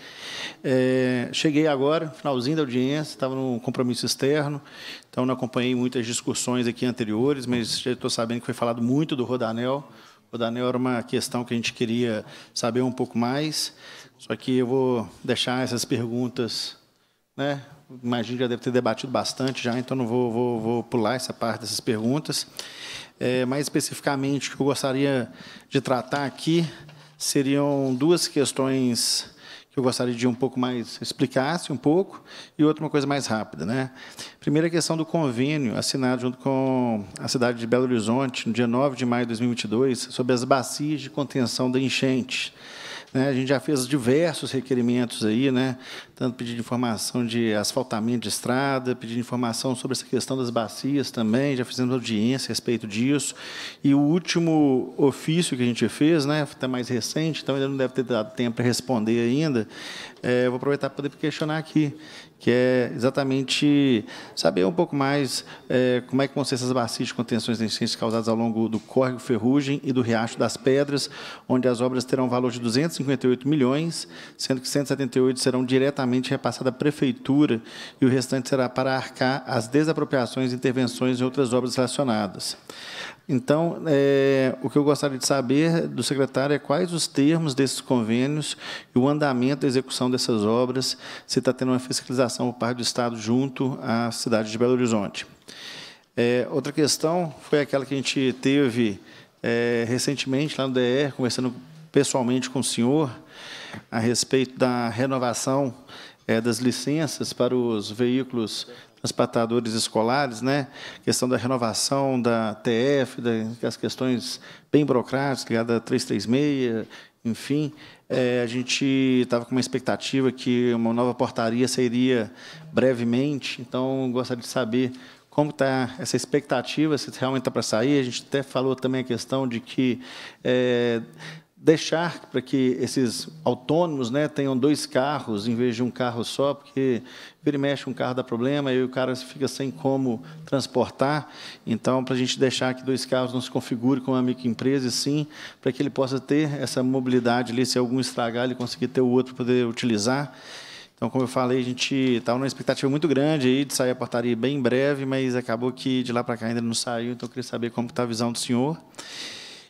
É, cheguei agora, finalzinho da audiência, estava num compromisso externo, então não acompanhei muitas discussões aqui anteriores, mas já estou sabendo que foi falado muito do Rodanel. O Daniel era uma questão que a gente queria saber um pouco mais, só que eu vou deixar essas perguntas, né? Imagino que já deve ter debatido bastante já, então não vou, vou, vou pular essa parte dessas perguntas. É, mais especificamente, o que eu gostaria de tratar aqui seriam duas questões que eu gostaria de um pouco mais explicasse um pouco, e outra uma coisa mais rápida. Né? Primeira questão do convênio assinado junto com a cidade de Belo Horizonte, no dia 9 de maio de 2022, sobre as bacias de contenção da enchente. Né? A gente já fez diversos requerimentos aí, né? tanto pedindo informação de asfaltamento de estrada, pedindo informação sobre essa questão das bacias também, já fizemos audiência a respeito disso. E o último ofício que a gente fez, né? até tá mais recente, então ainda não deve ter dado tempo para responder ainda, é, vou aproveitar para poder questionar aqui que é exatamente saber um pouco mais é, como é que vão ser essas bacias de contenções de enchentes causadas ao longo do córrego Ferrugem e do Riacho das Pedras, onde as obras terão um valor de 258 milhões, sendo que 178 serão diretamente repassadas à Prefeitura e o restante será para arcar as desapropriações, intervenções e outras obras relacionadas. Então, é, o que eu gostaria de saber do secretário é quais os termos desses convênios e o andamento da execução dessas obras, se está tendo uma fiscalização por parte do Estado junto à cidade de Belo Horizonte. É, outra questão foi aquela que a gente teve é, recentemente lá no DR, conversando pessoalmente com o senhor, a respeito da renovação é, das licenças para os veículos transportadores escolares, né? Questão da renovação da TF, da, as questões bem burocráticas ligada é a 336, enfim, é, a gente estava com uma expectativa que uma nova portaria sairia brevemente, então gostaria de saber como está essa expectativa, se realmente está para sair. A gente até falou também a questão de que é, deixar para que esses autônomos né, tenham dois carros em vez de um carro só, porque vira e mexe um carro dá problema e o cara fica sem como transportar. Então, para a gente deixar que dois carros não se configure como uma microempresa, sim, para que ele possa ter essa mobilidade ali, se algum estragar, ele conseguir ter o outro para poder utilizar. Então, como eu falei, a gente estava numa expectativa muito grande aí de sair a portaria bem em breve, mas acabou que de lá para cá ainda não saiu, então eu queria saber como está a visão do senhor.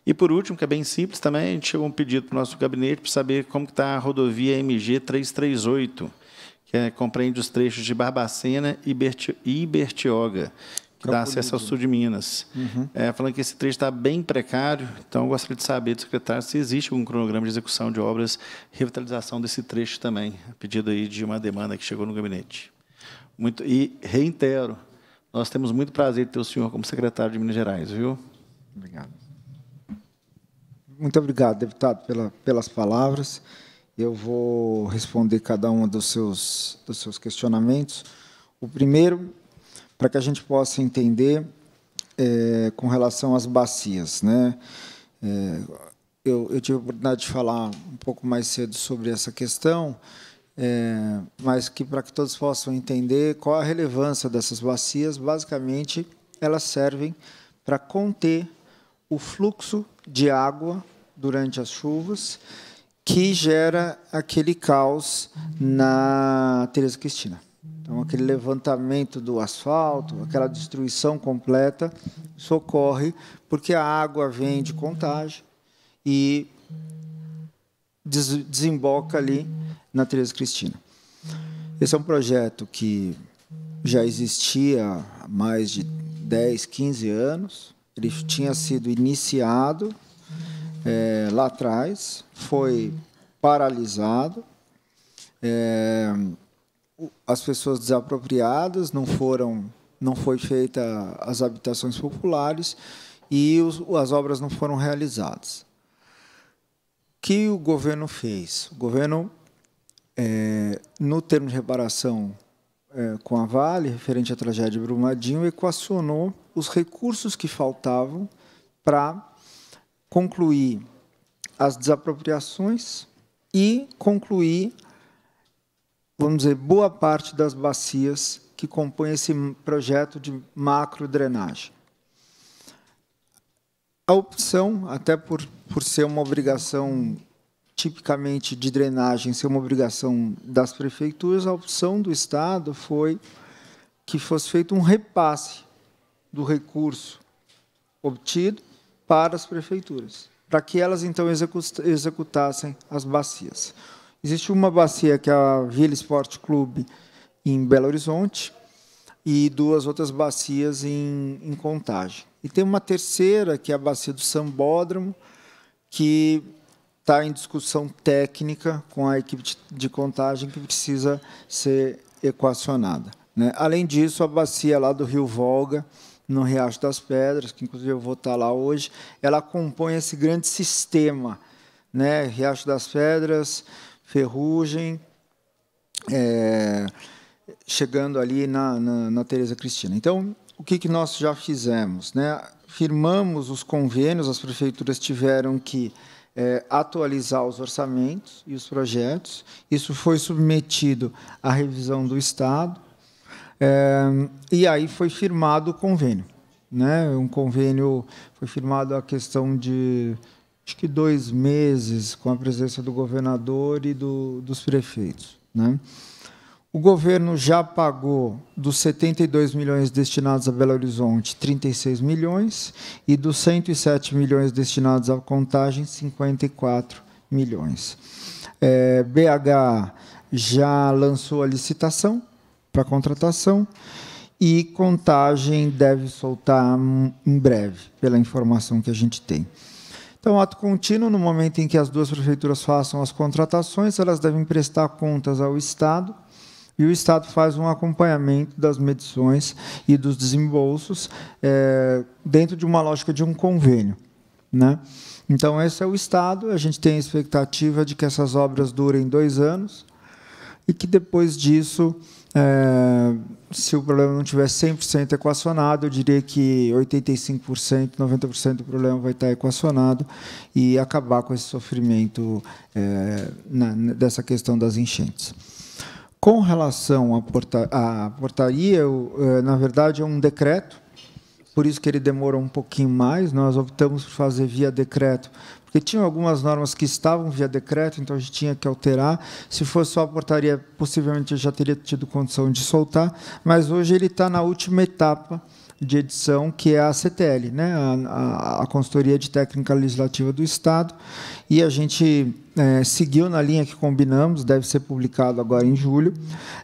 E por último, que é bem simples também, a gente chegou um pedido para o nosso gabinete para saber como está a rodovia MG 338, que é, compreende os trechos de Barbacena e, Berti, e Bertioga, que dá acesso ao sul de Minas. Uhum. É, falando que esse trecho está bem precário, então eu gostaria de saber do secretário se existe algum cronograma de execução de obras, revitalização desse trecho também, a pedido aí de uma demanda que chegou no gabinete. Muito, e reitero, nós temos muito prazer de ter o senhor como secretário de Minas Gerais, viu? Obrigado. Muito obrigado, deputado, pela, pelas palavras. Eu vou responder cada um dos seus, dos seus questionamentos. O primeiro, para que a gente possa entender é, com relação às bacias. Né? É, eu, eu, tive a oportunidade de falar um pouco mais cedo sobre essa questão, é, mas que para que todos possam entender qual a relevância dessas bacias, basicamente elas servem para conter o fluxo de água durante as chuvas, que gera aquele caos na Teresa Cristina. Então, aquele levantamento do asfalto, aquela destruição completa, socorre porque a água vem de contagem e desemboca ali na Teresa Cristina. Esse é um projeto que já existia há mais de 10, 15 anos, ele tinha sido iniciado é, lá atrás, foi paralisado. É, as pessoas desapropriadas não foram, não foi feita as habitações populares e os, as obras não foram realizadas. O que o governo fez? O governo, é, no termo de reparação é, com a Vale, referente à tragédia de Brumadinho, equacionou os recursos que faltavam para concluir as desapropriações e concluir, vamos dizer, boa parte das bacias que compõem esse projeto de macro drenagem. A opção, até por, por ser uma obrigação tipicamente de drenagem ser uma obrigação das prefeituras, a opção do Estado foi que fosse feito um repasse do recurso obtido para as prefeituras, para que elas então executassem as bacias. Existe uma bacia que é a Vila Esporte Clube em Belo Horizonte e duas outras bacias em, em Contagem. E tem uma terceira, que é a bacia do Sambódromo, que está em discussão técnica com a equipe de contagem que precisa ser equacionada. Né? Além disso, a bacia lá do Rio Volga, no Riacho das Pedras, que inclusive eu vou estar tá lá hoje, ela compõe esse grande sistema, né? Riacho das Pedras, Ferrugem, é, chegando ali na, na, na Tereza Cristina. Então, o que, que nós já fizemos? Né? Firmamos os convênios, as prefeituras tiveram que é, atualizar os orçamentos e os projetos. Isso foi submetido à revisão do Estado. É, e aí foi firmado o convênio. Né? Um convênio foi firmado a questão de acho que dois meses com a presença do governador e do, dos prefeitos. Né? O governo já pagou dos 72 milhões destinados a Belo Horizonte, 36 milhões, e dos 107 milhões destinados à contagem, 54 milhões. É, BH já lançou a licitação para contratação e contagem deve soltar em breve, pela informação que a gente tem. Então, ato contínuo, no momento em que as duas prefeituras façam as contratações, elas devem prestar contas ao Estado e o Estado faz um acompanhamento das medições e dos desembolsos é, dentro de uma lógica de um convênio. Né? Então, esse é o Estado. A gente tem a expectativa de que essas obras durem dois anos e que, depois disso, é, se o problema não estiver 100% equacionado, eu diria que 85%, 90% do problema vai estar equacionado e acabar com esse sofrimento é, na, dessa questão das enchentes. Com relação à porta, portaria, eh, na verdade, é um decreto, por isso que ele demora um pouquinho mais. Nós optamos por fazer via decreto, porque tinham algumas normas que estavam via decreto, então a gente tinha que alterar. Se fosse só a portaria, possivelmente eu já teria tido condição de soltar, mas hoje ele está na última etapa de edição, que é a CTL, né? a, a, a Consultoria de Técnica Legislativa do Estado. E a gente é, seguiu na linha que combinamos, deve ser publicado agora em julho,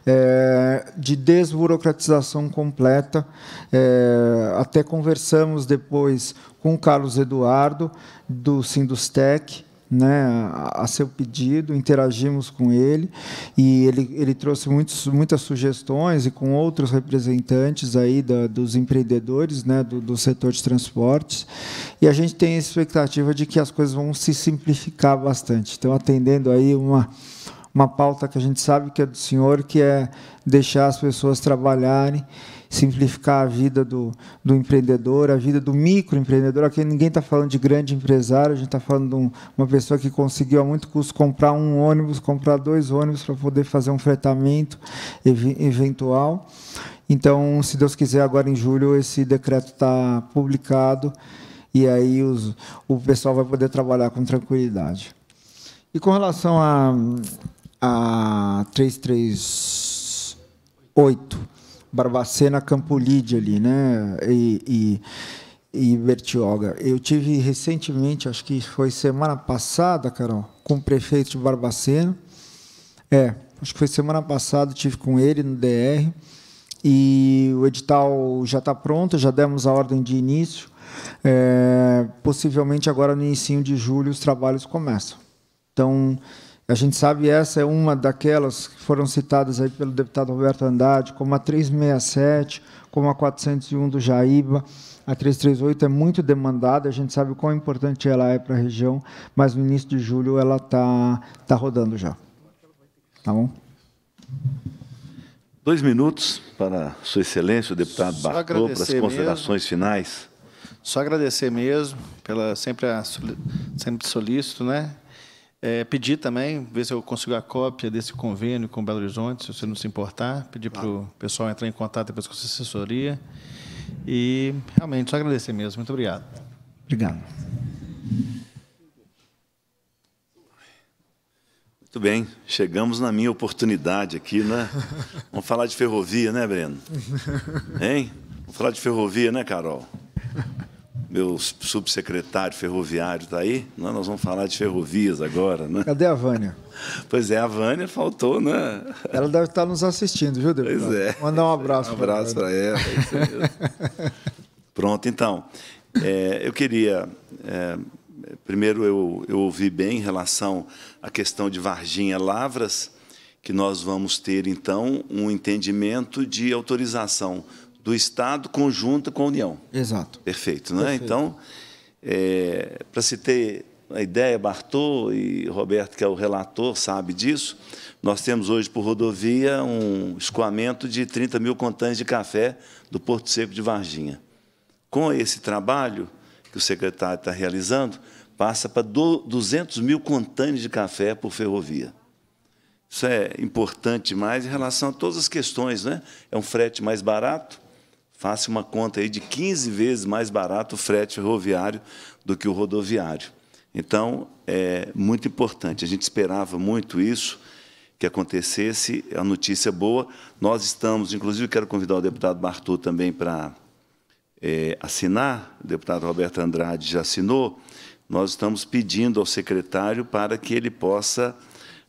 é, de desburocratização completa. É, até conversamos depois com o Carlos Eduardo, do Sindustec, né, a, seu pedido, interagimos com ele e ele, ele trouxe muitos, muitas sugestões e com outros representantes aí da, dos empreendedores né, do, do setor de transportes e a gente tem a expectativa de que as coisas vão se simplificar bastante. Então, atendendo aí uma uma pauta que a gente sabe que é do senhor, que é deixar as pessoas trabalharem simplificar a vida do, do empreendedor, a vida do microempreendedor. Aqui ninguém está falando de grande empresário, a gente está falando de um, uma pessoa que conseguiu a muito custo comprar um ônibus, comprar dois ônibus para poder fazer um fretamento ev eventual. Então, se Deus quiser, agora em julho esse decreto está publicado e aí os, o pessoal vai poder trabalhar com tranquilidade. E com relação a, a 338, Barbacena, Campolide ali, né? E, e, e Bertioga. Eu tive recentemente, acho que foi semana passada, Carol, com o prefeito de Barbacena. É, acho que foi semana passada, tive com ele no DR. E o edital já está pronto, já demos a ordem de início. É, possivelmente agora no início de julho os trabalhos começam. Então, a gente sabe essa é uma daquelas que foram citadas aí pelo deputado Roberto Andrade, como a 367, como a 401 do Jaíba. A 338 é muito demandada, a gente sabe o quão importante ela é para a região, mas no início de julho ela está tá rodando já. Tá bom? Dois minutos para Sua Excelência, o deputado Bartô, para as considerações mesmo. finais. Só agradecer mesmo, pela sempre, a, sempre solícito, né? É, pedir também, ver se eu consigo a cópia desse convênio com Belo Horizonte, se você não se importar. Pedir claro. para o pessoal entrar em contato depois com a assessoria. E realmente, só agradecer mesmo. Muito obrigado. Obrigado. Muito bem, chegamos na minha oportunidade aqui, né? [laughs] Vamos falar de ferrovia, né, Breno? Hein? Vamos falar de ferrovia, né, Carol? meu subsecretário ferroviário está aí. Nós vamos falar de ferrovias agora, né? Cadê a Vânia? [laughs] Pois é, a Vânia faltou, né? Ela deve estar nos assistindo, viu, deputado? Pois é. Mandar um abraço. [laughs] Um abraço para ela. ela. É [laughs] Pronto, então. É, eu queria. É, primeiro, eu, eu ouvi bem em relação à questão de Varginha Lavras, que nós vamos ter, então, um entendimento de autorização do Estado conjunta com a União. Exato. Perfeito, né? Perfeito. Então, é, para se ter a ideia, Bartô e Roberto, que é o relator, sabe disso, nós temos hoje por rodovia um escoamento de 30 mil contâneos de café do Porto Seco de Varginha. Com esse trabalho que o secretário está realizando, passa para 200 mil contâneos de café por ferrovia. Isso é importante mais em relação a todas as questões. Né? É um frete mais barato, Faça uma conta aí de 15 vezes mais barato o frete ferroviário do que o rodoviário. Então, é muito importante. A gente esperava muito isso, que acontecesse, a notícia é boa. Nós estamos, inclusive, quero convidar o deputado Bartô também para é, assinar, o deputado Roberto Andrade já assinou, nós estamos pedindo ao secretário para que ele possa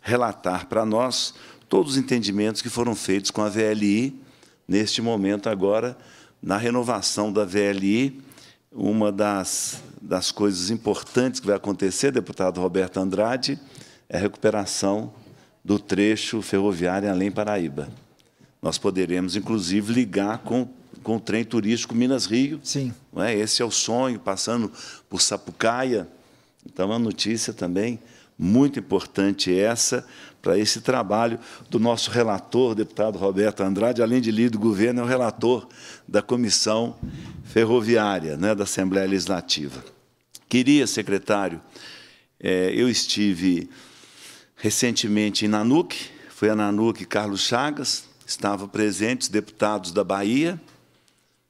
relatar para nós todos os entendimentos que foram feitos com a VLI neste momento agora, na renovação da VLI, uma das, das coisas importantes que vai acontecer, deputado Roberto Andrade, é a recuperação do trecho ferroviário além Paraíba. Nós poderemos, inclusive, ligar com, com o trem turístico Minas-Rio. Sim. Não é? Esse é o sonho, passando por Sapucaia. Então, é uma notícia também muito importante essa, para esse trabalho do nosso relator, deputado Roberto Andrade, além de líder do governo, é o relator da Comissão Ferroviária né, da Assembleia Legislativa. Queria, secretário, é, eu estive recentemente em Nanuc, foi a Nanuc Carlos Chagas, estavam presentes deputados da Bahia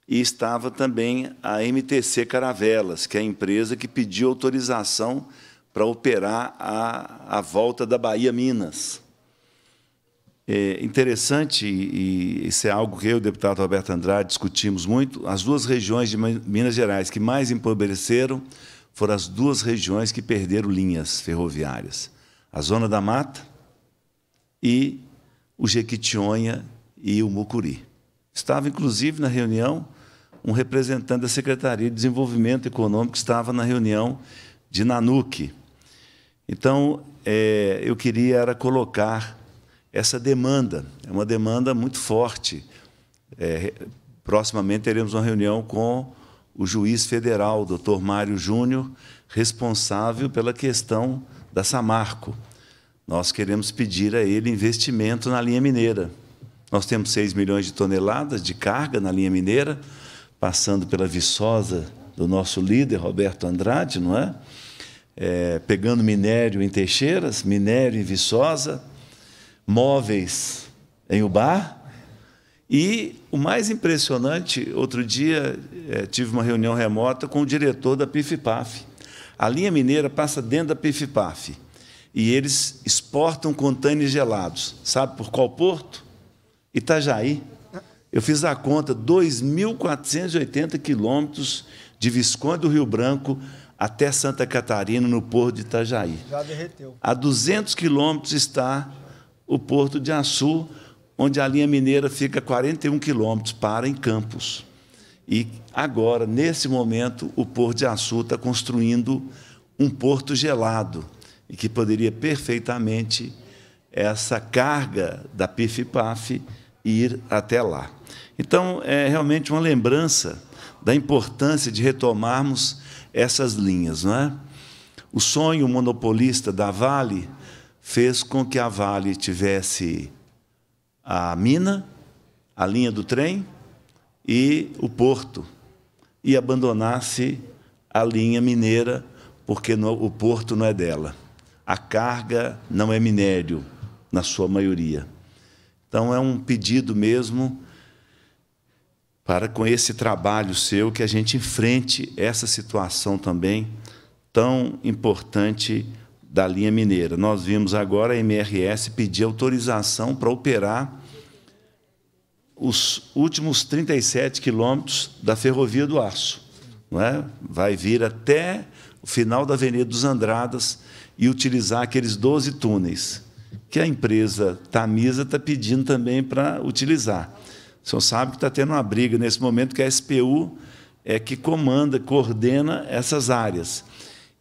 e estava também a MTC Caravelas, que é a empresa que pediu autorização para para operar a, a volta da Bahia Minas. É interessante, e isso é algo que eu e o deputado Roberto Andrade discutimos muito, as duas regiões de Minas Gerais que mais empobreceram foram as duas regiões que perderam linhas ferroviárias. A Zona da Mata e o Jequitinhonha e o Mucuri. Estava, inclusive, na reunião um representante da Secretaria de Desenvolvimento Econômico que estava na reunião de Nanuque, então, é, eu queria era colocar essa demanda, é uma demanda muito forte. É, proximamente teremos uma reunião com o juiz federal, doutor Mário Júnior, responsável pela questão da Samarco. Nós queremos pedir a ele investimento na linha mineira. Nós temos 6 milhões de toneladas de carga na linha mineira, passando pela Viçosa do nosso líder, Roberto Andrade, não é? é, pegando minério em Teixeiras, minério em Viçosa, móveis em Ubar. E o mais impressionante, outro dia é, tive uma reunião remota com o diretor da PIFPAF. A linha mineira passa dentro da PIFPAF e eles exportam contêineres gelados. Sabe por qual porto? Itajaí. Eu fiz a conta, 2.480 quilômetros de Visconde do Rio Branco até Santa Catarina, no porto de Itajaí. Já derreteu. A 200 quilômetros está o porto de Açu, onde a linha mineira fica 41 quilômetros, para em Campos. E agora, nesse momento, o Porto de Açu está construindo um porto gelado, e que poderia perfeitamente essa carga da PIF-PAF ir até lá. Então, é realmente uma lembrança da importância de retomarmos essas linhas. Não é? O sonho monopolista da Vale fez com que a Vale tivesse a mina, a linha do trem e o porto, e abandonasse a linha mineira, porque no, o porto não é dela. A carga não é minério, na sua maioria. Então, é um pedido mesmo para com esse trabalho seu que a gente enfrente essa situação também tão importante da linha mineira. Nós vimos agora a MRS pedir autorização para operar os últimos 37 quilômetros da Ferrovia do Aço. Não é? Vai vir até o final da Avenida dos Andradas e utilizar aqueles 12 túneis que a empresa Tamisa está pedindo também para utilizar. O senhor sabe que está tendo uma briga nesse momento que a SPU é que comanda, coordena essas áreas.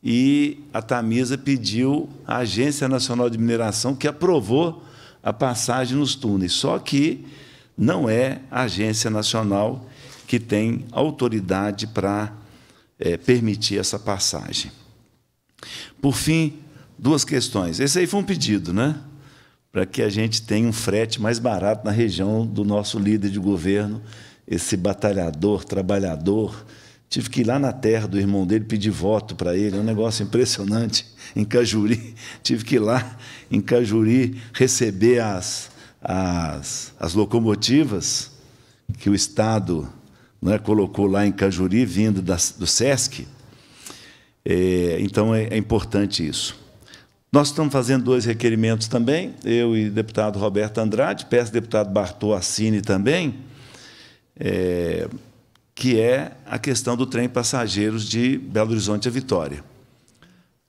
E a Tamisa pediu à Agência Nacional de Mineração que aprovou a passagem nos túneis. Só que não é a Agência Nacional que tem autoridade para é, eh, permitir essa passagem. Por fim, duas questões. Esse aí foi um pedido, né? para que a gente tenha um frete mais barato na região do nosso líder de governo, esse batalhador, trabalhador. Tive que ir lá na terra do irmão dele pedir voto para ele, é um negócio impressionante. [laughs] Em Cajuri, tive que ir lá em Cajuri receber as, as, as locomotivas que o Estado né, colocou lá em Cajuri, vindo do SESC. É, então é, é importante isso. Nós estamos fazendo dois requerimentos também, eu e o deputado Roberto Andrade, peço ao deputado Bartô assine também, é, que é a questão do trem passageiros de Belo Horizonte a Vitória.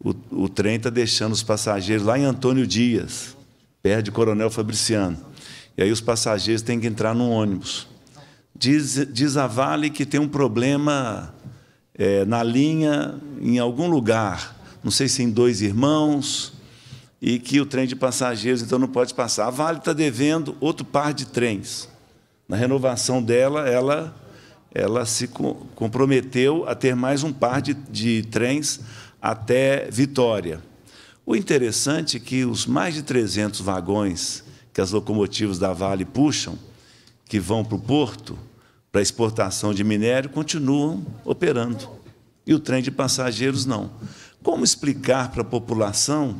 O, o trem está deixando os passageiros lá em Antônio Dias, perto de Coronel Fabriciano. E aí os passageiros têm que entrar num ônibus. Diz, diz a Vale que tem um problema é, na linha, em algum lugar, não sei se em Dois Irmãos, e que o trem de passageiros então não pode passar. A Vale está devendo outro par de trens. Na renovação dela, ela, ela se comprometeu a ter mais um par de, de trens até Vitória. O interessante é que os mais de 300 vagões que as locomotivas da Vale puxam, que vão para o porto, para exportação de minério, continuam operando. E o trem de passageiros não. Como explicar para a população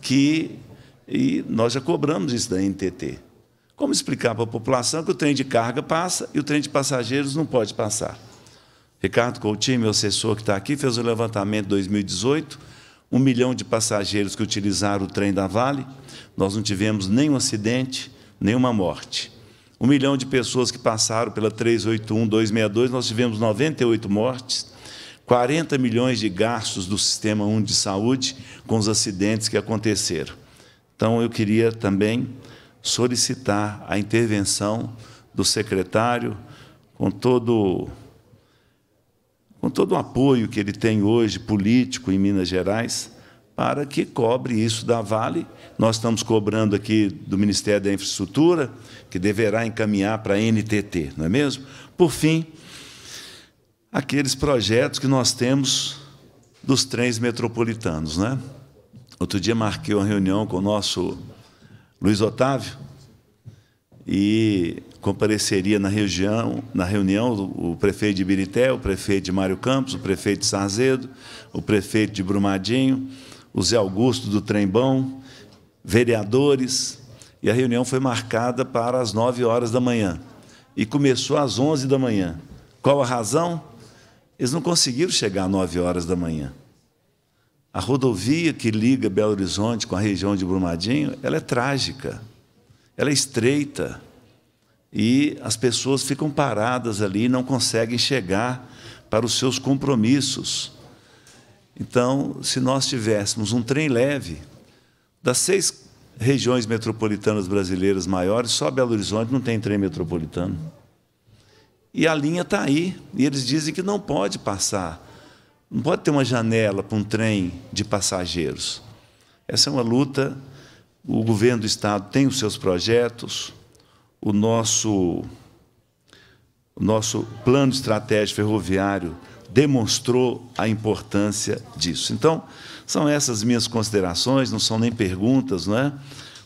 que e nós já cobramos isso da NTT. Como explicar para a população que o trem de carga passa e o trem de passageiros não pode passar? Ricardo Coutinho, meu assessor que está aqui, fez o um levantamento em 2018, um milhão de passageiros que utilizaram o trem da Vale, nós não tivemos nenhum acidente, nenhuma morte. Um milhão de pessoas que passaram pela 381, 262, nós tivemos 98 mortes, 40 milhões de gastos do Sistema 1 de Saúde com os acidentes que aconteceram. Então, eu queria também solicitar a intervenção do secretário com todo com todo o apoio que ele tem hoje político em Minas Gerais para que cobre isso da Vale. Nós estamos cobrando aqui do Ministério da Infraestrutura, que deverá encaminhar para a NTT, não é mesmo? Por fim, aqueles projetos que nós temos dos trens metropolitanos. Né? Outro dia marquei uma reunião com o nosso Luiz Otávio e compareceria na, região, na reunião o prefeito de Ibirité, o prefeito de Mário Campos, o prefeito de Sarzedo, o prefeito de Brumadinho, o Zé Augusto do Trembão, vereadores, e a reunião foi marcada para as 9 horas da manhã. E começou às 11 da manhã. Qual a razão? Eles não conseguiram chegar às 9 horas da manhã. A rodovia que liga Belo Horizonte com a região de Brumadinho, ela é trágica, ela é estreita e as pessoas ficam paradas ali e não conseguem chegar para os seus compromissos. Então, se nós tivéssemos um trem leve, das seis regiões metropolitanas brasileiras maiores, só Belo Horizonte não tem trem metropolitano. E a linha está aí. E eles dizem que não pode passar. Não pode ter uma janela para um trem de passageiros. Essa é uma luta. O governo do Estado tem os seus projetos. O nosso, o nosso plano estratégico ferroviário demonstrou a importância disso. Então, são essas minhas considerações, não são nem perguntas, não é?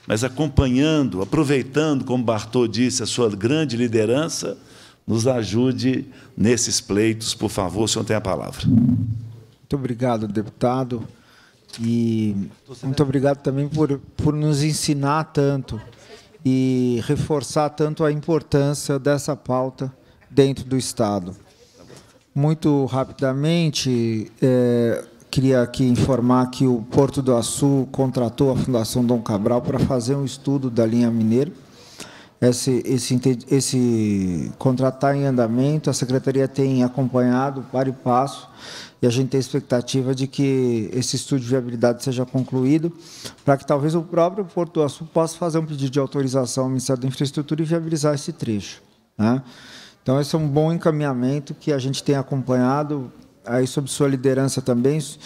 mas acompanhando, aproveitando, como Bartô disse, a sua grande liderança nos ajude nesses pleitos, por favor. O senhor tem a palavra. Muito obrigado, deputado. E muito obrigado também por, por nos ensinar tanto e reforçar tanto a importância dessa pauta dentro do Estado. Muito rapidamente, é, queria aqui informar que o Porto do Açu contratou a Fundação Dom Cabral para fazer um estudo da linha mineira esse, esse, esse contrato está em andamento, a secretaria tem acompanhado para e passo, e a gente tem expectativa de que esse estudo de viabilidade seja concluído, para que talvez o próprio Porto do Açu possa fazer um pedido de autorização ao Ministério da Infraestrutura e viabilizar esse trecho. Né? Então, esse é um bom encaminhamento que a gente tem acompanhado, aí sob sua liderança também, se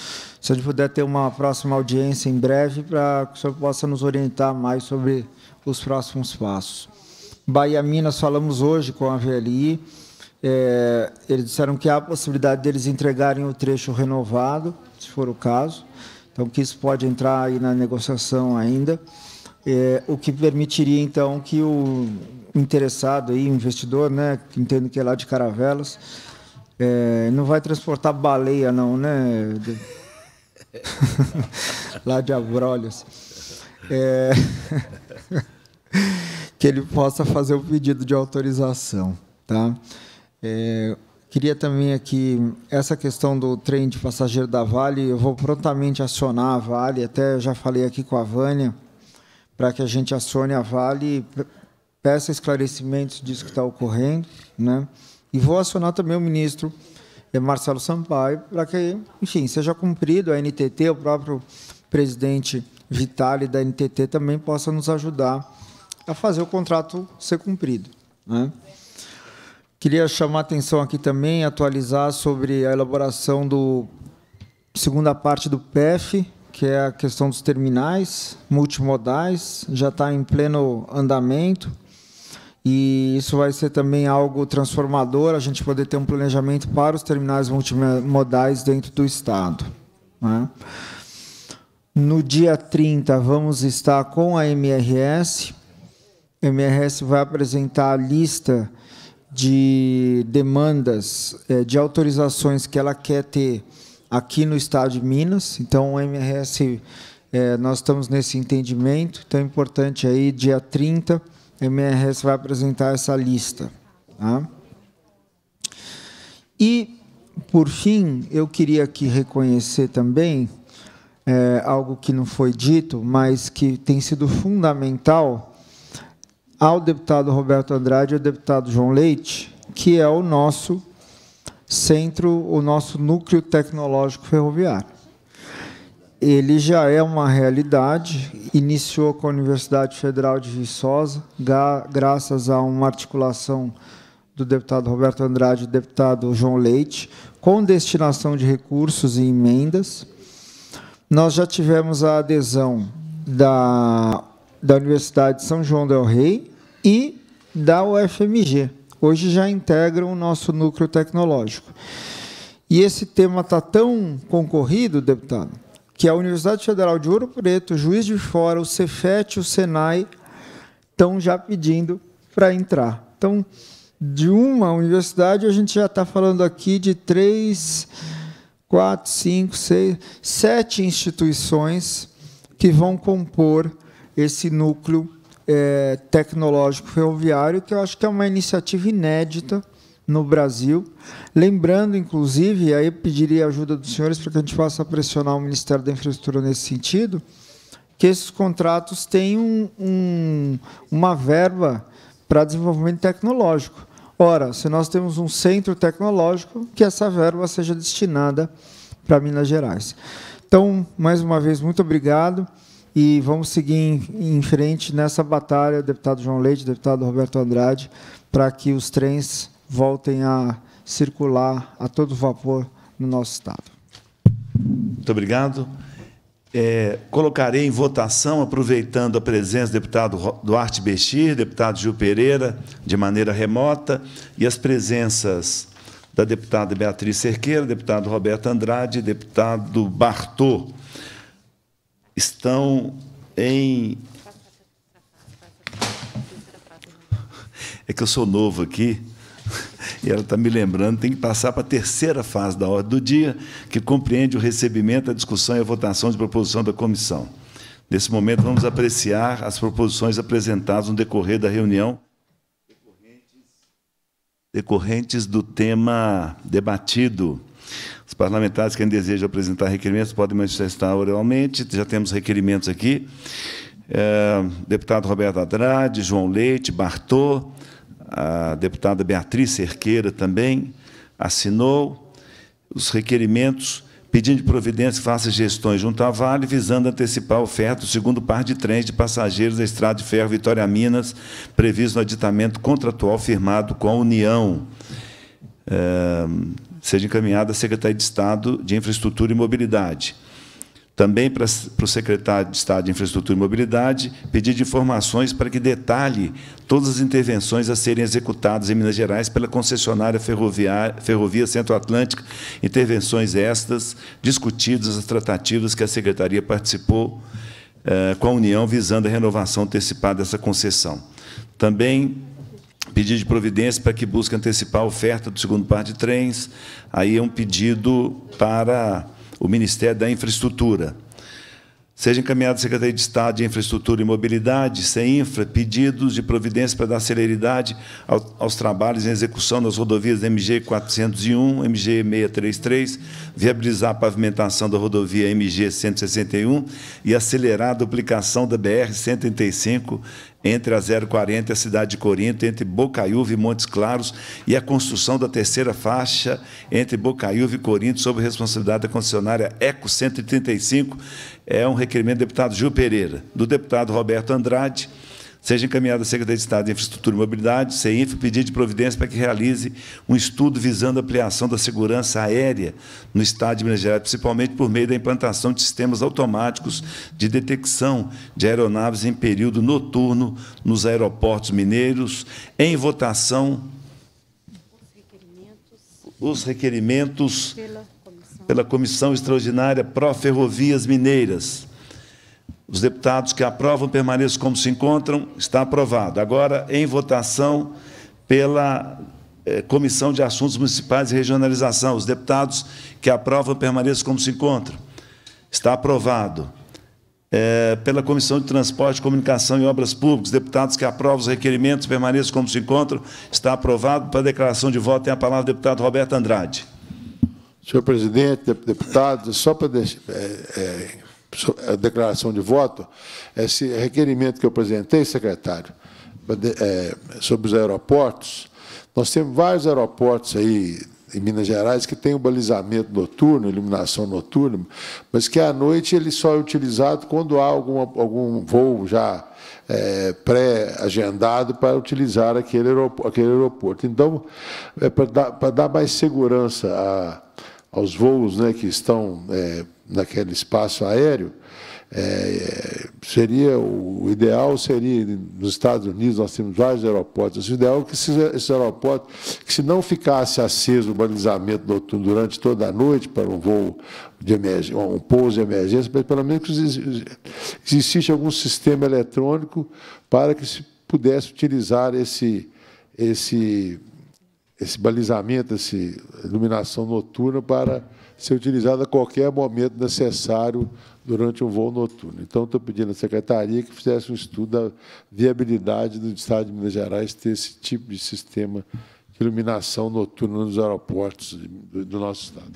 a gente puder ter uma próxima audiência em breve, para que o senhor possa nos orientar mais sobre os próximos passos. Bahia Minas, falamos hoje com a VLI. É, eles disseram que há a possibilidade deles entregarem o trecho renovado, se for o caso. Então, que isso pode entrar aí na negociação ainda. É, o que permitiria, então, que o interessado, aí, investidor, né, que entendo que é lá de Caravelas, é, não vai transportar baleia, não, né? [laughs] lá de Abrolhos. É... [laughs] que ele possa fazer o pedido de autorização. Tá? É, queria também aqui, essa questão do trem de passageiro da Vale, eu vou prontamente acionar a Vale, até já falei aqui com a Vânia, para que a gente acione a Vale e peça esclarecimentos disso que está ocorrendo. Né? E vou acionar também o ministro é, Marcelo Sampaio para que, enfim, seja cumprido a NTT, o próprio presidente Vitale da NTT também possa nos ajudar a fazer o contrato ser cumprido. Né? Queria chamar a atenção aqui também, atualizar sobre a elaboração do segunda parte do PEF, que é a questão dos terminais multimodais, já está em pleno andamento. E isso vai ser também algo transformador, a gente poder ter um planejamento para os terminais multimodais dentro do Estado. Né? No dia 30, vamos estar com a MRS MRS vai apresentar a lista de demandas, eh, de autorizações que ela quer ter aqui no estado de Minas. Então, o MRS, eh, nós estamos nesse entendimento. Então, é importante aí, dia 30, o MRS vai apresentar essa lista. Tá? E, por fim, eu queria aqui reconhecer também é, algo que não foi dito, mas que tem sido fundamental ao deputado Roberto Andrade e ao deputado João Leite, que é o nosso centro, o nosso núcleo tecnológico ferroviário. Ele já é uma realidade, iniciou com a Universidade Federal de Viçosa, graças a uma articulação do deputado Roberto Andrade e do deputado João Leite, com destinação de recursos e emendas. Nós já tivemos a adesão da da Universidade São João del Rei e da UFMG. Hoje já integram o nosso núcleo tecnológico. E esse tema está tão concorrido, deputado, que a Universidade Federal de Ouro Preto, Juiz de Fora, o Cefet o Senai estão já pedindo para entrar. Então, de uma universidade, a gente já está falando aqui de três, quatro, cinco, seis, sete instituições que vão compor esse núcleo é, tecnológico ferroviário, que eu acho que é uma iniciativa inédita no Brasil. Lembrando, inclusive, e aí eu pediria a ajuda dos senhores para que a gente possa pressionar o Ministério da Infraestrutura nesse sentido, que esses contratos têm um, um, uma verba para desenvolvimento tecnológico. Ora, se nós temos um centro tecnológico, que essa verba seja destinada para Minas Gerais. Então, mais uma vez, muito obrigado e vamos seguir em, em frente nessa batalha, deputado João Leite, deputado Roberto Andrade, para que os trens voltem a circular a todo vapor no nosso Estado. Muito obrigado. É, colocarei em votação, aproveitando a presença do deputado Duarte Bechir, deputado Gil Pereira, de maneira remota, e as presenças da deputada Beatriz Cerqueira, deputado Roberto Andrade e deputado Bartô estão em. É que eu sou novo aqui [laughs] e ela está me lembrando, tem que passar para a terceira fase da ordem do dia, que compreende o recebimento, a discussão e a votação de proposição da comissão. Nesse momento, vamos apreciar as proposições apresentadas no decorrer da reunião, decorrentes do tema debatido parlamentares, quem deseja apresentar requerimentos, pode manifestar oralmente. Já temos requerimentos aqui. É, deputado Roberto Andrade, João Leite, Bartô, a deputada Beatriz Cerqueira também assinou os requerimentos pedindo de providência faça gestões junto à Vale, visando antecipar a oferta do segundo par de trens de passageiros da Estrada de Ferro Vitória Minas, previsto no aditamento contratual firmado com a União. É, seja encaminhada à Secretaria de Estado de Infraestrutura e Mobilidade. Também para, para o secretário de Estado de Infraestrutura e Mobilidade pedir de informações para que detalhe todas as intervenções a serem executadas em Minas Gerais pela concessionária ferroviária, Ferrovia Centro-Atlântica, intervenções estas, discutidas as tratativas que a Secretaria participou eh, com a União, visando a renovação antecipada dessa concessão. Também pedido de providência para que busque antecipar a oferta do segundo par de trens, aí é um pedido para o Ministério da Infraestrutura. Seja encaminhado à Secretaria de Estado de Infraestrutura e Mobilidade, CEINFRA, pedidos de providência para dar celeridade aos trabalhos em execução das rodovias MG 401, MG 633, viabilizar a pavimentação da rodovia MG 161 e acelerar a duplicação da BR 135 entre a 040 e a cidade de Corinto, entre Bocaiúva e Montes Claros, e a construção da terceira faixa entre Bocaiúva e Corinto, sob responsabilidade da concessionária Eco 135, é um requerimento do deputado Gil Pereira, do deputado Roberto Andrade, Seja encaminhado à Secretaria de Estado de Infraestrutura e Mobilidade, CEINF, pedir de providência para que realize um estudo visando a ampliação da segurança aérea no Estado de Minas Gerais, principalmente por meio da implantação de sistemas automáticos de detecção de aeronaves em período noturno nos aeroportos mineiros. Em votação, os requerimentos pela Comissão Extraordinária Pró-Ferrovias Mineiras. Os deputados que aprovam permaneçam como se encontram. Está aprovado. Agora, em votação pela eh, Comissão de Assuntos Municipais e Regionalização. Os deputados que aprovam permaneçam como se encontram. Está aprovado. É, pela Comissão de Transporte, Comunicação e Obras Públicas, deputados que aprovam os requerimentos permaneçam como se encontram. Está aprovado. Para a declaração de voto, tem a palavra o deputado Roberto Andrade. Senhor presidente, deputados, só para é, é, a declaração de voto, esse requerimento que eu apresentei, secretário, é, sobre os aeroportos, nós temos vários aeroportos aí em Minas Gerais que tem o balizamento noturno, iluminação noturna, mas que à noite ele só é utilizado quando há algum algum voo já é, pré-agendado para utilizar aquele aeroporto. Aquele aeroporto. Então, é para dar, dar mais segurança a, aos voos né, que estão é, naquele espaço aéreo, é, seria o ideal seria nos Estados Unidos nós temos vários aeroportos. O ideal é que esses, esses aeroportos, que se não ficasse aceso o balizamento noturno durante toda a noite para um voo de emergência, um pouso de emergência, mas pelo menos existisse algum sistema eletrônico para que se pudesse utilizar esse esse esse balizamento, essa iluminação noturna para ser utilizado a qualquer momento necessário durante um voo noturno. Então, estou pedindo à Secretaria que fizesse um estudo da viabilidade do Estado de Minas Gerais ter esse tipo de sistema de iluminação noturna nos aeroportos do nosso Estado.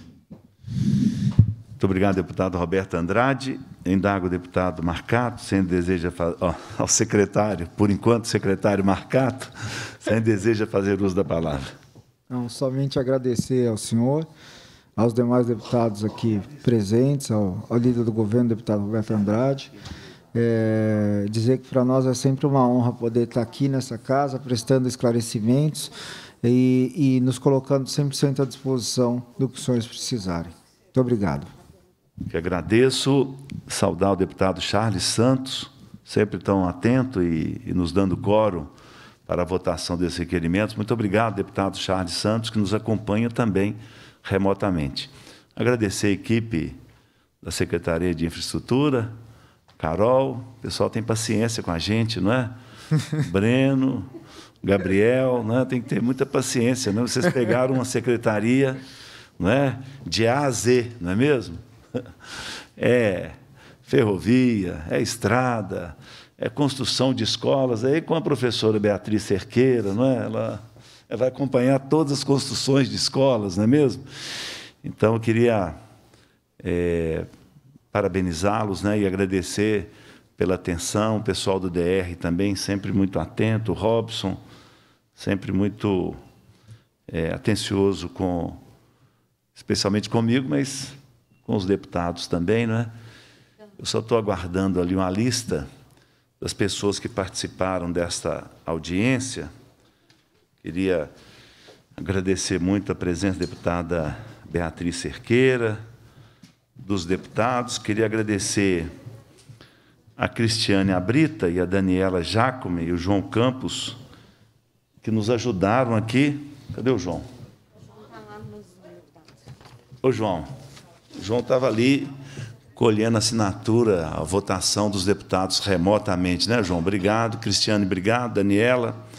Muito obrigado, deputado Roberto Andrade. Indago o deputado Marcato, sem deseja ao secretário, por enquanto, secretário Marcato, sem deseja fazer uso da palavra. Não, somente agradecer ao senhor aos demais deputados aqui presentes, ao, ao líder do governo, deputado Roberto Andrade. É, dizer que para nós é sempre uma honra poder estar aqui nessa casa, prestando esclarecimentos e, e nos colocando 100% à disposição do que os senhores precisarem. Muito obrigado. Que agradeço, saudar o deputado Charles Santos, sempre tão atento e, e nos dando quórum para a votação desses requerimentos. Muito obrigado, deputado Charles Santos, que nos acompanha também remotamente. Agradecer a equipe da Secretaria de Infraestrutura, Carol, o pessoal tem paciência com a gente, não é? [laughs] Breno, Gabriel, né? tem que ter muita paciência. é? Vocês pegaram uma secretaria não é de A a Z, não é mesmo? [laughs] É ferrovia, é estrada, é construção de escolas. Aí com a professora Beatriz Cerqueira, não é? ela vai acompanhar todas as construções de escolas, não é mesmo? Então, eu queria é, parabenizá-los né, e agradecer pela atenção, o pessoal do DR também, sempre muito atento, o Robson, sempre muito é, atencioso com, especialmente comigo, mas com os deputados também, né? Eu só estou aguardando ali uma lista das pessoas que participaram desta audiência Queria agradecer muito a presença da deputada Beatriz Cerqueira, dos deputados. Queria agradecer a Cristiane Abrita e a Daniela Jacome e o João Campos, que nos ajudaram aqui. Cadê o João? O João. O João estava ali colhendo a assinatura, a votação dos deputados remotamente, né, João? Obrigado, Cristiane, obrigado, Daniela.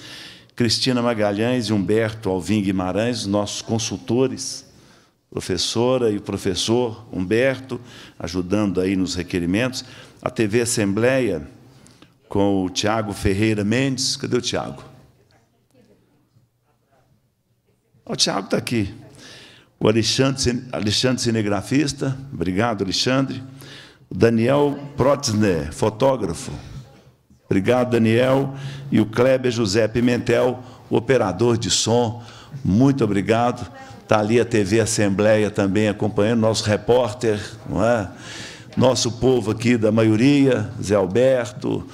Cristina Magalhães e Humberto Alvim Guimarães, nossos consultores, professora e professor Humberto, ajudando aí nos requerimentos. A TV Assembleia, com o Tiago Ferreira Mendes. Cadê o Tiago? O Tiago está aqui. O Alexandre, Alexandre Cinegrafista, obrigado, Alexandre. O Daniel Protzner, fotógrafo. Obrigado, Daniel. E o Kleber José Pimentel, operador de som. Muito obrigado. Está ali a TV Assembleia também acompanhando, nosso repórter, não é? nosso povo aqui da maioria, Zé Alberto,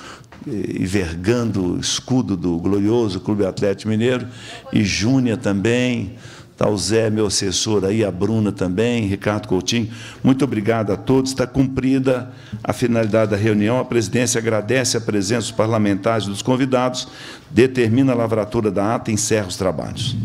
e vergando o escudo do glorioso Clube Atlético Mineiro, e Júnior também. Está o Zé, meu assessor aí, a Bruna também, Ricardo Coutinho. Muito obrigado a todos. Está cumprida a finalidade da reunião. A presidência agradece a presença dos parlamentares e dos convidados, determina a lavratura da ata e encerra os trabalhos.